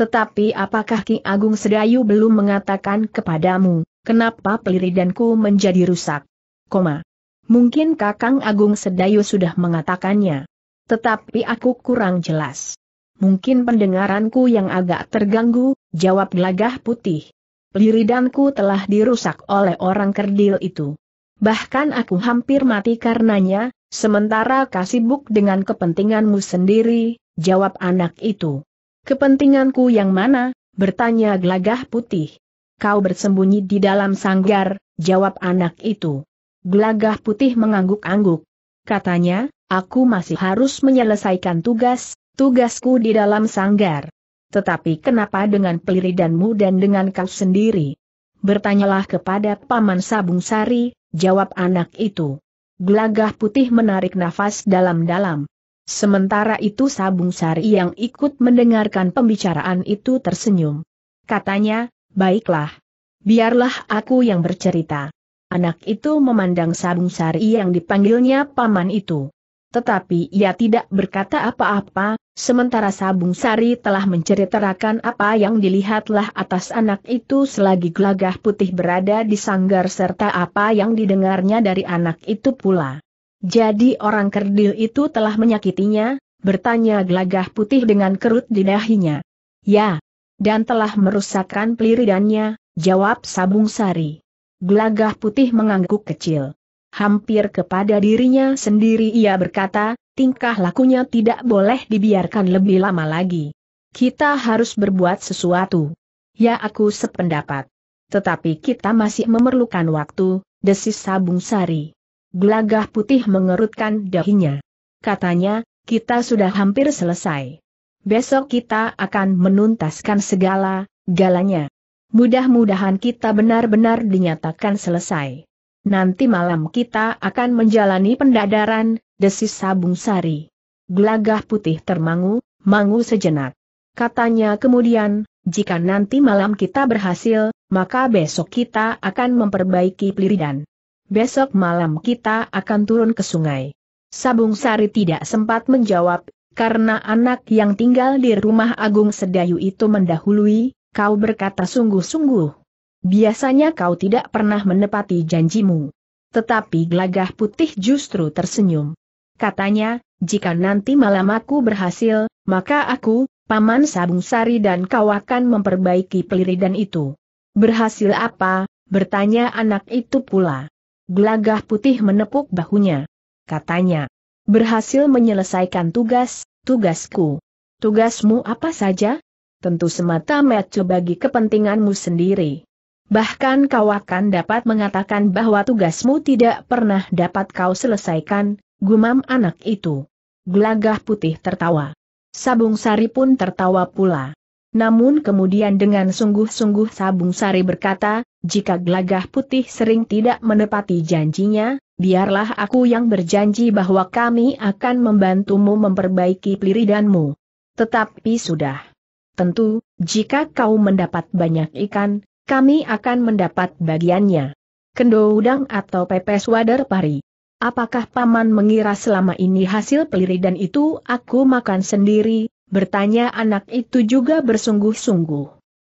Tetapi apakah Ki Agung Sedayu belum mengatakan kepadamu, Kenapa peliridanku menjadi rusak? Koma. Mungkin Kakang Agung Sedayu sudah mengatakannya. Tetapi aku kurang jelas. Mungkin pendengaranku yang agak terganggu, jawab gelagah putih. Peliridanku telah dirusak oleh orang kerdil itu. Bahkan aku hampir mati karenanya, sementara kau sibuk dengan kepentinganmu sendiri, jawab anak itu. Kepentinganku yang mana? bertanya gelagah putih kau bersembunyi di dalam sanggar, jawab anak itu. Gelagah putih mengangguk-angguk. Katanya, aku masih harus menyelesaikan tugas, tugasku di dalam sanggar. Tetapi kenapa dengan peliridanmu dan dengan kau sendiri? Bertanyalah kepada Paman Sabung Sari, jawab anak itu. Gelagah putih menarik nafas dalam-dalam. Sementara itu Sabung Sari yang ikut mendengarkan pembicaraan itu tersenyum. Katanya, Baiklah. Biarlah aku yang bercerita. Anak itu memandang Sabung Sari yang dipanggilnya paman itu. Tetapi ia tidak berkata apa-apa, sementara Sabung Sari telah menceritakan apa yang dilihatlah atas anak itu selagi gelagah putih berada di sanggar serta apa yang didengarnya dari anak itu pula. Jadi orang kerdil itu telah menyakitinya, bertanya gelagah putih dengan kerut di dahinya. Ya, dan telah merusakkan peliridannya, jawab Sabung Sari. Gelagah putih mengangguk kecil. Hampir kepada dirinya sendiri ia berkata, tingkah lakunya tidak boleh dibiarkan lebih lama lagi. Kita harus berbuat sesuatu. Ya aku sependapat. Tetapi kita masih memerlukan waktu, desis Sabung Sari. Gelagah putih mengerutkan dahinya. Katanya, kita sudah hampir selesai besok kita akan menuntaskan segala, galanya. Mudah-mudahan kita benar-benar dinyatakan selesai. Nanti malam kita akan menjalani pendadaran, desis Sabung Sari. Gelagah putih termangu, mangu sejenak. Katanya kemudian, jika nanti malam kita berhasil, maka besok kita akan memperbaiki peliridan. Besok malam kita akan turun ke sungai. Sabung Sari tidak sempat menjawab, karena anak yang tinggal di rumah Agung Sedayu itu mendahului, kau berkata sungguh-sungguh. Biasanya kau tidak pernah menepati janjimu. Tetapi Glagah putih justru tersenyum. Katanya, jika nanti malam aku berhasil, maka aku, Paman Sabung Sari dan kau akan memperbaiki peliridan itu. Berhasil apa? Bertanya anak itu pula. Glagah putih menepuk bahunya. Katanya, Berhasil menyelesaikan tugas, tugasku. Tugasmu apa saja? Tentu semata-mata bagi kepentinganmu sendiri. Bahkan kau akan dapat mengatakan bahwa tugasmu tidak pernah dapat kau selesaikan, gumam anak itu. Gelagah putih tertawa. Sabung Sari pun tertawa pula. Namun kemudian dengan sungguh-sungguh Sabung Sari berkata, jika gelagah putih sering tidak menepati janjinya, biarlah aku yang berjanji bahwa kami akan membantumu memperbaiki peliridanmu. Tetapi sudah. Tentu, jika kau mendapat banyak ikan, kami akan mendapat bagiannya. Kendo udang atau pepes wader pari. Apakah paman mengira selama ini hasil peliridan itu aku makan sendiri? Bertanya anak itu juga bersungguh-sungguh.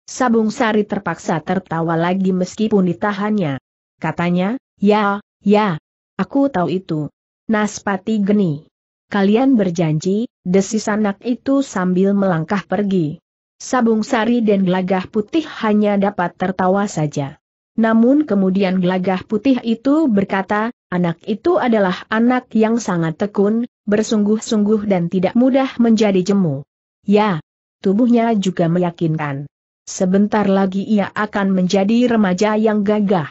Sabung Sari terpaksa tertawa lagi meskipun ditahannya. Katanya, ya, ya, Aku tahu itu. Naspati geni. Kalian berjanji, desis anak itu sambil melangkah pergi. Sabung sari dan gelagah putih hanya dapat tertawa saja. Namun kemudian gelagah putih itu berkata, anak itu adalah anak yang sangat tekun, bersungguh-sungguh dan tidak mudah menjadi jemu. Ya, tubuhnya juga meyakinkan. Sebentar lagi ia akan menjadi remaja yang gagah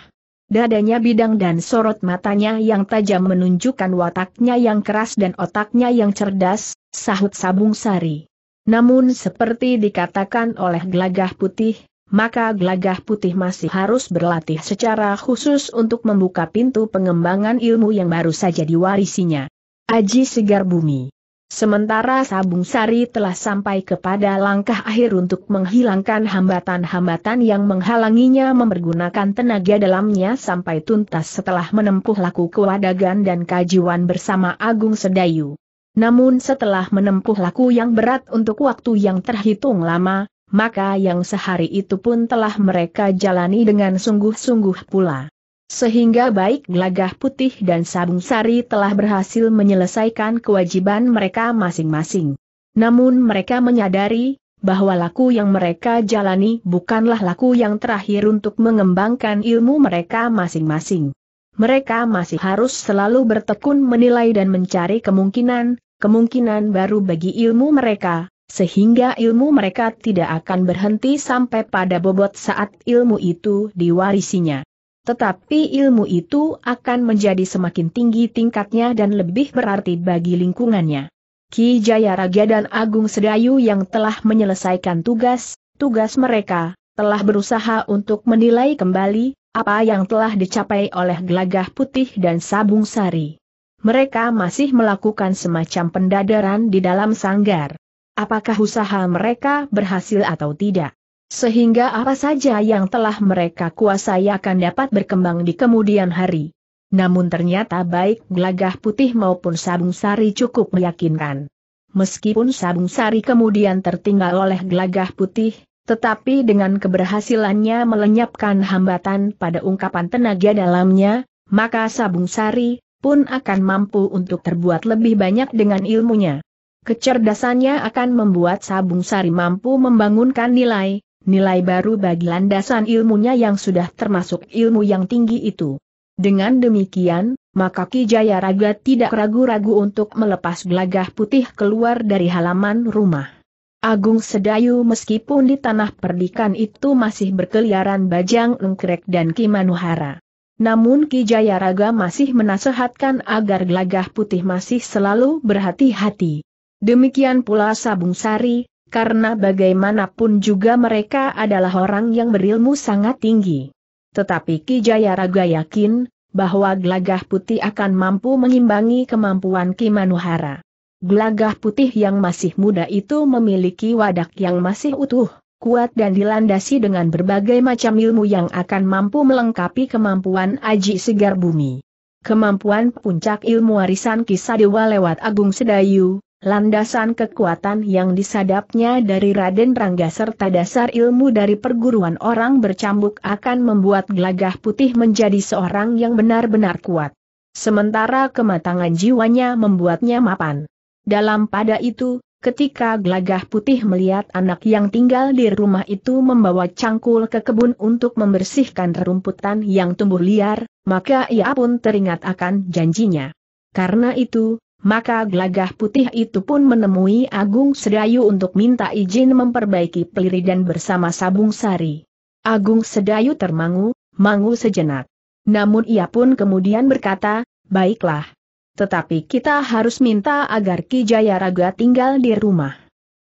dadanya bidang dan sorot matanya yang tajam menunjukkan wataknya yang keras dan otaknya yang cerdas, sahut Sabung Sari. Namun seperti dikatakan oleh gelagah putih, maka gelagah putih masih harus berlatih secara khusus untuk membuka pintu pengembangan ilmu yang baru saja diwarisinya. Aji Segar Bumi Sementara Sabung Sari telah sampai kepada langkah akhir untuk menghilangkan hambatan-hambatan yang menghalanginya mempergunakan tenaga dalamnya sampai tuntas setelah menempuh laku kewadagan dan kajiwan bersama Agung Sedayu. Namun setelah menempuh laku yang berat untuk waktu yang terhitung lama, maka yang sehari itu pun telah mereka jalani dengan sungguh-sungguh pula sehingga baik Gelagah Putih dan Sabung Sari telah berhasil menyelesaikan kewajiban mereka masing-masing. Namun mereka menyadari, bahwa laku yang mereka jalani bukanlah laku yang terakhir untuk mengembangkan ilmu mereka masing-masing. Mereka masih harus selalu bertekun menilai dan mencari kemungkinan, kemungkinan baru bagi ilmu mereka, sehingga ilmu mereka tidak akan berhenti sampai pada bobot saat ilmu itu diwarisinya. Tetapi ilmu itu akan menjadi semakin tinggi tingkatnya dan lebih berarti bagi lingkungannya. Ki Jaya Raja dan Agung Sedayu yang telah menyelesaikan tugas, tugas mereka, telah berusaha untuk menilai kembali, apa yang telah dicapai oleh gelagah putih dan sabung sari. Mereka masih melakukan semacam pendadaran di dalam sanggar. Apakah usaha mereka berhasil atau tidak? Sehingga apa saja yang telah mereka kuasai akan dapat berkembang di kemudian hari. Namun ternyata baik gelagah putih maupun sabung sari cukup meyakinkan. Meskipun sabung sari kemudian tertinggal oleh gelagah putih, tetapi dengan keberhasilannya melenyapkan hambatan pada ungkapan tenaga dalamnya, maka sabung sari pun akan mampu untuk terbuat lebih banyak dengan ilmunya. Kecerdasannya akan membuat sabung sari mampu membangunkan nilai, nilai baru bagi landasan ilmunya yang sudah termasuk ilmu yang tinggi itu. Dengan demikian, maka Ki Raga tidak ragu-ragu untuk melepas gelagah putih keluar dari halaman rumah. Agung Sedayu meskipun di tanah perdikan itu masih berkeliaran Bajang lengkrek dan Ki Manuhara. Namun Ki Raga masih menasehatkan agar gelagah putih masih selalu berhati-hati. Demikian pula Sabung Sari, karena bagaimanapun juga mereka adalah orang yang berilmu sangat tinggi. Tetapi Ki Jaya Raga yakin, bahwa gelagah putih akan mampu mengimbangi kemampuan Ki Manuhara. Gelagah putih yang masih muda itu memiliki wadak yang masih utuh, kuat dan dilandasi dengan berbagai macam ilmu yang akan mampu melengkapi kemampuan Aji Segar Bumi. Kemampuan puncak ilmu warisan Ki Sadewa lewat Agung Sedayu, Landasan kekuatan yang disadapnya dari Raden Rangga serta dasar ilmu dari perguruan orang bercambuk akan membuat gelagah putih menjadi seorang yang benar-benar kuat. Sementara kematangan jiwanya membuatnya mapan. Dalam pada itu, ketika gelagah putih melihat anak yang tinggal di rumah itu membawa cangkul ke kebun untuk membersihkan rerumputan yang tumbuh liar, maka ia pun teringat akan janjinya. Karena itu, maka gelagah putih itu pun menemui Agung Sedayu untuk minta izin memperbaiki peliri dan bersama Sabung Sari. Agung Sedayu termangu, mangu sejenak. Namun ia pun kemudian berkata, baiklah. Tetapi kita harus minta agar Ki Jayaraga tinggal di rumah.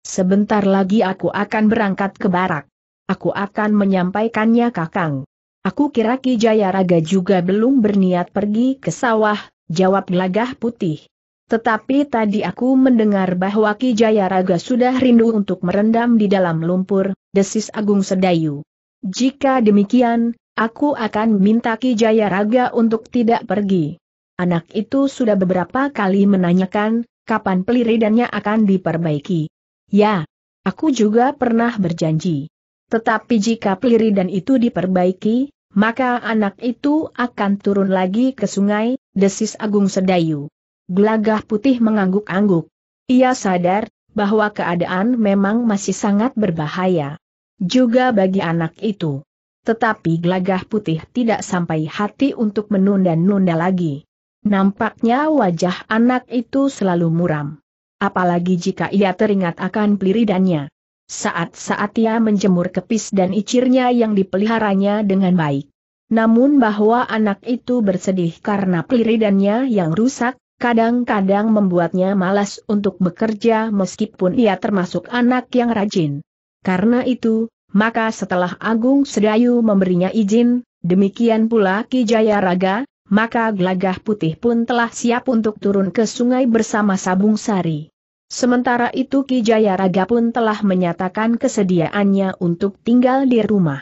Sebentar lagi aku akan berangkat ke barak. Aku akan menyampaikannya kakang. Aku kira Ki Jayaraga juga belum berniat pergi ke sawah, jawab gelagah putih. Tetapi tadi aku mendengar bahwa Ki Jayaraga sudah rindu untuk merendam di dalam lumpur, desis Agung Sedayu. Jika demikian, aku akan minta Ki Jayaraga untuk tidak pergi. Anak itu sudah beberapa kali menanyakan, kapan peliridannya akan diperbaiki. Ya, aku juga pernah berjanji. Tetapi jika peliridan itu diperbaiki, maka anak itu akan turun lagi ke sungai, desis Agung Sedayu. Gelagah putih mengangguk-angguk. Ia sadar bahwa keadaan memang masih sangat berbahaya. Juga bagi anak itu. Tetapi gelagah putih tidak sampai hati untuk menunda-nunda lagi. Nampaknya wajah anak itu selalu muram. Apalagi jika ia teringat akan peliridannya. Saat-saat ia menjemur kepis dan icirnya yang dipeliharanya dengan baik. Namun bahwa anak itu bersedih karena peliridannya yang rusak, kadang-kadang membuatnya malas untuk bekerja meskipun ia termasuk anak yang rajin. Karena itu, maka setelah Agung Sedayu memberinya izin, demikian pula Ki Raga, maka gelagah putih pun telah siap untuk turun ke sungai bersama Sabung Sari. Sementara itu Ki Raga pun telah menyatakan kesediaannya untuk tinggal di rumah.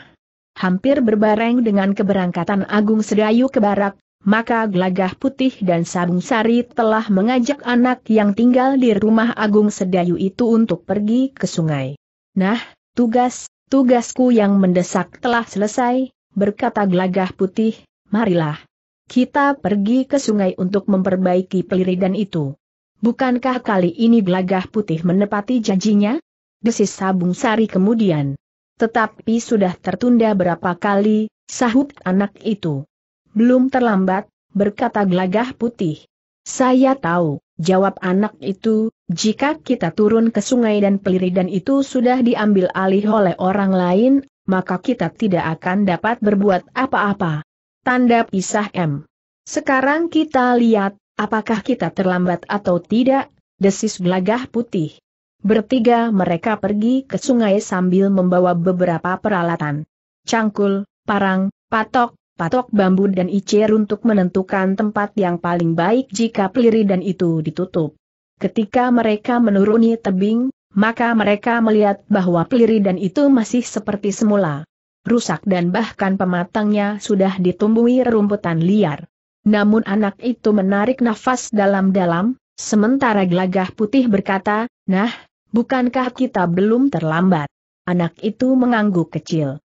Hampir berbareng dengan keberangkatan Agung Sedayu ke Barat maka Gelagah Putih dan Sabung Sari telah mengajak anak yang tinggal di rumah Agung Sedayu itu untuk pergi ke sungai. Nah, tugas, tugasku yang mendesak telah selesai, berkata Gelagah Putih, marilah. Kita pergi ke sungai untuk memperbaiki peliridan itu. Bukankah kali ini Gelagah Putih menepati janjinya? Desis Sabung Sari kemudian. Tetapi sudah tertunda berapa kali, sahut anak itu. Belum terlambat, berkata gelagah putih. Saya tahu, jawab anak itu, jika kita turun ke sungai dan peliridan itu sudah diambil alih oleh orang lain, maka kita tidak akan dapat berbuat apa-apa. Tanda pisah M. Sekarang kita lihat, apakah kita terlambat atau tidak, desis gelagah putih. Bertiga mereka pergi ke sungai sambil membawa beberapa peralatan. Cangkul, parang, patok, patok bambu dan icir untuk menentukan tempat yang paling baik jika peliri dan itu ditutup. Ketika mereka menuruni tebing, maka mereka melihat bahwa peliri dan itu masih seperti semula. Rusak dan bahkan pematangnya sudah ditumbuhi rumputan liar. Namun anak itu menarik nafas dalam-dalam, sementara gelagah putih berkata, Nah, bukankah kita belum terlambat? Anak itu mengangguk kecil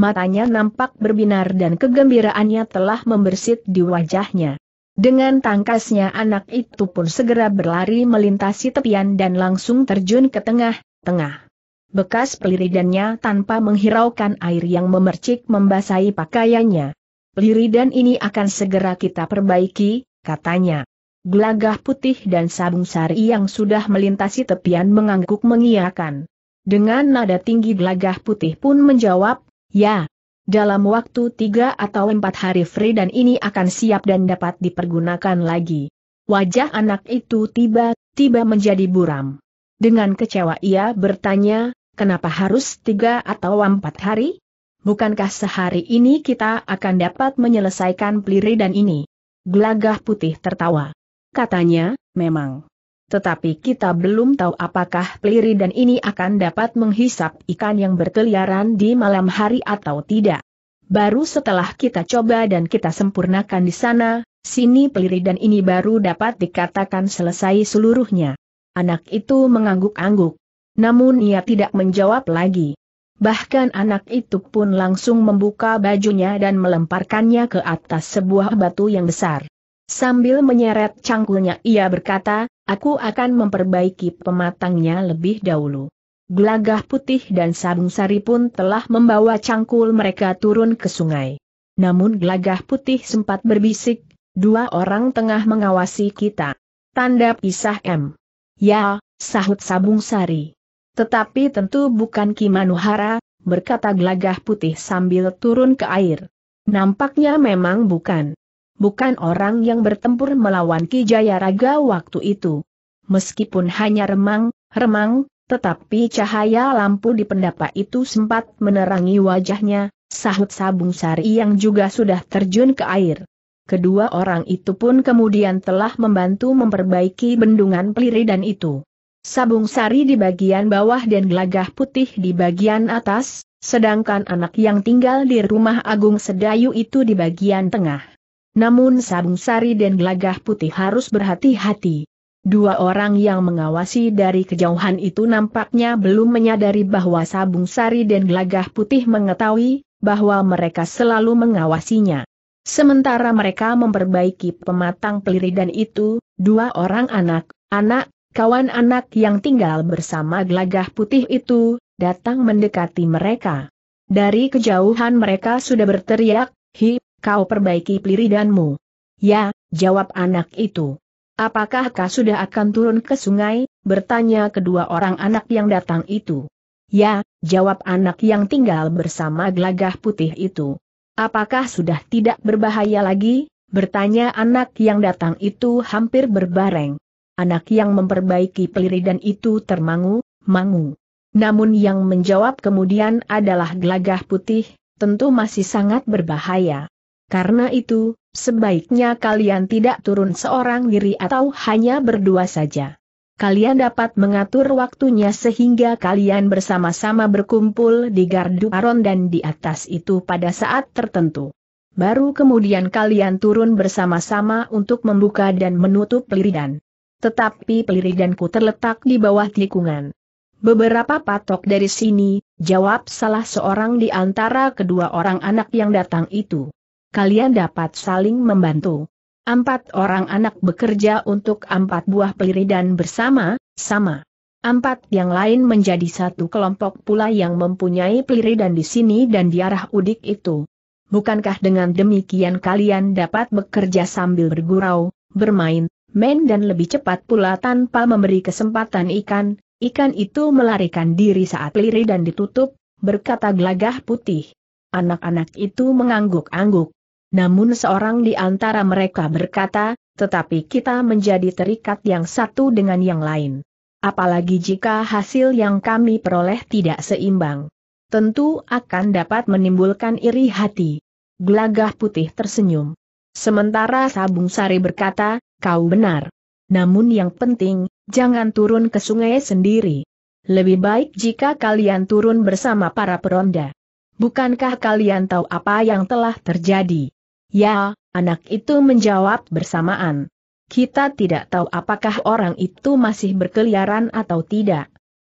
matanya nampak berbinar dan kegembiraannya telah membersit di wajahnya. Dengan tangkasnya anak itu pun segera berlari melintasi tepian dan langsung terjun ke tengah-tengah. Bekas peliridannya tanpa menghiraukan air yang memercik membasahi pakaiannya. Peliridan ini akan segera kita perbaiki, katanya. Gelagah putih dan sabung sari yang sudah melintasi tepian mengangguk mengiakan. Dengan nada tinggi gelagah putih pun menjawab, Ya, dalam waktu tiga atau empat hari dan ini akan siap dan dapat dipergunakan lagi. Wajah anak itu tiba-tiba menjadi buram. Dengan kecewa ia bertanya, kenapa harus tiga atau empat hari? Bukankah sehari ini kita akan dapat menyelesaikan dan ini? Gelagah putih tertawa. Katanya, memang. Tetapi kita belum tahu apakah peliri dan ini akan dapat menghisap ikan yang berkeliaran di malam hari atau tidak. Baru setelah kita coba dan kita sempurnakan di sana, sini peliri dan ini baru dapat dikatakan selesai seluruhnya. Anak itu mengangguk-angguk. Namun ia tidak menjawab lagi. Bahkan anak itu pun langsung membuka bajunya dan melemparkannya ke atas sebuah batu yang besar. Sambil menyeret cangkulnya ia berkata, Aku akan memperbaiki pematangnya lebih dahulu. Gelagah putih dan sabung sari pun telah membawa cangkul mereka turun ke sungai. Namun gelagah putih sempat berbisik, dua orang tengah mengawasi kita. Tanda pisah M. Ya, sahut sabung sari. Tetapi tentu bukan Kimanuhara, berkata gelagah putih sambil turun ke air. Nampaknya memang bukan bukan orang yang bertempur melawan Ki Jayaraga waktu itu. Meskipun hanya remang-remang, tetapi cahaya lampu di pendapa itu sempat menerangi wajahnya, sahut Sabung Sari yang juga sudah terjun ke air. Kedua orang itu pun kemudian telah membantu memperbaiki bendungan peliridan itu. Sabung Sari di bagian bawah dan gelagah putih di bagian atas, sedangkan anak yang tinggal di rumah Agung Sedayu itu di bagian tengah. Namun Sabung Sari dan Gelagah Putih harus berhati-hati. Dua orang yang mengawasi dari kejauhan itu nampaknya belum menyadari bahwa Sabung Sari dan Gelagah Putih mengetahui bahwa mereka selalu mengawasinya. Sementara mereka memperbaiki pematang peliri dan itu, dua orang anak, anak, kawan anak yang tinggal bersama gelagah putih itu, datang mendekati mereka. Dari kejauhan mereka sudah berteriak, Hi, kau perbaiki peliridanmu. Ya, jawab anak itu. Apakah kau sudah akan turun ke sungai, bertanya kedua orang anak yang datang itu. Ya, jawab anak yang tinggal bersama gelagah putih itu. Apakah sudah tidak berbahaya lagi, bertanya anak yang datang itu hampir berbareng. Anak yang memperbaiki peliridan itu termangu, mangu. Namun yang menjawab kemudian adalah gelagah putih, tentu masih sangat berbahaya. Karena itu, sebaiknya kalian tidak turun seorang diri atau hanya berdua saja. Kalian dapat mengatur waktunya sehingga kalian bersama-sama berkumpul di gardu aron dan di atas itu pada saat tertentu. Baru kemudian kalian turun bersama-sama untuk membuka dan menutup peliridan. Tetapi peliridanku terletak di bawah tikungan. Beberapa patok dari sini, jawab salah seorang di antara kedua orang anak yang datang itu kalian dapat saling membantu. Empat orang anak bekerja untuk empat buah peliri dan bersama, sama. Empat yang lain menjadi satu kelompok pula yang mempunyai peliri dan di sini dan di arah udik itu. Bukankah dengan demikian kalian dapat bekerja sambil bergurau, bermain, main dan lebih cepat pula tanpa memberi kesempatan ikan, ikan itu melarikan diri saat peliri dan ditutup, berkata gelagah putih. Anak-anak itu mengangguk-angguk. Namun seorang di antara mereka berkata, tetapi kita menjadi terikat yang satu dengan yang lain. Apalagi jika hasil yang kami peroleh tidak seimbang. Tentu akan dapat menimbulkan iri hati. Gelagah putih tersenyum. Sementara Sabung Sari berkata, kau benar. Namun yang penting, jangan turun ke sungai sendiri. Lebih baik jika kalian turun bersama para peronda. Bukankah kalian tahu apa yang telah terjadi? Ya, anak itu menjawab bersamaan. Kita tidak tahu apakah orang itu masih berkeliaran atau tidak.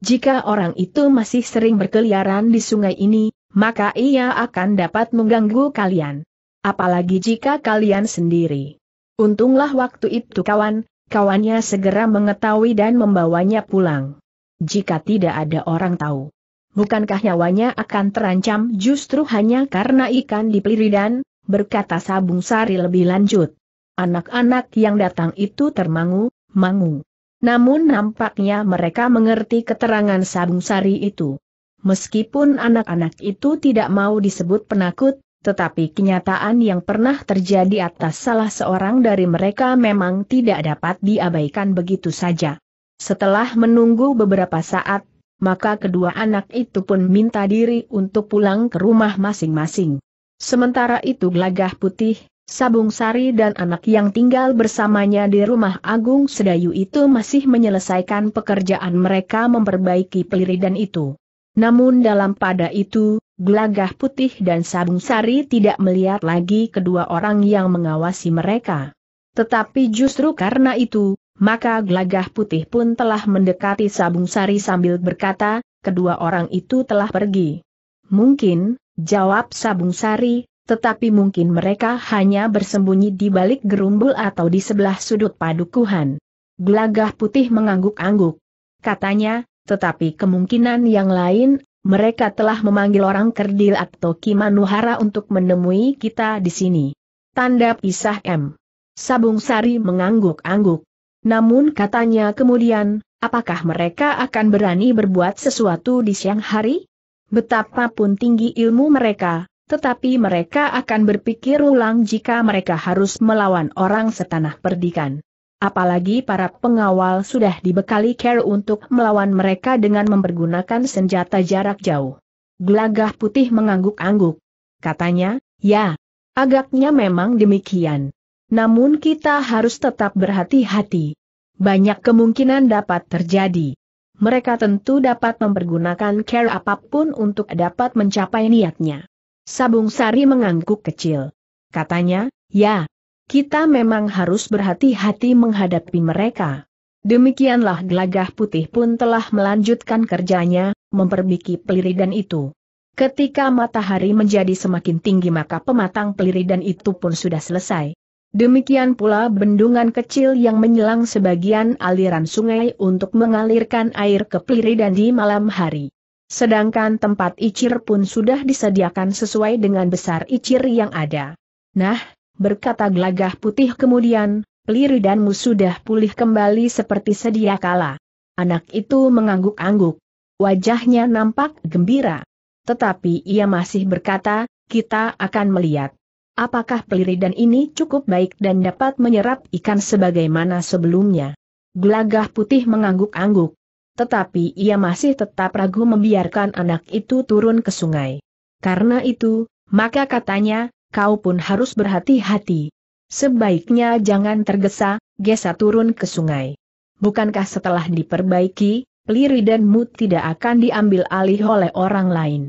Jika orang itu masih sering berkeliaran di sungai ini, maka ia akan dapat mengganggu kalian. Apalagi jika kalian sendiri. Untunglah waktu itu kawan, kawannya segera mengetahui dan membawanya pulang. Jika tidak ada orang tahu. Bukankah nyawanya akan terancam justru hanya karena ikan di peliridan? berkata Sabung Sari lebih lanjut. Anak-anak yang datang itu termangu, mangu. Namun nampaknya mereka mengerti keterangan Sabung Sari itu. Meskipun anak-anak itu tidak mau disebut penakut, tetapi kenyataan yang pernah terjadi atas salah seorang dari mereka memang tidak dapat diabaikan begitu saja. Setelah menunggu beberapa saat, maka kedua anak itu pun minta diri untuk pulang ke rumah masing-masing. Sementara itu Glagah Putih, Sabung Sari dan anak yang tinggal bersamanya di rumah Agung Sedayu itu masih menyelesaikan pekerjaan mereka memperbaiki peliridan itu. Namun dalam pada itu, Glagah Putih dan Sabung Sari tidak melihat lagi kedua orang yang mengawasi mereka. Tetapi justru karena itu, maka Glagah Putih pun telah mendekati Sabung Sari sambil berkata, kedua orang itu telah pergi. Mungkin, Jawab Sabung Sari, tetapi mungkin mereka hanya bersembunyi di balik gerumbul atau di sebelah sudut padukuhan. Gelagah putih mengangguk-angguk. Katanya, tetapi kemungkinan yang lain, mereka telah memanggil orang kerdil atau Kimanuhara untuk menemui kita di sini. Tanda pisah M. Sabung Sari mengangguk-angguk. Namun katanya kemudian, apakah mereka akan berani berbuat sesuatu di siang hari? Betapapun tinggi ilmu mereka, tetapi mereka akan berpikir ulang jika mereka harus melawan orang setanah perdikan. Apalagi para pengawal sudah dibekali care untuk melawan mereka dengan mempergunakan senjata jarak jauh. Gelagah putih mengangguk-angguk. Katanya, ya, agaknya memang demikian. Namun kita harus tetap berhati-hati. Banyak kemungkinan dapat terjadi mereka tentu dapat mempergunakan care apapun untuk dapat mencapai niatnya. Sabung Sari mengangguk kecil. Katanya, ya, kita memang harus berhati-hati menghadapi mereka. Demikianlah gelagah putih pun telah melanjutkan kerjanya, memperbiki peliridan itu. Ketika matahari menjadi semakin tinggi maka pematang peliridan itu pun sudah selesai. Demikian pula bendungan kecil yang menyelang sebagian aliran sungai untuk mengalirkan air ke Pliri dan di malam hari. Sedangkan tempat icir pun sudah disediakan sesuai dengan besar icir yang ada. Nah, berkata glagah putih kemudian, Pliri danmu sudah pulih kembali seperti sedia kala. Anak itu mengangguk-angguk. Wajahnya nampak gembira. Tetapi ia masih berkata, kita akan melihat. Apakah peliridan ini cukup baik dan dapat menyerap ikan sebagaimana sebelumnya? Gelagah putih mengangguk-angguk. Tetapi ia masih tetap ragu membiarkan anak itu turun ke sungai. Karena itu, maka katanya, kau pun harus berhati-hati. Sebaiknya jangan tergesa, gesa turun ke sungai. Bukankah setelah diperbaiki, peliridanmu tidak akan diambil alih oleh orang lain?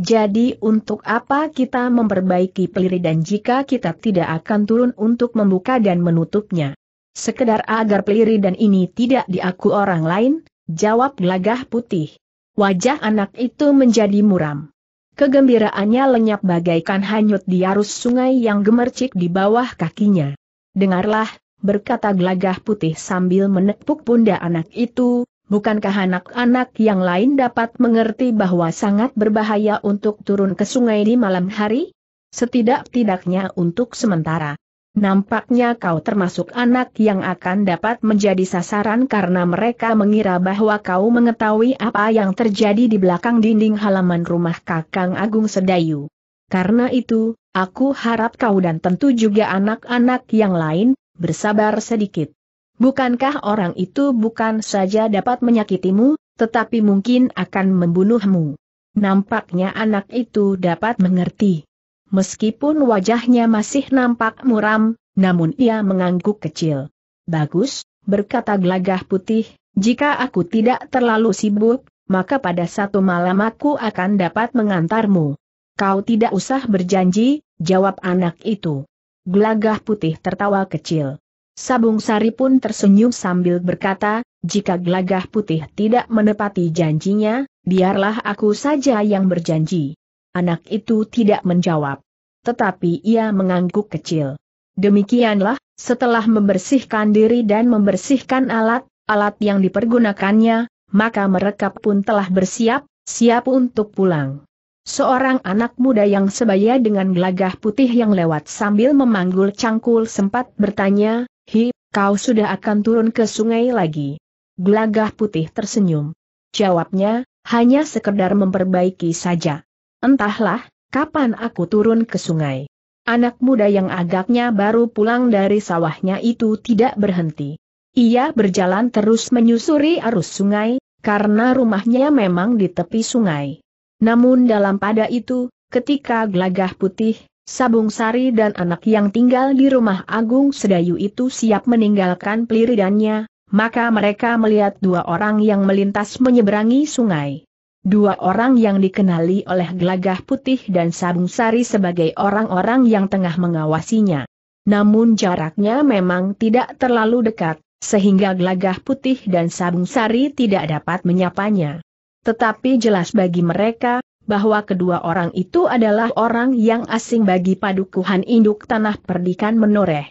Jadi untuk apa kita memperbaiki peliri dan jika kita tidak akan turun untuk membuka dan menutupnya? Sekedar agar peliri dan ini tidak diaku orang lain, jawab gelagah putih. Wajah anak itu menjadi muram. Kegembiraannya lenyap bagaikan hanyut di arus sungai yang gemercik di bawah kakinya. Dengarlah, berkata gelagah putih sambil menepuk pundak anak itu, Bukankah anak-anak yang lain dapat mengerti bahwa sangat berbahaya untuk turun ke sungai di malam hari? Setidak-tidaknya untuk sementara. Nampaknya kau termasuk anak yang akan dapat menjadi sasaran karena mereka mengira bahwa kau mengetahui apa yang terjadi di belakang dinding halaman rumah Kakang Agung Sedayu. Karena itu, aku harap kau dan tentu juga anak-anak yang lain, bersabar sedikit. Bukankah orang itu bukan saja dapat menyakitimu, tetapi mungkin akan membunuhmu? Nampaknya anak itu dapat mengerti. Meskipun wajahnya masih nampak muram, namun ia mengangguk kecil. Bagus, berkata Glagah putih, jika aku tidak terlalu sibuk, maka pada satu malam aku akan dapat mengantarmu. Kau tidak usah berjanji, jawab anak itu. Glagah putih tertawa kecil. Sabung Sari pun tersenyum sambil berkata, jika Glagah putih tidak menepati janjinya, biarlah aku saja yang berjanji. Anak itu tidak menjawab. Tetapi ia mengangguk kecil. Demikianlah, setelah membersihkan diri dan membersihkan alat, alat yang dipergunakannya, maka mereka pun telah bersiap, siap untuk pulang. Seorang anak muda yang sebaya dengan gelagah putih yang lewat sambil memanggul cangkul sempat bertanya, Hi, kau sudah akan turun ke sungai lagi. Gelagah putih tersenyum. Jawabnya, hanya sekedar memperbaiki saja. Entahlah, kapan aku turun ke sungai. Anak muda yang agaknya baru pulang dari sawahnya itu tidak berhenti. Ia berjalan terus menyusuri arus sungai, karena rumahnya memang di tepi sungai. Namun dalam pada itu, ketika gelagah putih, Sabung Sari dan anak yang tinggal di rumah Agung Sedayu itu siap meninggalkan peliridannya, maka mereka melihat dua orang yang melintas menyeberangi sungai. Dua orang yang dikenali oleh gelagah putih dan Sabung Sari sebagai orang-orang yang tengah mengawasinya. Namun jaraknya memang tidak terlalu dekat, sehingga gelagah putih dan Sabung Sari tidak dapat menyapanya. Tetapi jelas bagi mereka, bahwa kedua orang itu adalah orang yang asing bagi padukuhan induk tanah perdikan menoreh.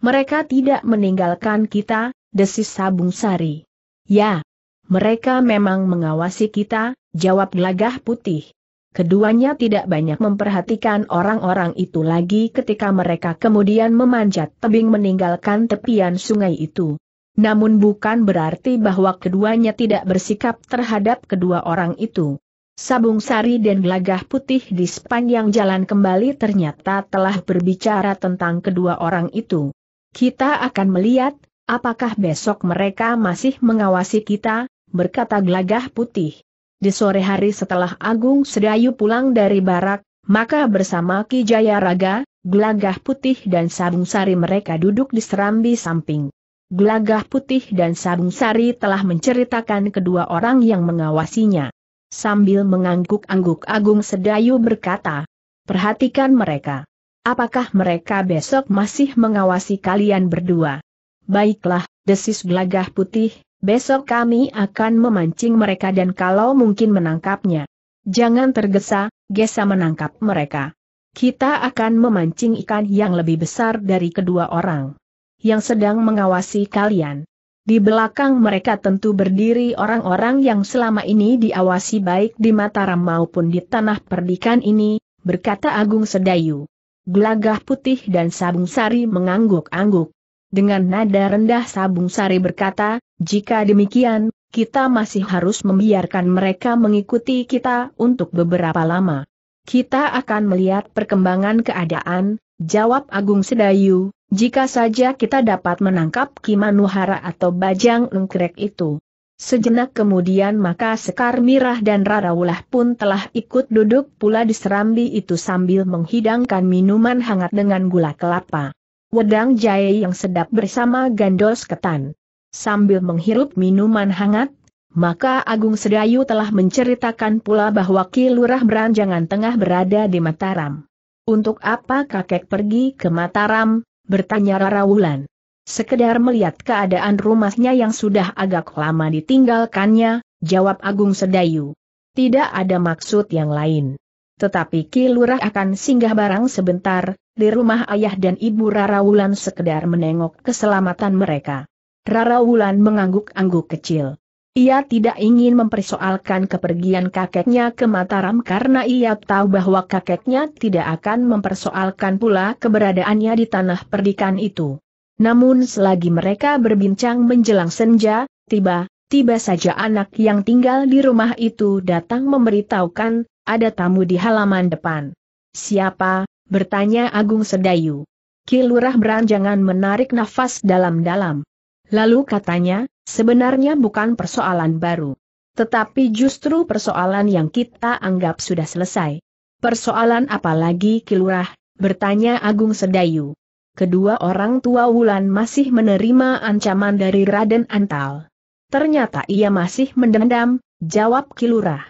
Mereka tidak meninggalkan kita, desis Sabung Sari. Ya, mereka memang mengawasi kita, jawab gelagah putih. Keduanya tidak banyak memperhatikan orang-orang itu lagi ketika mereka kemudian memanjat tebing meninggalkan tepian sungai itu. Namun bukan berarti bahwa keduanya tidak bersikap terhadap kedua orang itu. Sabung Sari dan Gelagah Putih di sepanjang jalan kembali ternyata telah berbicara tentang kedua orang itu. Kita akan melihat, apakah besok mereka masih mengawasi kita, berkata Gelagah Putih. Di sore hari setelah Agung Sedayu pulang dari barak, maka bersama Ki Jaya Raga, Gelagah Putih dan Sabung Sari mereka duduk di serambi samping. Gelagah Putih dan Sabung Sari telah menceritakan kedua orang yang mengawasinya sambil mengangguk-angguk Agung Sedayu berkata, Perhatikan mereka. Apakah mereka besok masih mengawasi kalian berdua? Baiklah, desis gelagah putih, besok kami akan memancing mereka dan kalau mungkin menangkapnya. Jangan tergesa, gesa menangkap mereka. Kita akan memancing ikan yang lebih besar dari kedua orang yang sedang mengawasi kalian. Di belakang mereka tentu berdiri orang-orang yang selama ini diawasi baik di Mataram maupun di tanah perdikan ini, berkata Agung Sedayu. Gelagah putih dan Sabung Sari mengangguk-angguk. Dengan nada rendah Sabung Sari berkata, jika demikian, kita masih harus membiarkan mereka mengikuti kita untuk beberapa lama. Kita akan melihat perkembangan keadaan, Jawab Agung Sedayu, jika saja kita dapat menangkap Kimanuhara atau Bajang Engkrek itu. Sejenak kemudian maka Sekar Mirah dan Rara Wulah pun telah ikut duduk pula di serambi itu sambil menghidangkan minuman hangat dengan gula kelapa. Wedang jahe yang sedap bersama gandos ketan. Sambil menghirup minuman hangat, maka Agung Sedayu telah menceritakan pula bahwa Ki Lurah Beranjangan tengah berada di Mataram. Untuk apa kakek pergi ke Mataram? bertanya Rara Wulan. Sekedar melihat keadaan rumahnya yang sudah agak lama ditinggalkannya, jawab Agung Sedayu. Tidak ada maksud yang lain. Tetapi Ki Lurah akan singgah barang sebentar, di rumah ayah dan ibu Rara Wulan sekedar menengok keselamatan mereka. Rara Wulan mengangguk-angguk kecil. Ia tidak ingin mempersoalkan kepergian kakeknya ke Mataram karena ia tahu bahwa kakeknya tidak akan mempersoalkan pula keberadaannya di tanah perdikan itu. Namun selagi mereka berbincang menjelang senja, tiba-tiba saja anak yang tinggal di rumah itu datang memberitahukan, ada tamu di halaman depan. Siapa? bertanya Agung Sedayu. Kilurah beranjangan menarik nafas dalam-dalam. Lalu katanya, sebenarnya bukan persoalan baru. Tetapi justru persoalan yang kita anggap sudah selesai. Persoalan apalagi kilurah, bertanya Agung Sedayu. Kedua orang tua Wulan masih menerima ancaman dari Raden Antal. Ternyata ia masih mendendam, jawab kilurah.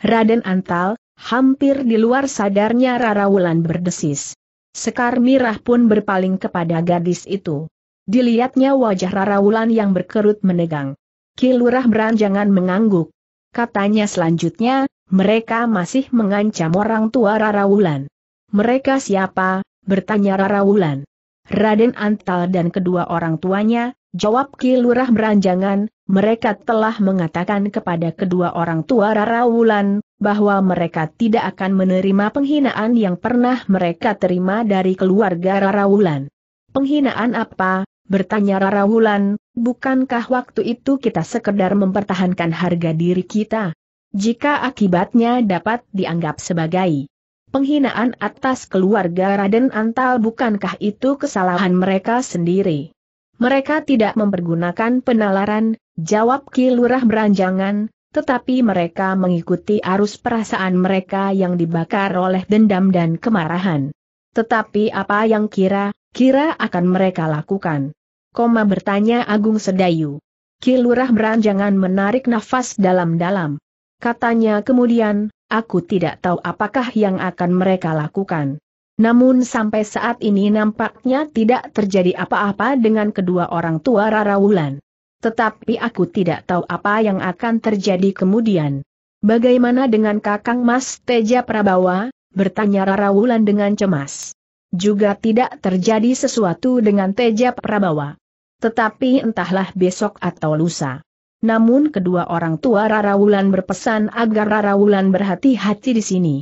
Raden Antal, hampir di luar sadarnya Rara Wulan berdesis. Sekar Mirah pun berpaling kepada gadis itu. Dilihatnya wajah Rara Wulan yang berkerut menegang. Kilurah beranjangan mengangguk. Katanya selanjutnya, mereka masih mengancam orang tua Rara Wulan. Mereka siapa? bertanya Rara Wulan. Raden Antal dan kedua orang tuanya, jawab Kilurah beranjangan, mereka telah mengatakan kepada kedua orang tua Rara Wulan, bahwa mereka tidak akan menerima penghinaan yang pernah mereka terima dari keluarga Rara Wulan. Penghinaan apa, bertanya Rara Wulan, bukankah waktu itu kita sekedar mempertahankan harga diri kita? Jika akibatnya dapat dianggap sebagai penghinaan atas keluarga Raden Antal bukankah itu kesalahan mereka sendiri? Mereka tidak mempergunakan penalaran, jawab Ki Lurah beranjangan, tetapi mereka mengikuti arus perasaan mereka yang dibakar oleh dendam dan kemarahan. Tetapi apa yang kira, kira akan mereka lakukan. Koma bertanya Agung Sedayu. Kilurah beranjangan menarik nafas dalam-dalam. Katanya kemudian, aku tidak tahu apakah yang akan mereka lakukan. Namun sampai saat ini nampaknya tidak terjadi apa-apa dengan kedua orang tua Rarawulan. Tetapi aku tidak tahu apa yang akan terjadi kemudian. Bagaimana dengan kakang Mas Teja Prabawa? Bertanya Rarawulan dengan cemas. Juga tidak terjadi sesuatu dengan Teja Prabawa. Tetapi entahlah besok atau lusa. Namun kedua orang tua Rara Wulan berpesan agar Rara Wulan berhati-hati di sini.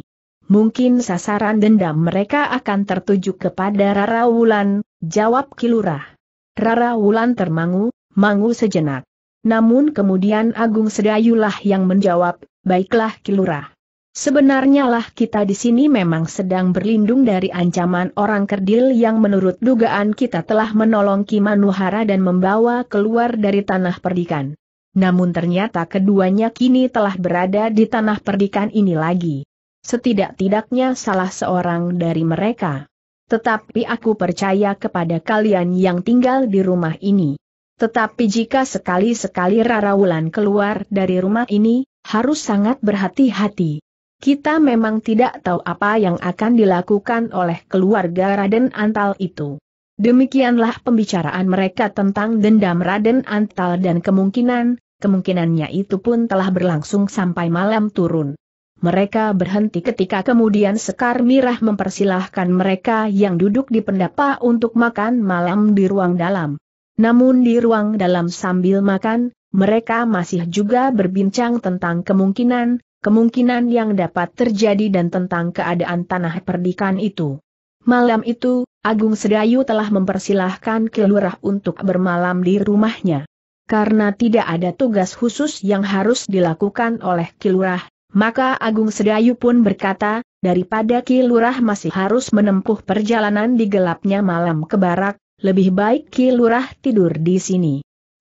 Mungkin sasaran dendam mereka akan tertuju kepada Rara Wulan, jawab Kilurah. Wulan termangu, mangu sejenak. Namun kemudian Agung Sedayulah yang menjawab, baiklah Kilurah. Sebenarnya lah kita di sini memang sedang berlindung dari ancaman orang kerdil yang menurut dugaan kita telah menolong Kimanuhara dan membawa keluar dari tanah perdikan. Namun ternyata keduanya kini telah berada di tanah perdikan ini lagi. Setidak-tidaknya salah seorang dari mereka. Tetapi aku percaya kepada kalian yang tinggal di rumah ini. Tetapi jika sekali-sekali Rara Wulan keluar dari rumah ini, harus sangat berhati-hati. Kita memang tidak tahu apa yang akan dilakukan oleh keluarga Raden Antal itu. Demikianlah pembicaraan mereka tentang dendam Raden Antal dan kemungkinan, kemungkinannya itu pun telah berlangsung sampai malam turun. Mereka berhenti ketika kemudian Sekar Mirah mempersilahkan mereka yang duduk di pendapa untuk makan malam di ruang dalam. Namun di ruang dalam sambil makan, mereka masih juga berbincang tentang kemungkinan, kemungkinan yang dapat terjadi dan tentang keadaan tanah perdikan itu. Malam itu, Agung Sedayu telah mempersilahkan kelurah untuk bermalam di rumahnya. Karena tidak ada tugas khusus yang harus dilakukan oleh Kilurah, maka Agung Sedayu pun berkata, daripada kilurah masih harus menempuh perjalanan di gelapnya malam ke barak, lebih baik kilurah tidur di sini.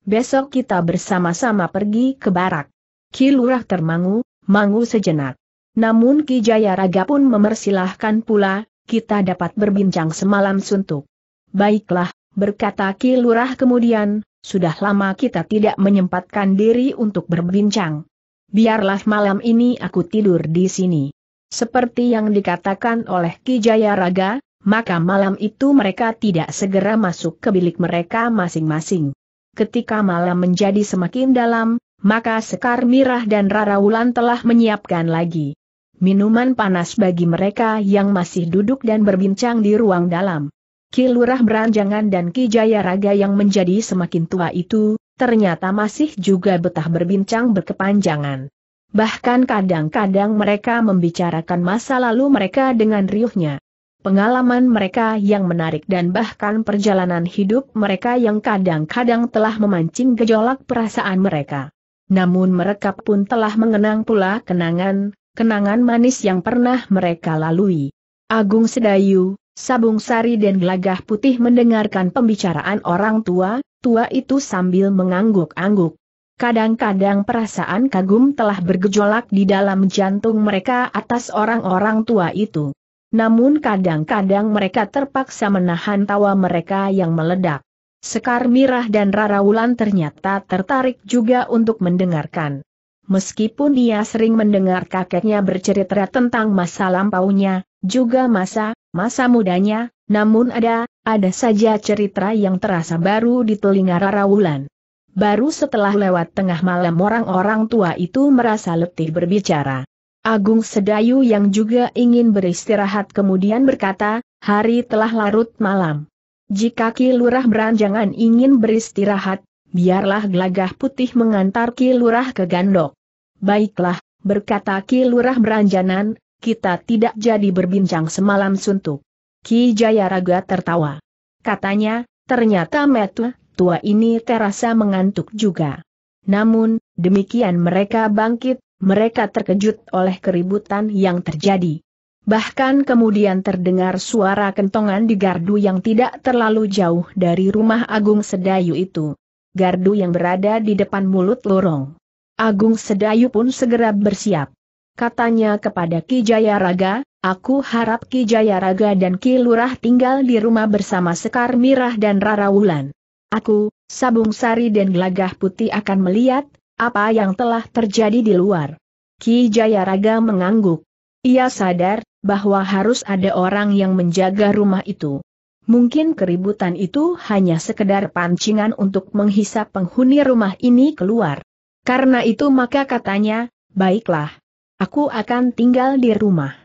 Besok kita bersama-sama pergi ke barak. Kilurah termangu, mangu sejenak. Namun Ki Jayaraga pun memersilahkan pula, kita dapat berbincang semalam suntuk. Baiklah, berkata Ki Lurah kemudian, sudah lama kita tidak menyempatkan diri untuk berbincang. Biarlah malam ini aku tidur di sini. Seperti yang dikatakan oleh Ki Jayaraga, maka malam itu mereka tidak segera masuk ke bilik mereka masing-masing. Ketika malam menjadi semakin dalam, maka Sekar Mirah dan Rara Wulan telah menyiapkan lagi minuman panas bagi mereka yang masih duduk dan berbincang di ruang dalam. Ki Beranjangan dan Ki Jaya Raga yang menjadi semakin tua itu, ternyata masih juga betah berbincang berkepanjangan. Bahkan kadang-kadang mereka membicarakan masa lalu mereka dengan riuhnya. Pengalaman mereka yang menarik dan bahkan perjalanan hidup mereka yang kadang-kadang telah memancing gejolak perasaan mereka. Namun mereka pun telah mengenang pula kenangan, kenangan manis yang pernah mereka lalui. Agung Sedayu, Sabung Sari dan Gelagah Putih mendengarkan pembicaraan orang tua, tua itu sambil mengangguk-angguk. Kadang-kadang perasaan kagum telah bergejolak di dalam jantung mereka atas orang-orang tua itu. Namun kadang-kadang mereka terpaksa menahan tawa mereka yang meledak. Sekar Mirah dan Rara Wulan ternyata tertarik juga untuk mendengarkan. Meskipun ia sering mendengar kakeknya bercerita tentang masa lampaunya, juga masa, masa mudanya, namun ada, ada saja cerita yang terasa baru di telinga Rara Wulan. Baru setelah lewat tengah malam orang-orang tua itu merasa letih berbicara. Agung Sedayu yang juga ingin beristirahat kemudian berkata, hari telah larut malam. Jika Ki Lurah beranjangan ingin beristirahat, biarlah gelagah putih mengantar Ki Lurah ke gandok. Baiklah, berkata Ki Lurah beranjanan, kita tidak jadi berbincang semalam suntuk. Ki Jayaraga tertawa. Katanya, ternyata Metu, tua ini terasa mengantuk juga. Namun, demikian mereka bangkit, mereka terkejut oleh keributan yang terjadi. Bahkan kemudian terdengar suara kentongan di gardu yang tidak terlalu jauh dari rumah Agung Sedayu itu. Gardu yang berada di depan mulut lorong. Agung Sedayu pun segera bersiap. Katanya kepada Ki Jayaraga, aku harap Ki Jayaraga dan Ki Lurah tinggal di rumah bersama Sekar Mirah dan Rara Wulan. Aku, Sabung Sari dan Gelagah Putih akan melihat, apa yang telah terjadi di luar. Ki Jayaraga mengangguk. Ia sadar, bahwa harus ada orang yang menjaga rumah itu. Mungkin keributan itu hanya sekedar pancingan untuk menghisap penghuni rumah ini keluar. Karena itu maka katanya, baiklah. Aku akan tinggal di rumah.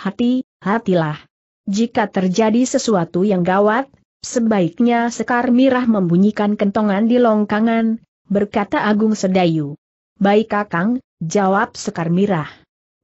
Hati, hatilah. Jika terjadi sesuatu yang gawat, sebaiknya Sekar Mirah membunyikan kentongan di longkangan, berkata Agung Sedayu. Baik Kakang, jawab Sekar Mirah.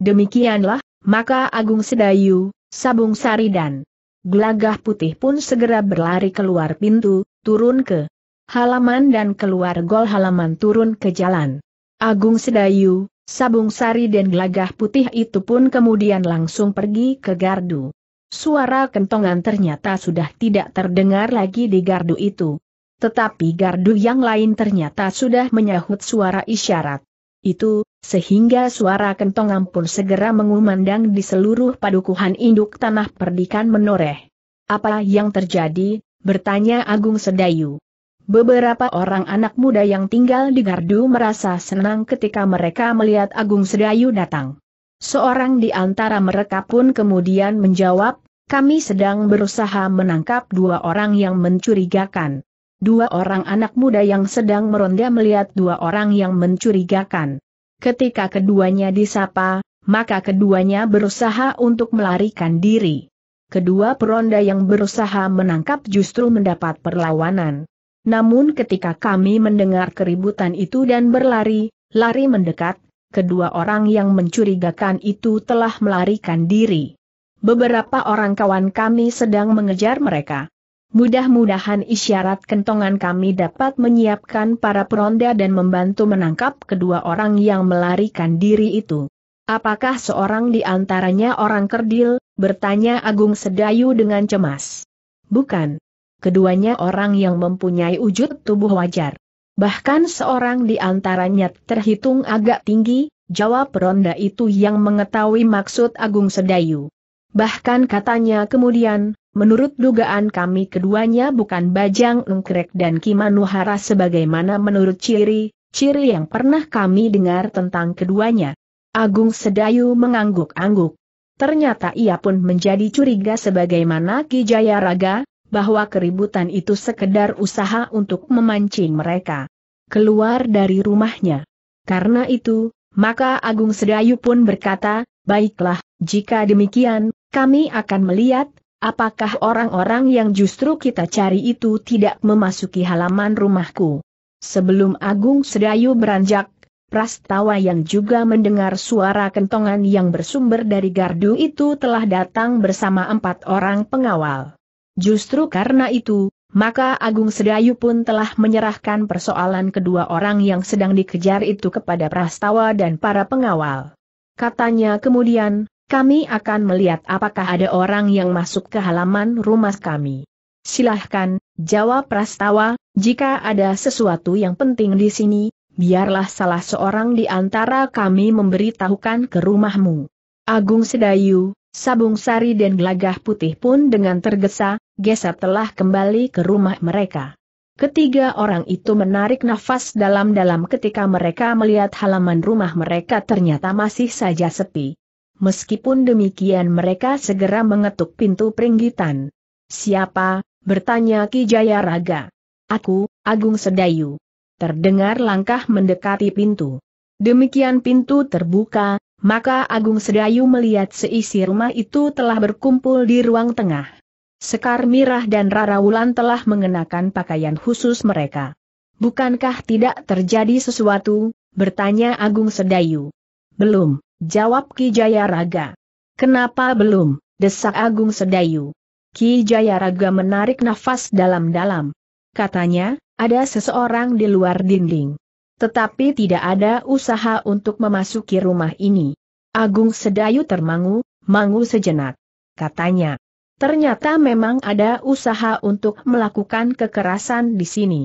Demikianlah, maka Agung Sedayu, Sabung Sari dan Glagah Putih pun segera berlari keluar pintu, turun ke halaman dan keluar gol halaman turun ke jalan. Agung Sedayu, Sabung Sari dan Glagah Putih itu pun kemudian langsung pergi ke gardu. Suara kentongan ternyata sudah tidak terdengar lagi di gardu itu. Tetapi gardu yang lain ternyata sudah menyahut suara isyarat. Itu, sehingga suara kentongan pun segera mengumandang di seluruh padukuhan induk tanah perdikan menoreh. Apa yang terjadi? bertanya Agung Sedayu. Beberapa orang anak muda yang tinggal di Gardu merasa senang ketika mereka melihat Agung Sedayu datang. Seorang di antara mereka pun kemudian menjawab, kami sedang berusaha menangkap dua orang yang mencurigakan. Dua orang anak muda yang sedang meronda melihat dua orang yang mencurigakan. Ketika keduanya disapa, maka keduanya berusaha untuk melarikan diri. Kedua peronda yang berusaha menangkap justru mendapat perlawanan. Namun ketika kami mendengar keributan itu dan berlari, lari mendekat, kedua orang yang mencurigakan itu telah melarikan diri. Beberapa orang kawan kami sedang mengejar mereka. Mudah-mudahan isyarat kentongan kami dapat menyiapkan para peronda dan membantu menangkap kedua orang yang melarikan diri itu. Apakah seorang di antaranya orang kerdil? bertanya Agung Sedayu dengan cemas. Bukan. Keduanya orang yang mempunyai wujud tubuh wajar. Bahkan seorang di antaranya terhitung agak tinggi, jawab peronda itu yang mengetahui maksud Agung Sedayu. Bahkan katanya kemudian, Menurut dugaan kami keduanya bukan Bajang Nungkrek dan Kimanuhara sebagaimana menurut ciri-ciri yang pernah kami dengar tentang keduanya. Agung Sedayu mengangguk-angguk. Ternyata ia pun menjadi curiga sebagaimana Ki Jayaraga, bahwa keributan itu sekedar usaha untuk memancing mereka keluar dari rumahnya. Karena itu, maka Agung Sedayu pun berkata, baiklah, jika demikian, kami akan melihat Apakah orang-orang yang justru kita cari itu tidak memasuki halaman rumahku? Sebelum Agung Sedayu beranjak, Prastawa yang juga mendengar suara kentongan yang bersumber dari gardu itu telah datang bersama empat orang pengawal. Justru karena itu, maka Agung Sedayu pun telah menyerahkan persoalan kedua orang yang sedang dikejar itu kepada Prastawa dan para pengawal. Katanya kemudian, kami akan melihat apakah ada orang yang masuk ke halaman rumah kami. Silahkan, jawab Prastawa, jika ada sesuatu yang penting di sini, biarlah salah seorang di antara kami memberitahukan ke rumahmu. Agung Sedayu, Sabung Sari dan Gelagah Putih pun dengan tergesa, geser telah kembali ke rumah mereka. Ketiga orang itu menarik nafas dalam-dalam ketika mereka melihat halaman rumah mereka ternyata masih saja sepi. Meskipun demikian mereka segera mengetuk pintu peringgitan. Siapa? bertanya Ki Jaya Raga. Aku, Agung Sedayu. Terdengar langkah mendekati pintu. Demikian pintu terbuka, maka Agung Sedayu melihat seisi rumah itu telah berkumpul di ruang tengah. Sekar Mirah dan Rara Wulan telah mengenakan pakaian khusus mereka. Bukankah tidak terjadi sesuatu? bertanya Agung Sedayu. Belum, Jawab Ki Jayaraga. Kenapa belum, desak Agung Sedayu. Ki Jayaraga menarik nafas dalam-dalam. Katanya, ada seseorang di luar dinding. Tetapi tidak ada usaha untuk memasuki rumah ini. Agung Sedayu termangu, mangu sejenak. Katanya, ternyata memang ada usaha untuk melakukan kekerasan di sini.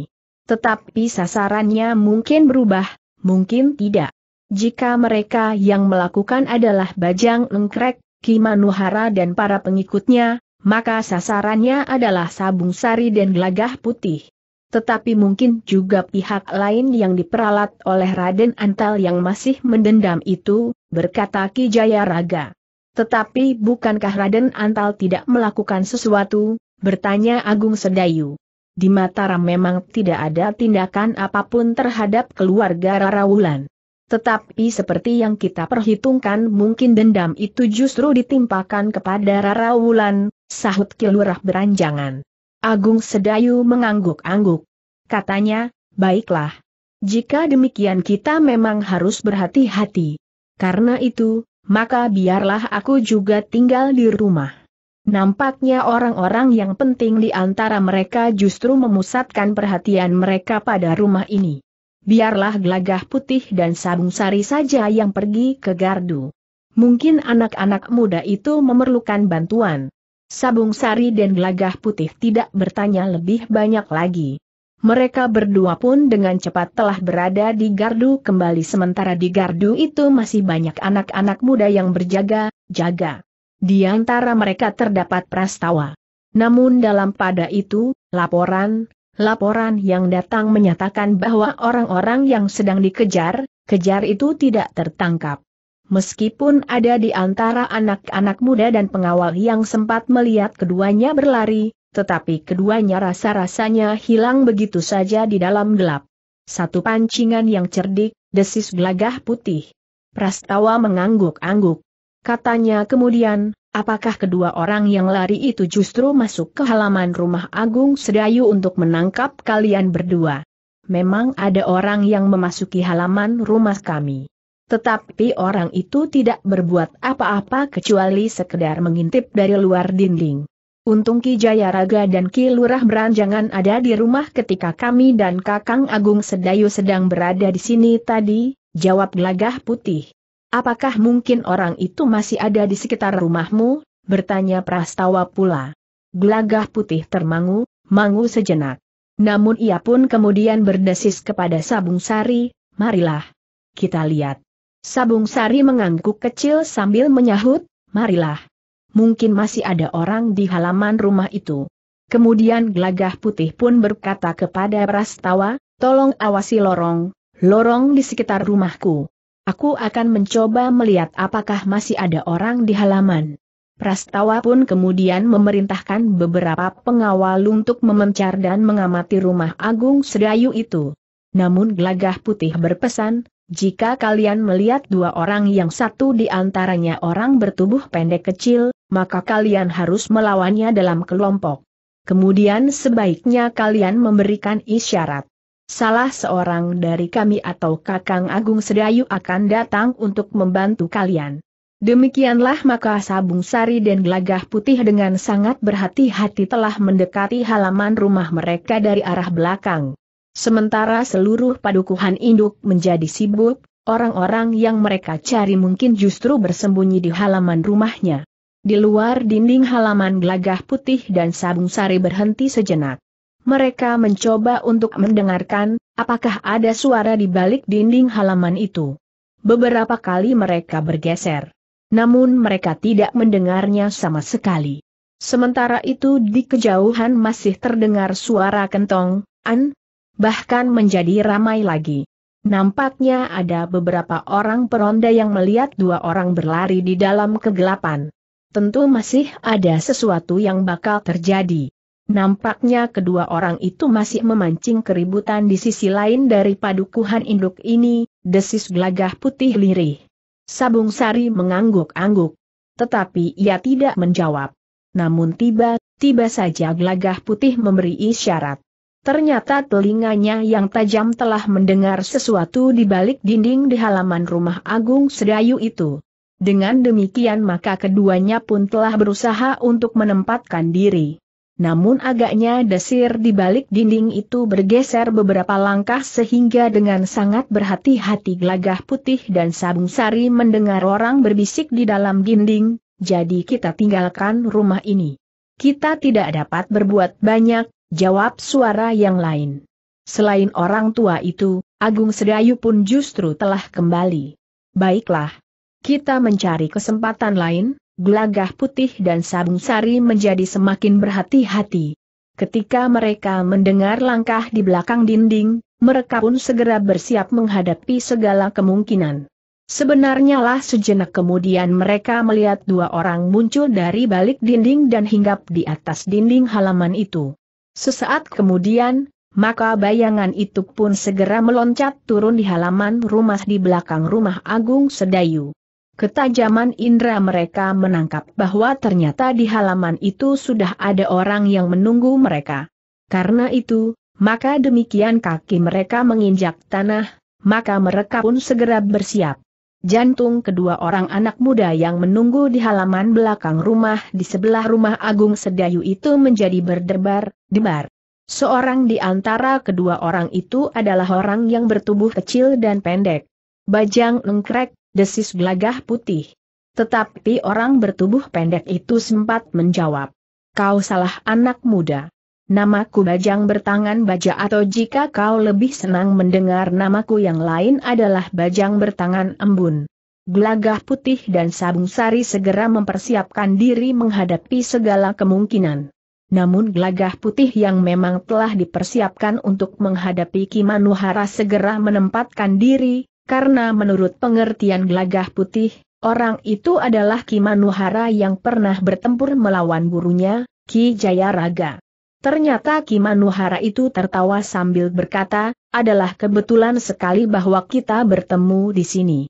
Tetapi sasarannya mungkin berubah, mungkin tidak. Jika mereka yang melakukan adalah Bajang Engkrek, Kimanuhara dan para pengikutnya, maka sasarannya adalah sabung sari dan gelagah putih. Tetapi mungkin juga pihak lain yang diperalat oleh Raden Antal yang masih mendendam itu, berkata Ki Jaya Raga. Tetapi bukankah Raden Antal tidak melakukan sesuatu, bertanya Agung Sedayu. Di Mataram memang tidak ada tindakan apapun terhadap keluarga Rara tetapi seperti yang kita perhitungkan mungkin dendam itu justru ditimpakan kepada Rara Wulan, sahut Kilurah beranjangan. Agung Sedayu mengangguk-angguk. Katanya, baiklah. Jika demikian kita memang harus berhati-hati. Karena itu, maka biarlah aku juga tinggal di rumah. Nampaknya orang-orang yang penting di antara mereka justru memusatkan perhatian mereka pada rumah ini biarlah gelagah putih dan sabung sari saja yang pergi ke gardu. Mungkin anak-anak muda itu memerlukan bantuan. Sabung sari dan gelagah putih tidak bertanya lebih banyak lagi. Mereka berdua pun dengan cepat telah berada di gardu kembali sementara di gardu itu masih banyak anak-anak muda yang berjaga-jaga. Di antara mereka terdapat prastawa. Namun dalam pada itu, laporan, Laporan yang datang menyatakan bahwa orang-orang yang sedang dikejar, kejar itu tidak tertangkap. Meskipun ada di antara anak-anak muda dan pengawal yang sempat melihat keduanya berlari, tetapi keduanya rasa-rasanya hilang begitu saja di dalam gelap. Satu pancingan yang cerdik, desis gelagah putih. Prastawa mengangguk-angguk. Katanya kemudian, Apakah kedua orang yang lari itu justru masuk ke halaman rumah Agung Sedayu untuk menangkap kalian berdua? Memang ada orang yang memasuki halaman rumah kami. Tetapi orang itu tidak berbuat apa-apa kecuali sekedar mengintip dari luar dinding. Untung Ki Jayaraga dan Ki Lurah Beranjangan ada di rumah ketika kami dan Kakang Agung Sedayu sedang berada di sini tadi, jawab gelagah putih. Apakah mungkin orang itu masih ada di sekitar rumahmu? Bertanya Prastawa pula. Gelagah putih termangu, mangu sejenak. Namun ia pun kemudian berdesis kepada Sabung Sari, marilah. Kita lihat. Sabung Sari mengangguk kecil sambil menyahut, marilah. Mungkin masih ada orang di halaman rumah itu. Kemudian gelagah putih pun berkata kepada Prastawa, tolong awasi lorong, lorong di sekitar rumahku. Aku akan mencoba melihat apakah masih ada orang di halaman. Prastawa pun kemudian memerintahkan beberapa pengawal untuk memencar dan mengamati rumah Agung Sedayu itu. Namun gelagah putih berpesan, jika kalian melihat dua orang yang satu di antaranya orang bertubuh pendek kecil, maka kalian harus melawannya dalam kelompok. Kemudian sebaiknya kalian memberikan isyarat. Salah seorang dari kami atau Kakang Agung Sedayu akan datang untuk membantu kalian. Demikianlah maka Sabung Sari dan Gelagah Putih dengan sangat berhati-hati telah mendekati halaman rumah mereka dari arah belakang. Sementara seluruh padukuhan induk menjadi sibuk, orang-orang yang mereka cari mungkin justru bersembunyi di halaman rumahnya. Di luar dinding halaman Gelagah Putih dan Sabung Sari berhenti sejenak mereka mencoba untuk mendengarkan, apakah ada suara di balik dinding halaman itu. Beberapa kali mereka bergeser. Namun mereka tidak mendengarnya sama sekali. Sementara itu di kejauhan masih terdengar suara kentong, an, bahkan menjadi ramai lagi. Nampaknya ada beberapa orang peronda yang melihat dua orang berlari di dalam kegelapan. Tentu masih ada sesuatu yang bakal terjadi. Nampaknya kedua orang itu masih memancing keributan di sisi lain dari padukuhan induk ini, desis gelagah putih lirih. Sabung Sari mengangguk-angguk. Tetapi ia tidak menjawab. Namun tiba-tiba saja gelagah putih memberi isyarat. Ternyata telinganya yang tajam telah mendengar sesuatu di balik dinding di halaman rumah Agung Sedayu itu. Dengan demikian maka keduanya pun telah berusaha untuk menempatkan diri. Namun agaknya desir di balik dinding itu bergeser beberapa langkah sehingga dengan sangat berhati-hati gelagah putih dan sabung sari mendengar orang berbisik di dalam dinding, jadi kita tinggalkan rumah ini. Kita tidak dapat berbuat banyak, jawab suara yang lain. Selain orang tua itu, Agung Sedayu pun justru telah kembali. Baiklah. Kita mencari kesempatan lain, gelagah putih dan sabung sari menjadi semakin berhati-hati. Ketika mereka mendengar langkah di belakang dinding, mereka pun segera bersiap menghadapi segala kemungkinan. Sebenarnya lah sejenak kemudian mereka melihat dua orang muncul dari balik dinding dan hinggap di atas dinding halaman itu. Sesaat kemudian, maka bayangan itu pun segera meloncat turun di halaman rumah di belakang rumah Agung Sedayu. Ketajaman indera mereka menangkap bahwa ternyata di halaman itu sudah ada orang yang menunggu mereka. Karena itu, maka demikian kaki mereka menginjak tanah, maka mereka pun segera bersiap. Jantung kedua orang anak muda yang menunggu di halaman belakang rumah di sebelah rumah Agung Sedayu itu menjadi berdebar, debar. Seorang di antara kedua orang itu adalah orang yang bertubuh kecil dan pendek. Bajang lengkrek desis gelagah putih. Tetapi orang bertubuh pendek itu sempat menjawab. Kau salah anak muda. Namaku Bajang Bertangan Baja atau jika kau lebih senang mendengar namaku yang lain adalah Bajang Bertangan Embun. Gelagah putih dan sabung sari segera mempersiapkan diri menghadapi segala kemungkinan. Namun gelagah putih yang memang telah dipersiapkan untuk menghadapi Kimanuhara segera menempatkan diri, karena menurut pengertian Glagah putih, orang itu adalah Ki Manuhara yang pernah bertempur melawan gurunya, Ki Jayaraga. Ternyata Ki Manuhara itu tertawa sambil berkata, adalah kebetulan sekali bahwa kita bertemu di sini.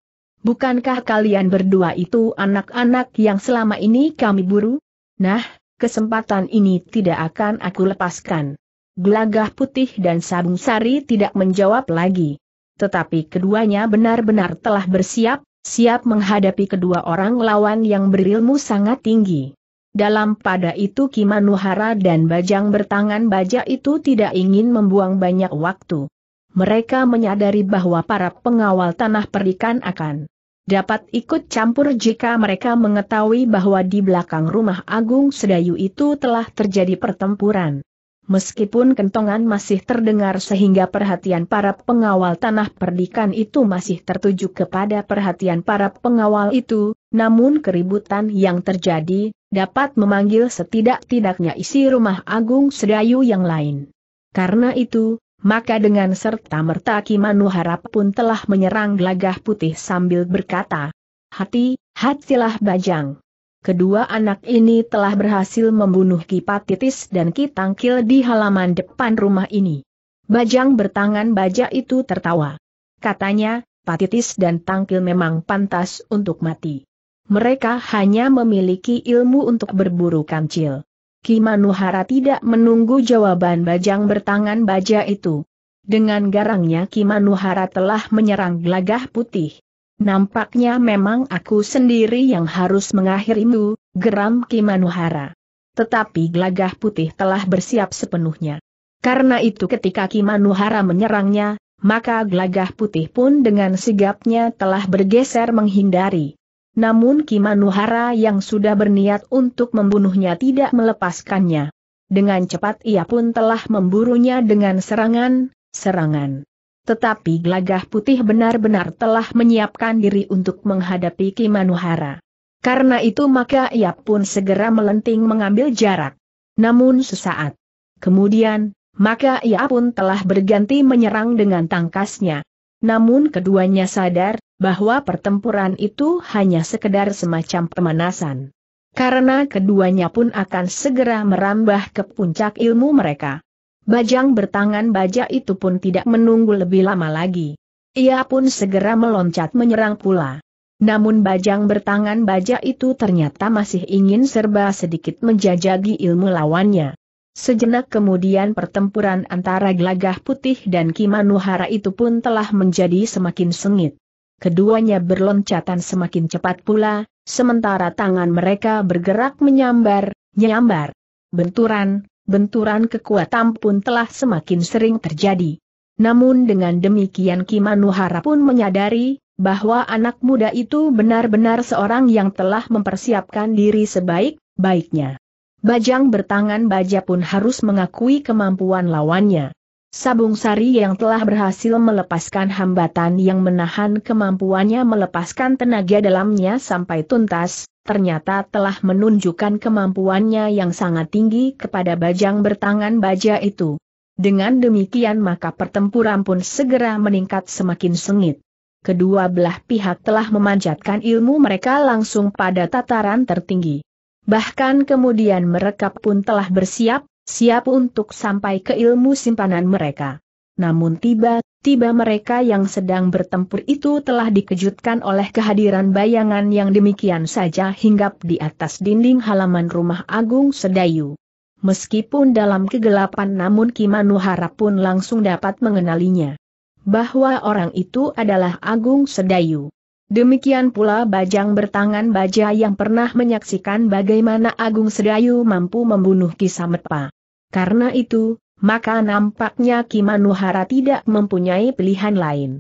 Bukankah kalian berdua itu anak-anak yang selama ini kami buru? Nah, kesempatan ini tidak akan aku lepaskan. Glagah putih dan sabung sari tidak menjawab lagi tetapi keduanya benar-benar telah bersiap, siap menghadapi kedua orang lawan yang berilmu sangat tinggi. Dalam pada itu Kimanuhara dan Bajang bertangan baja itu tidak ingin membuang banyak waktu. Mereka menyadari bahwa para pengawal tanah perikan akan dapat ikut campur jika mereka mengetahui bahwa di belakang rumah Agung Sedayu itu telah terjadi pertempuran. Meskipun kentongan masih terdengar sehingga perhatian para pengawal tanah perdikan itu masih tertuju kepada perhatian para pengawal itu, namun keributan yang terjadi, dapat memanggil setidak-tidaknya isi rumah agung sedayu yang lain. Karena itu, maka dengan serta-merta Kimanu Harap pun telah menyerang gelagah putih sambil berkata, Hati, hatilah bajang. Kedua anak ini telah berhasil membunuh Kipatitis dan Kitangkil di halaman depan rumah ini. Bajang bertangan baja itu tertawa. Katanya, Patitis dan Tangkil memang pantas untuk mati. Mereka hanya memiliki ilmu untuk berburu kancil. Ki Manuhara tidak menunggu jawaban bajang bertangan baja itu. Dengan garangnya Ki Manuhara telah menyerang gelagah putih. Nampaknya memang aku sendiri yang harus mengakhirimu, geram Kimanuhara. Tetapi Glagah putih telah bersiap sepenuhnya. Karena itu ketika Kimanuhara menyerangnya, maka Glagah putih pun dengan sigapnya telah bergeser menghindari. Namun Kimanuhara yang sudah berniat untuk membunuhnya tidak melepaskannya. Dengan cepat ia pun telah memburunya dengan serangan, serangan. Tetapi gelagah putih benar-benar telah menyiapkan diri untuk menghadapi Kimanuhara. Karena itu maka ia pun segera melenting mengambil jarak. Namun sesaat. Kemudian, maka ia pun telah berganti menyerang dengan tangkasnya. Namun keduanya sadar, bahwa pertempuran itu hanya sekedar semacam pemanasan. Karena keduanya pun akan segera merambah ke puncak ilmu mereka. Bajang bertangan baja itu pun tidak menunggu lebih lama lagi. Ia pun segera meloncat menyerang pula. Namun bajang bertangan baja itu ternyata masih ingin serba sedikit menjajagi ilmu lawannya. Sejenak kemudian pertempuran antara Gelagah Putih dan Kimanuhara itu pun telah menjadi semakin sengit. Keduanya berloncatan semakin cepat pula, sementara tangan mereka bergerak menyambar, nyambar. Benturan, benturan kekuatan pun telah semakin sering terjadi. Namun dengan demikian Kimanuhara pun menyadari, bahwa anak muda itu benar-benar seorang yang telah mempersiapkan diri sebaik-baiknya. Bajang bertangan baja pun harus mengakui kemampuan lawannya. Sabung Sari yang telah berhasil melepaskan hambatan yang menahan kemampuannya melepaskan tenaga dalamnya sampai tuntas, ternyata telah menunjukkan kemampuannya yang sangat tinggi kepada bajang bertangan baja itu. Dengan demikian maka pertempuran pun segera meningkat semakin sengit. Kedua belah pihak telah memanjatkan ilmu mereka langsung pada tataran tertinggi. Bahkan kemudian mereka pun telah bersiap, siap untuk sampai ke ilmu simpanan mereka. Namun tiba-tiba mereka yang sedang bertempur itu telah dikejutkan oleh kehadiran bayangan yang demikian saja hinggap di atas dinding halaman rumah Agung Sedayu. Meskipun dalam kegelapan namun Kimanuhara pun langsung dapat mengenalinya. Bahwa orang itu adalah Agung Sedayu. Demikian pula bajang bertangan baja yang pernah menyaksikan bagaimana Agung Sedayu mampu membunuh Kisametpa. Karena itu, maka nampaknya Kimanuhara tidak mempunyai pilihan lain.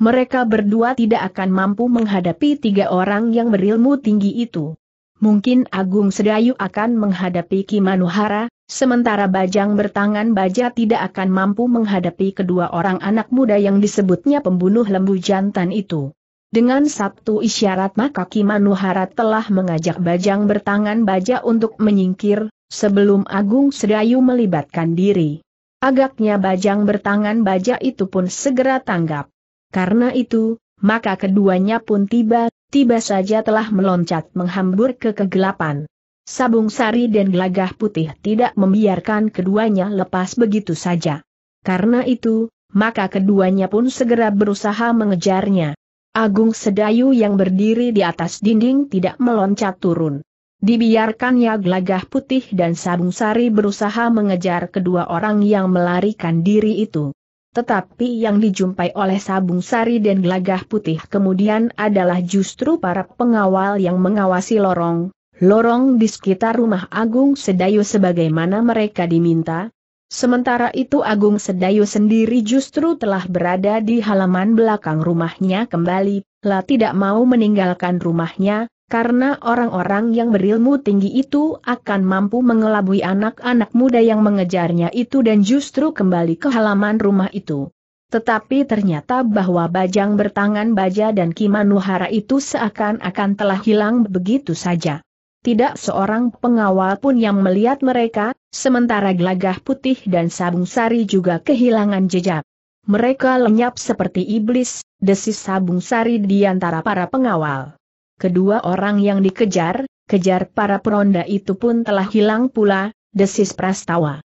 Mereka berdua tidak akan mampu menghadapi tiga orang yang berilmu tinggi itu. Mungkin Agung Sedayu akan menghadapi Kimanuhara, sementara Bajang bertangan baja tidak akan mampu menghadapi kedua orang anak muda yang disebutnya pembunuh lembu jantan itu. Dengan satu isyarat maka Kimanuhara telah mengajak Bajang bertangan baja untuk menyingkir, sebelum Agung Sedayu melibatkan diri. Agaknya bajang bertangan baja itu pun segera tanggap. Karena itu, maka keduanya pun tiba-tiba saja telah meloncat menghambur ke kegelapan. Sabung sari dan gelagah putih tidak membiarkan keduanya lepas begitu saja. Karena itu, maka keduanya pun segera berusaha mengejarnya. Agung Sedayu yang berdiri di atas dinding tidak meloncat turun. Dibiarkannya Glagah putih dan sabung sari berusaha mengejar kedua orang yang melarikan diri itu. Tetapi yang dijumpai oleh sabung sari dan Glagah putih kemudian adalah justru para pengawal yang mengawasi lorong, lorong di sekitar rumah Agung Sedayu sebagaimana mereka diminta. Sementara itu Agung Sedayu sendiri justru telah berada di halaman belakang rumahnya kembali, lah tidak mau meninggalkan rumahnya, karena orang-orang yang berilmu tinggi itu akan mampu mengelabui anak-anak muda yang mengejarnya itu dan justru kembali ke halaman rumah itu. Tetapi ternyata bahwa bajang bertangan baja dan Kimanuhara itu seakan-akan telah hilang begitu saja. Tidak seorang pengawal pun yang melihat mereka, sementara gelagah putih dan sabung sari juga kehilangan jejak. Mereka lenyap seperti iblis, desis sabung sari di antara para pengawal kedua orang yang dikejar, kejar para peronda itu pun telah hilang pula, desis Prastawa.